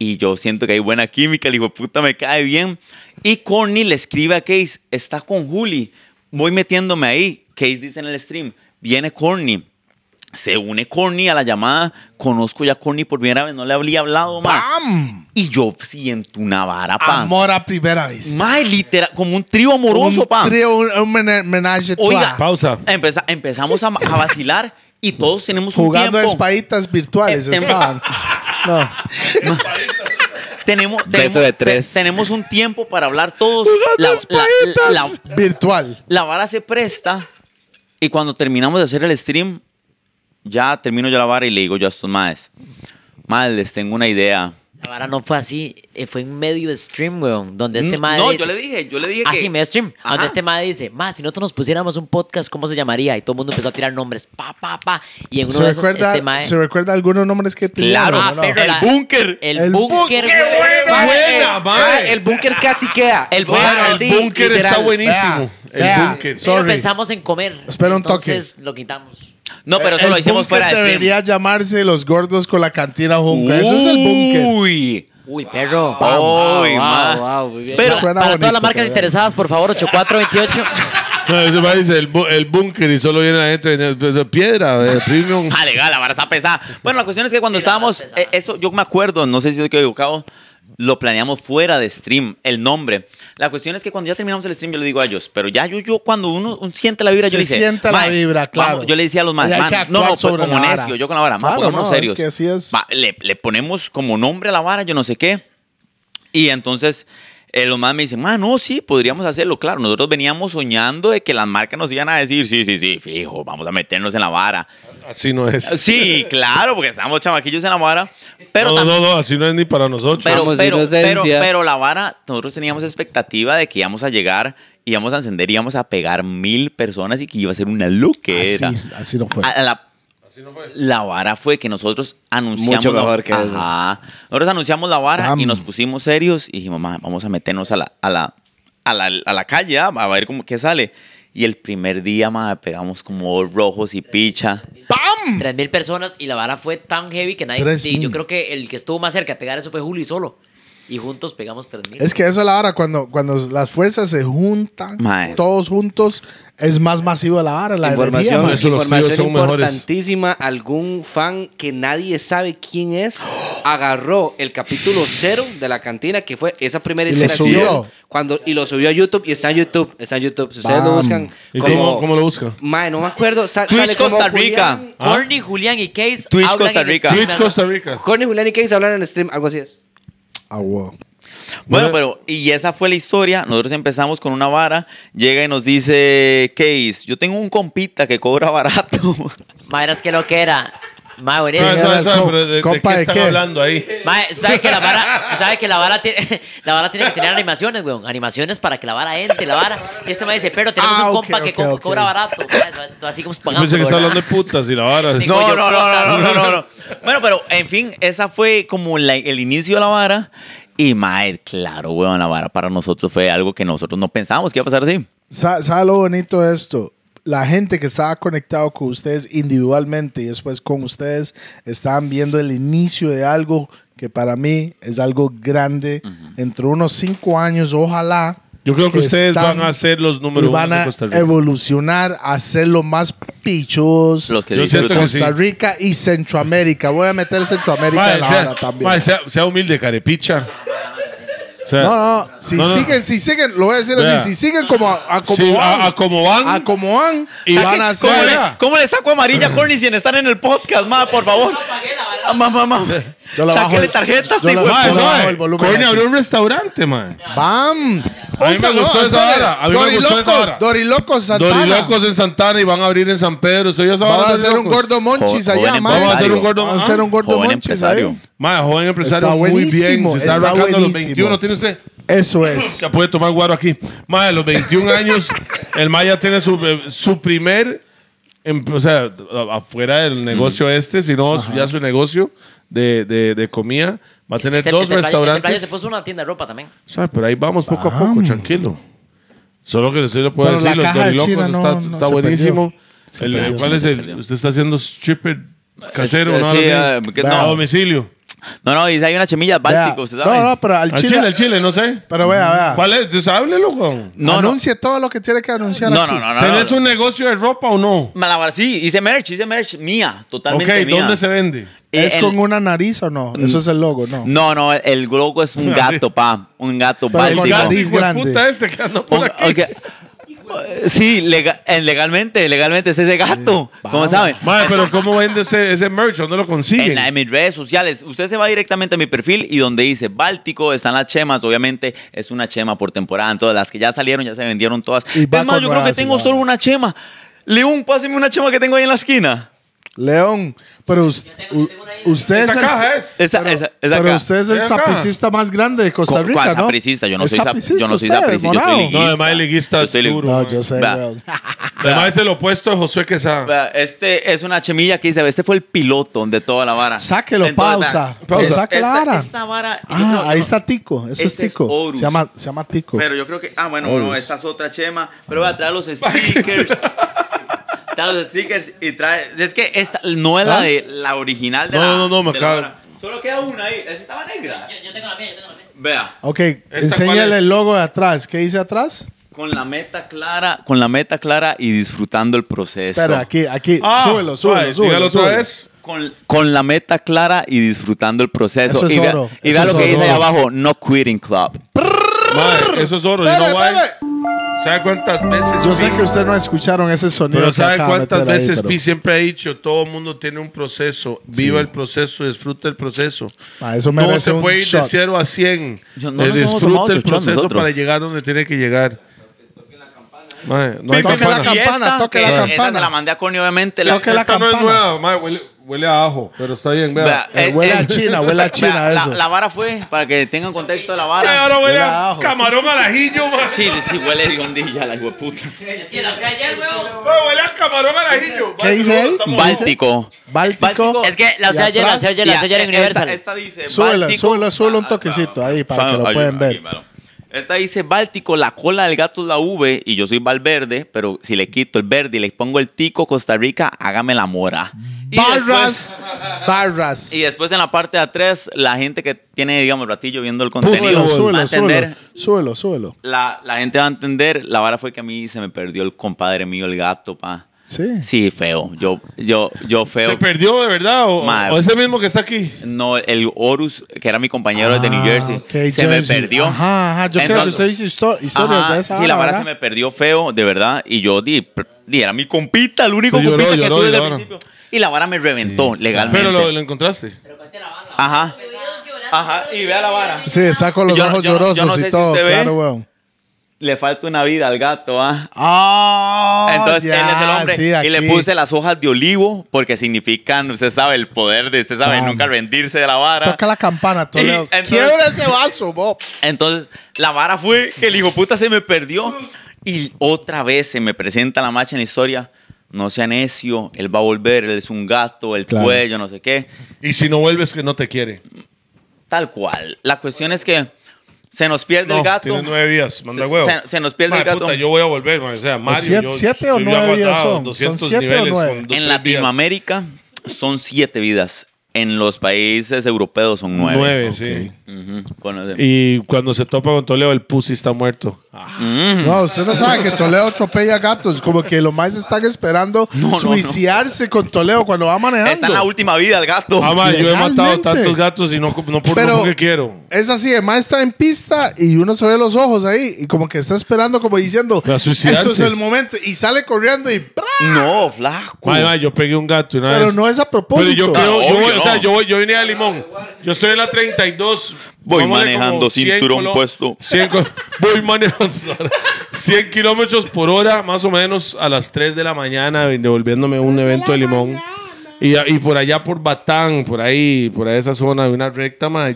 Y yo siento que hay buena química, le hijo puta me cae bien. Y Corny le escribe a Case, está con Juli, voy metiéndome ahí. Case dice en el stream, viene Corny se une Corny a la llamada. Conozco ya a Corny por primera vez, no le había hablado más. Y yo siento una vara, pa. Amor a primera vez. Mae, literal, como un trío amoroso, pa. Un trío, un, menaje Oiga, pausa. empezamos a, vacilar y todos tenemos un tiempo. espaditas virtuales este, No. Tenemos, tenemos un tiempo para hablar todos. las la- Virtual. la vara se presta y cuando terminamos de hacer el stream, ya termino yo la vara y le digo yo a estos maes, maes, les tengo una idea. La vara no fue así, eh, fue en medio stream, weón, donde este mm, madre No, yo le dije, yo le dije ah, sí, medio stream, donde este madre dice, ma, si nosotros nos pusiéramos un podcast, ¿cómo se llamaría? Y todo el mundo empezó a tirar nombres, pa, pa, pa, y en uno de esos este mae... ¿Se recuerda algunos nombres que tiraron? Claro, ah, el búnker. El búnker, buena, buena, ah, El búnker casi queda. El, el búnker está buenísimo. el búnker, sorry. Pensamos en comer. Espera un toque. Entonces lo quitamos. No, pero eso lo hicimos fuera de debería llamarse Los Gordos con la Cantina Junca. Eso es el búnker. Uy. Uy, perro. Uy, wow, Pero para todas las marcas interesadas, por favor, 8428. No, eso va dice el, el búnker y solo viene la gente de piedra, de premium. Ah, legal, la vara está pesada. Bueno, la cuestión es que cuando estábamos, eh, eso yo me acuerdo, no sé si estoy equivocado, lo planeamos fuera de stream, el nombre. La cuestión es que cuando ya terminamos el stream, yo le digo a ellos, pero ya yo, yo cuando uno, siente la vibra, yo le dije, siente la vibra, claro. Yo le decía a los más, man, no, no, pues, sobre como necio, yo con la vara, más no, no, serios. Es que así es. Va, le, le ponemos como nombre a la vara, yo no sé qué. Y entonces el eh, los más me dicen, ah, no, sí, podríamos hacerlo, claro. Nosotros veníamos soñando de que las marcas nos iban a decir, sí, sí, sí, fijo, vamos a meternos en la vara. Así no es. Sí, claro, porque estamos chamaquillos en la vara. Pero no, no, no, así no es ni para nosotros. Pero, pero, la vara, nosotros teníamos expectativa de que íbamos a llegar, íbamos a encender, íbamos a pegar mil personas y que iba a ser una loquera. Así, así no fue. la, la vara fue que nosotros anunciamos. la, anunciamos la vara y nos pusimos serios y dijimos, vamos a meternos a la, a la, a la, calle, ah, a ver cómo, qué sale. Y el primer día, pegamos como rojos y picha. ¡Pam! 3.000 personas y la vara fue tan heavy que nadie. Sí, yo creo que el que estuvo más cerca de pegar eso fue Juli solo y juntos pegamos 3.000. Es que eso es la hora, cuando, las fuerzas se juntan, todos juntos, es más masivo la hora. La información, energía, eso, información son importantísima. Algún fan que nadie sabe quién es agarró el capítulo cero de la cantina, que fue esa primera y Lo subió. y lo subió a YouTube y está en YouTube. Está en YouTube. Si ustedes no lo buscan. ¿Y ¿Cómo, lo buscan? no me acuerdo. Twitch Costa Rica. Corny, ¿Ah? Julián, y Case. Twitch Costa Rica. Stream, Twitch Costa Rica. Corny, Julián y Case hablan en stream, algo así es. Bueno, bueno, pero y esa fue la historia. Nosotros empezamos con una vara. Llega y nos dice, Case, yo tengo un compita que cobra barato. Madre, es que lo que era. Mae, buenísimo. pero de, qué hablando ahí? Mae, ¿sabes que la vara, sabe que la vara, tiene, que tener animaciones, weón? Animaciones para que la vara entre, la vara. Y este me dice, pero tenemos ah, un compa que cobra barato. así como pagamos. pensé que está hablando de putas y la vara. No, no, no, no, no, no, Bueno, pero en fin, esa fue como el inicio de la vara. Y mae, claro, weón, la vara para nosotros fue algo que nosotros no pensábamos que iba a pasar así. ¿Sabes lo bonito de esto? la gente que estaba conectado con ustedes individualmente y después con ustedes estaban viendo el inicio de algo que para mí es algo grande. Entre unos cinco años, ojalá. Yo creo que, ustedes van a ser los números van a evolucionar a ser más pichos Lo que de Costa Rica y Centroamérica. Voy a meter Centroamérica en la sea, también. sea humilde, carepicha no, no, si siguen, si siguen, lo voy a decir así, si siguen como a, como van, a, como van, y van a hacer. ¿Cómo le, saco amarilla a Corny Si están en el podcast, ma, por favor? Mamá, mamá. Sáquenle tarjetas, te gusta. el volumen. Corny abrió un restaurante, man. ¡Bam! A mí me gustó esa hora. A mí me gustó Dorilocos Santana. Dorilocos en Santana y van a abrir en San Pedro. Van Vamos a hacer un gordo monchis allá, man. Vamos a hacer un gordo monchis ahí. Madre, joven empresario, muy bien. Se está, está los 21, ¿tiene usted? Eso es. Ya puede tomar guaro aquí. Madre, los 21 años, el Maya tiene su, eh, su primer, em, o sea, afuera del negocio mm. este, sino ya su negocio de, de, de comida. Va a tener dos restaurantes. Playa, se puso una tienda de ropa también. O sea, pero ahí vamos poco a poco, tranquilo. Solo que les puedo puede decir, los dorilocos locos está, no está buenísimo. ¿Cuál es el? Usted está haciendo stripper casero, eh, ¿no? Eh, ¿no? A domicilio. No, no, dice hay una chemilla Báltico, ¿usted No, no, pero al, chile, Al chile, no sé. Pero vea, vea. ¿Cuál es? Pues háblelo, con. No, Anuncie todo lo que tiene que anunciar. No, aquí. no, no, no. ¿Tenés un negocio de ropa o no? Malabar, sí, hice merch, hice merch mía, totalmente mía. Ok, ¿dónde se vende? Eh, ¿Es con una nariz o no? Eso es el logo, ¿no? No, no, el logo es un ah, gato, pa. Un gato báltico. El gato es grande. Puta este que anda por aquí. Sí, eh, legalmente, legalmente es ese gato. como saben? Madre, pero ¿cómo vende ese, ese merch? ¿Dónde lo consiguen? En, mis redes sociales. Usted se va directamente a mi perfil y donde dice Báltico están las chemas. Obviamente es una chema por temporada. Entonces las que ya salieron ya se vendieron todas. es yo creo que tengo solo una chema. León, páseme una chema que tengo ahí en la esquina. León, pero usted, es, Esa, pero, usted es el sapicista más grande de Costa Rica, ¿no? Sapricista? Yo no soy sapicista, yo no soy sapicista, yo soy liguista. No, además No, yo sé, Además es el opuesto de Josué Quesada. Este es una chemilla que dice, este fue el piloto de toda la vara. Sáquelo, pausa. pausa. clara. Esta vara ah, ahí está Tico, eso es este Tico. se, llama, se llama Tico. Pero yo creo que, ah, bueno, esta es otra chema, pero va a traer los stickers están los stickers y trae. Es que esta no es la ¿Ah? original de no, la. No, no, me acaba. Solo queda una ahí. Esa estaba negra. Yo, tengo la mía, yo tengo la mía. Vea. Ok, enséñale el logo de atrás. ¿Qué dice atrás? Con la meta clara, con la meta clara y disfrutando el proceso. Espera, aquí, aquí, ah, súbelo, súbelo, pues, súbelo. otra vez. Con, con, la meta clara y disfrutando el proceso. Eso es y oro. y vea lo que dice ahí abajo, no quitting club. eso es oro. Espere, no ¿Sabe cuántas veces? Yo sé que ustedes no escucharon ese sonido. Pero ¿sabe cuántas veces ahí, Pi siempre ha dicho? Todo mundo tiene un proceso. Viva el proceso, disfruta el proceso. Ah, eso no se puede ir de 0 a 100. Yo, no eh, disfruta el proceso para llegar donde tiene que llegar. Mae, no hay toque la campana, toque la eh, campana. la mandé a Connie, obviamente. toque la campana. No es nueva, mae, Huele a ajo, pero está bien, vea. Eh, eh, huele a eh, China, huele a China eso. La, vara fue, para que tengan contexto de la vara. Eh, ahora huele, a, camarón al ajillo, man. Sí, sí, huele de gondilla la hueputa. Es que la ayer, weón. Huele a camarón al ajillo. ¿Qué dice él? Báltico. Báltico. Es que la sé ayer, la sé ayer, la ayer en Universal. Esta, dice. Suela, suela, un toquecito ahí para que lo pueden ver. Esta dice Báltico, la cola del gato es la V y yo soy Valverde, pero si le quito el verde y le pongo el tico Costa Rica, hágame la mora. barras, barras. Y después en la parte de atrás, la gente que tiene, digamos, ratillo viendo el contenido, suelo, va Suelo, suelo. La, la gente va a entender, la vara fue que a mí se me perdió el compadre mío, el gato, pa. Sí. Sí, feo. Yo, yo, yo feo. ¿Se perdió de verdad? ¿O, ese mismo que está aquí? No, el Horus, que era mi compañero desde de New ah, Jersey, se me perdió. Ajá, ajá. Yo creo que usted dice historias de esa. Sí, la vara se me perdió feo, de verdad. Y yo di, di era mi compita, el único compita que tuve desde el principio. Y la vara me reventó legalmente. Pero lo, encontraste. Pero la Ajá. Ajá, y vea la vara. Sí, saco los ojos llorosos y todo, claro, weón le falta una vida al gato, ¿ah? ah entonces él es el hombre. y le puse las hojas de olivo porque significan, usted sabe, el poder de, usted sabe, nunca rendirse de la vara. Toca la campana, Toledo. Quiebra ese vaso, Bob. Entonces la vara fue que el hijo puta se me perdió. Y otra vez se me presenta la macha en la historia. No sea necio, él va a volver, él es un gato, el cuello, no sé qué. Y si no vuelves, que no te quiere. Tal cual. La cuestión es que se nos pierde el gato. Tiene nueve días, manda huevo. Se, se nos pierde el gato. Puta, yo voy a volver, man. O sea, pues Mario. Siete, yo, siete o nueve vidas son. son siete o nueve. En Latinoamérica son siete vidas. En los países europeos son nueve. Nueve, sí. y cuando se topa con Toledo, el pussy está muerto. Mm. No, usted no sabe que Toledo atropella gatos. Como que lo más están esperando suicidarse con Toledo cuando va manejando. Está en la última vida el gato. Ah, yo he matado tantos gatos y no, no por lo que quiero. Es así, el está en pista y uno se los ojos ahí y como que está esperando, como diciendo, esto es el momento. Y sale corriendo y No, flaco. yo pegué un gato. y Una Pero no es a propósito. Pero yo creo, yo, o sea, yo, yo vine de Limón. Yo estoy en la 32. Voy manejando cinturón puesto. 100, voy manejando 100 kilómetros por hora, más o menos, a las 3 de la mañana, devolviéndome un evento de Limón. Y, y, por allá por Batán, por ahí, por esa zona de una recta, más.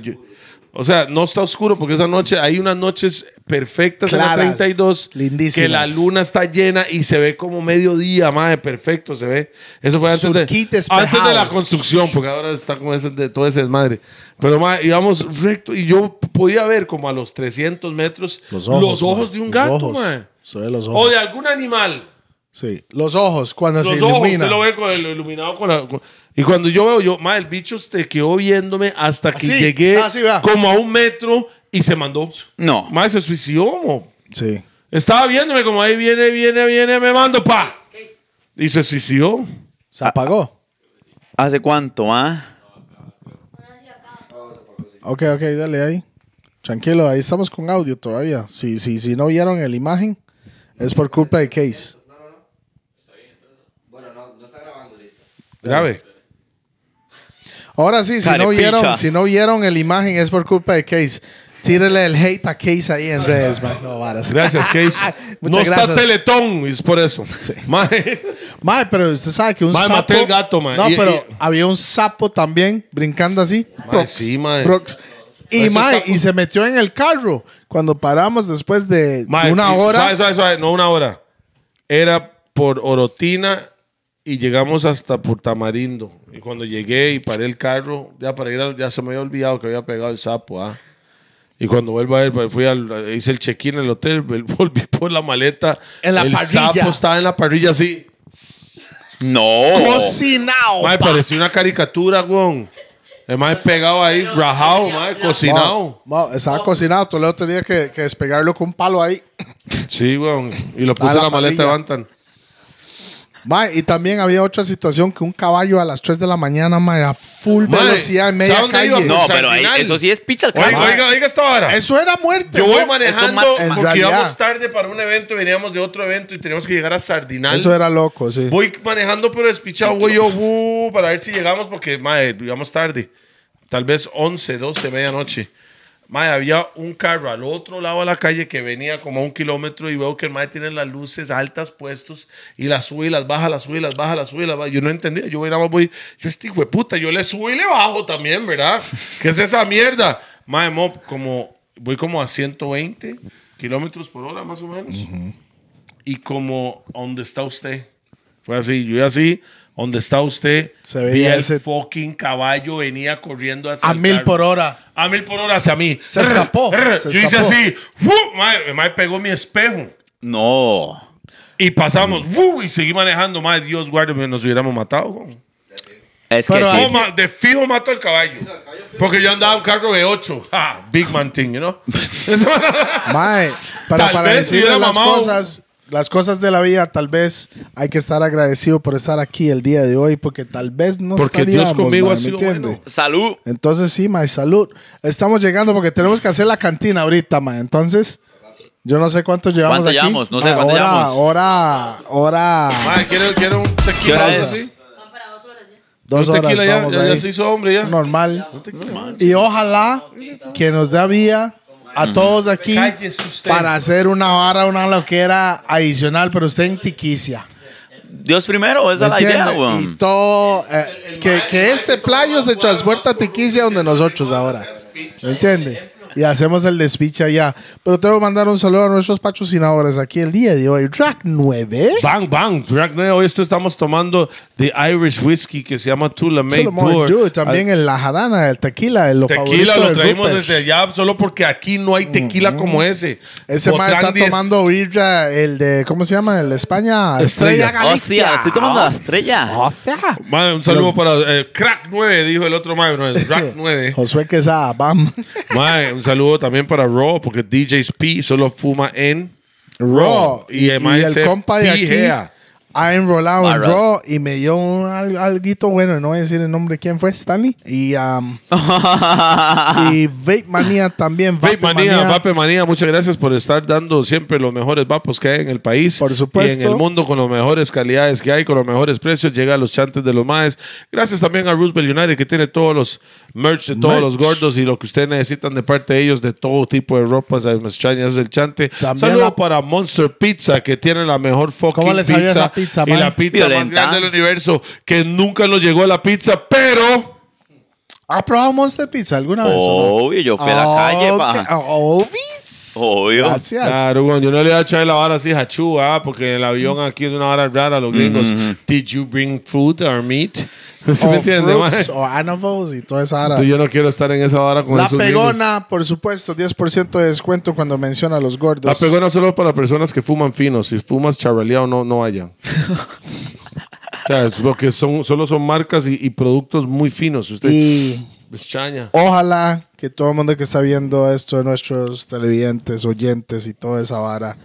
O sea, no está oscuro porque esa noche hay unas noches perfectas en la 32 que la luna está llena y se ve como mediodía, madre, perfecto se ve. Eso fue antes, de, antes de la construcción, porque ahora está como de todo ese desmadre. Pero madre, íbamos recto y yo podía ver como a los 300 metros los ojos, de un gato, madre. O de algún animal. Sí, los ojos cuando los se ojos, ilumina. lo ve iluminado con la... Y cuando yo veo, yo, ma, el bicho se quedó viéndome hasta que ah, llegué ah, como a un metro y se mandó. No. Ma, se suicidó, Sí. Estaba viéndome como ahí viene, viene, viene, me mando, pa. Y se suicidó. Se apagó. ¿Hace cuánto, ah? Ok, ok, dale ahí. Tranquilo, ahí estamos con audio todavía. Si, si, si no vieron la imagen, es por culpa de Case. No, no, no. no, no Está Bueno, grabando, Grave. Ahora sí, si no, vieron, si no vieron el imagen es por culpa de Case. Tírele el hate a Case ahí en redes, man. Gracias, Case. no está Teletón, es por eso. Mae. mae. pero usted sabe que un mae, sapo... el gato, mae. No, pero había un sapo también brincando así. Mae, Sí, mae. Brooks. Y, mae, y se metió en el carro cuando paramos después de una hora. Suave, suave, suave. No, una hora. Era por Orotina y llegamos hasta Tamarindo Y cuando llegué y paré el carro, ya para ir ya se me había olvidado que había pegado el sapo. ¿ah? Y cuando vuelvo a ver, pues, fui al, hice el check-in en el hotel, volví por la maleta. En la el sapo estaba en la parrilla así. No. Cocinado. me parecía una caricatura, güey. Es más, pegado ahí, rajado, cocinado. estaba estaba cocinado. Toledo tenía que, despegarlo con un palo ahí. Sí, güey. Y lo puse en la, maleta levantan Mae, y también había otra situación que un caballo a las 3 de la mañana, a full velocidad en media calle. Iba? No, pues pero eso sí es picha el caballo. Oiga, esta hora. Eso era muerte. Yo voy manejando porque íbamos tarde para un evento, veníamos de otro evento y teníamos que llegar a Sardinal. Eso era loco, sí. Voy manejando, pero despichado, voy yo uh, para ver si llegamos porque, mae, íbamos tarde. Tal vez 11, 12, medianoche. Mae, había un carro al otro lado de la calle que venía como a un kilómetro y veo que el mae tiene las luces altas puestos y las sube y las baja, las sube y las baja, las sube y las baja. Yo no entendía, yo la más voy, yo este hijo puta, yo le subo y le bajo también, ¿verdad? ¿Qué es esa mierda? Mae, mo, como, voy como a 120 kilómetros por hora más o menos. Y como, ¿dónde está usted? Fue así, yo así, donde está usted, se veía el ese fucking caballo venía corriendo hacia A mil por hora. A mil por hora hacia mí. Se escapó. Yo hice así. Me pegó mi espejo. No. Y pasamos. Y seguí manejando. Madre, Dios guarde, nos hubiéramos matado. de fijo mató al caballo. Porque yo andaba en un carro de 8. big man thing, you know? Mae, para, las cosas, las cosas de la vida, tal vez hay que estar agradecido por estar aquí el día de hoy, porque tal vez no porque Dios conmigo ha sido Salud. Entonces, sí, ma, salud. Estamos llegando porque tenemos que hacer la cantina ahorita, ma. Entonces, yo no sé cuánto llevamos ¿Cuánto aquí. Llevamos? No sé cuánto hora, llevamos. ahora, ahora. Ma, quiero, quiero un tequila. ¿Qué hora es? Dos horas. horas ya, vamos ya, ya se hizo hombre ya. Normal. Normal. Y ojalá que nos dé vía a todos aquí para hacer una barra, una loquera adicional, pero usted en Tiquicia. Dios primero, esa es la idea, Y todo, eh, que, este playo se transporta a Tiquicia donde nosotros ahora. ¿Me entiende? y hacemos el despiche allá. Pero tengo que mandar un saludo a nuestros patrocinadores aquí el día de hoy. Drag 9. Bang, bang. Drag 9. Hoy esto estamos tomando de Irish Whiskey que se llama Tula May También el la jarana, el tequila, el Tequila lo traemos desde allá solo porque aquí no hay tequila mm-hmm. como ese. Ese más está tomando birra, el de, ¿cómo se llama? El de España. Estrella, Galicia. estoy tomando la estrella. Hostia. un saludo para el eh, Crack 9, dijo el otro maestro No, Crack 9. Josué Quesada, bam. Man, un saludo también para Raw, porque DJ P solo fuma en Raw. Y, el compa de aquí ha enrolado en Raw y me dio un alguito bueno, no voy a decir el nombre quién fue, Stanley. Um, y, Vape Manía también. Vape, Manía, Vape Manía, muchas gracias por estar dando siempre los mejores vapos que hay en el país. Por supuesto. Y en el mundo con las mejores calidades que hay, con los mejores precios, llega a los chantes de los maes. Gracias también a Roosevelt United que tiene todos los merch de todos los gordos y lo que ustedes necesitan de parte de ellos, de todo tipo de ropas, extrañas del chante. Saludo para Monster Pizza, que tiene la mejor fucking pizza, esa pizza y la pizza más grande del universo, que nunca nos llegó a la pizza, pero... ¿Ha probado Monster Pizza alguna vez? Obvio, yo fui a la calle, ah, ah, Obvio. Obvio. Gracias. Claro, yo no le voy a echar la vara así, hachú, ah, porque el avión aquí es una vara rara los gringos. Did you bring food or meat? ¿Sí o me entiende, fruits, o animals y toda esa vara. Yo no quiero estar en esa vara con La pegona, por supuesto, 10% de descuento cuando menciona a los gordos. La pegona solo para personas que fuman finos. Si fumas charraleado, no, no vayan. o sea, es son, solo son marcas y, productos muy finos. Usted... Ojalá que todo el mundo que está viendo esto, de nuestros televidentes, oyentes y toda esa vara,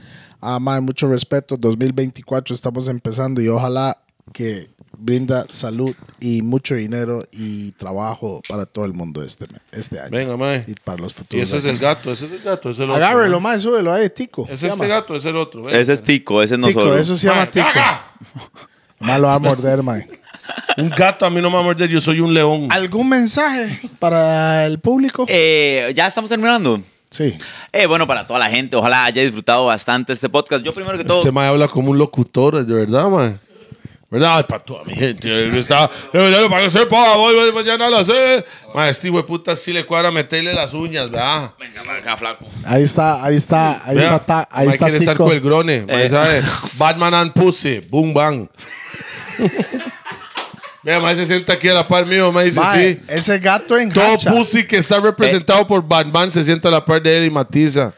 ah, mucho respeto. 2024 estamos empezando y ojalá que brinda salud y mucho dinero y trabajo para todo el mundo este, este año. Venga, mae. Y para los futuros. ese es el gato, ese es el gato, ese es el otro. Agárrelo, mae, súbelo eh, Tico. Ese es este gato, ese es el otro. Ese es Tico, ese no Tico, eso se llama Tico. Mae, lo va a morder, mae. Un gato a mí no me va a morder, yo soy un león. ¿Algún mensaje para el público? Eh, ya estamos terminando. Sí. Eh, bueno, para toda la gente, ojalá haya disfrutado bastante este podcast. Yo primero que todo... Este mae habla como un locutor, de verdad, man ¿Verdad? para toda mi gente. está lo para que sepa, voy, voy, mañana no las sé. Maestro, este si puta, sí le cuadra meterle las uñas, ¿verdad? Venga, marca, flaco. Ahí está, ahí está, ahí está, ahí está. con el grone, eh. Batman and Pussy, boom, bang. Vea, más se sienta aquí a la par mío, más dice sí. Ese gato en Todo pussy que está representado por Batman se sienta a la par de él y matiza.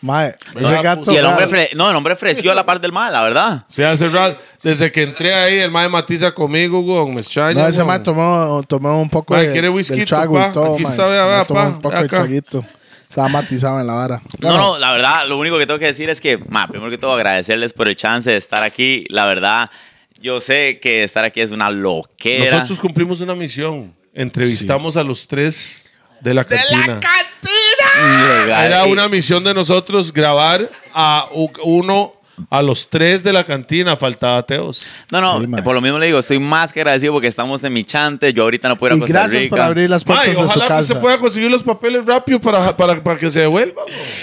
Mae, ese gato. Y el hombre, no, el hombre ofreció a la par del mal, la verdad. Se hace rato. Desde que entré ahí, el mae matiza conmigo, con Me extraña. No, ese mae tomó, tomó un poco de, ¿quiere whisky, y todo. Aquí está, vea, vea, un poco de chaguito. Se Estaba matizado en la vara. No, no, la verdad, lo único que tengo que decir es que, ma, primero que todo, agradecerles por el chance de estar aquí. La verdad, yo sé que estar aquí es una loquera. Nosotros cumplimos una misión. Entrevistamos a los tres de la cantina. ¡De la cantina! Era una misión de nosotros grabar a uno a los tres de la cantina faltaba Teos. No, no, por lo mismo le digo, estoy más que agradecido porque estamos en mi chante. Yo ahorita no puedo conseguir gracias por abrir las puertas Ojalá que pues se pueda conseguir los papeles rápido para, para, que se devuelva.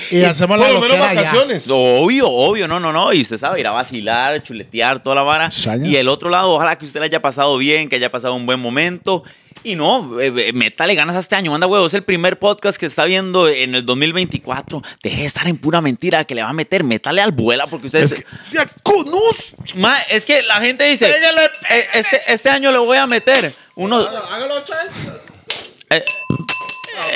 Y, hacemos la lo vacaciones. Obvio, obvio, no, no, no. Y usted sabe, ir a vacilar, chuletear, toda la vara. Y el otro lado, ojalá que usted le haya pasado bien, que haya pasado un buen momento. Y no, eh, eh, métale ganas a este año. Manda huevo, es el primer podcast que está viendo en el 2024. Deje de estar en pura mentira que le va a meter. Métale al vuela porque ustedes. Es que, es que la gente dice: eh, este, este, año le voy a meter. hágalo, hágalo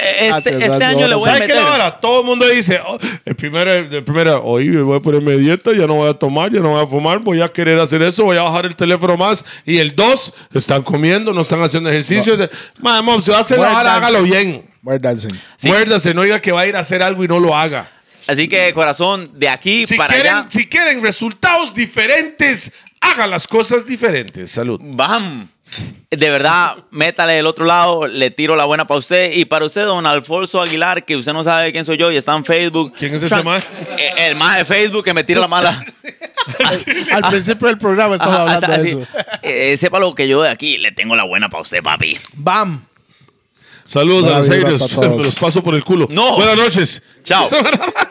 eh, este, este año le voy a meter. Todo el mundo dice, oh, el primero, el primero, hoy voy a ponerme dieta, ya no voy a tomar, ya no voy a fumar, voy a querer hacer eso, voy a bajar el teléfono más. Y el dos, están comiendo, no están haciendo ejercicio. No. se si va a hacer hágalo bien. Muérdase. Muérdase, no diga que va a ir a hacer algo y no lo haga. Así que, corazón, de aquí para allá. Si quieren resultados diferentes, hagan las cosas diferentes. Salud. Bam. De verdad, métale del otro lado, le tiro la buena para usted. Y para usted, don Alfonso Aguilar, que usted no sabe quién soy yo y está en Facebook. ¿Quién es ese más? Eh, el, más de Facebook que me tira la mala. al, principio del programa estaba hablando de eso. Eh, sepa lo que yo de aquí le tengo la buena para usted, papi. ¡Bam! Saludos a los aires. los paso por el culo. No. Buenas noches. Chao.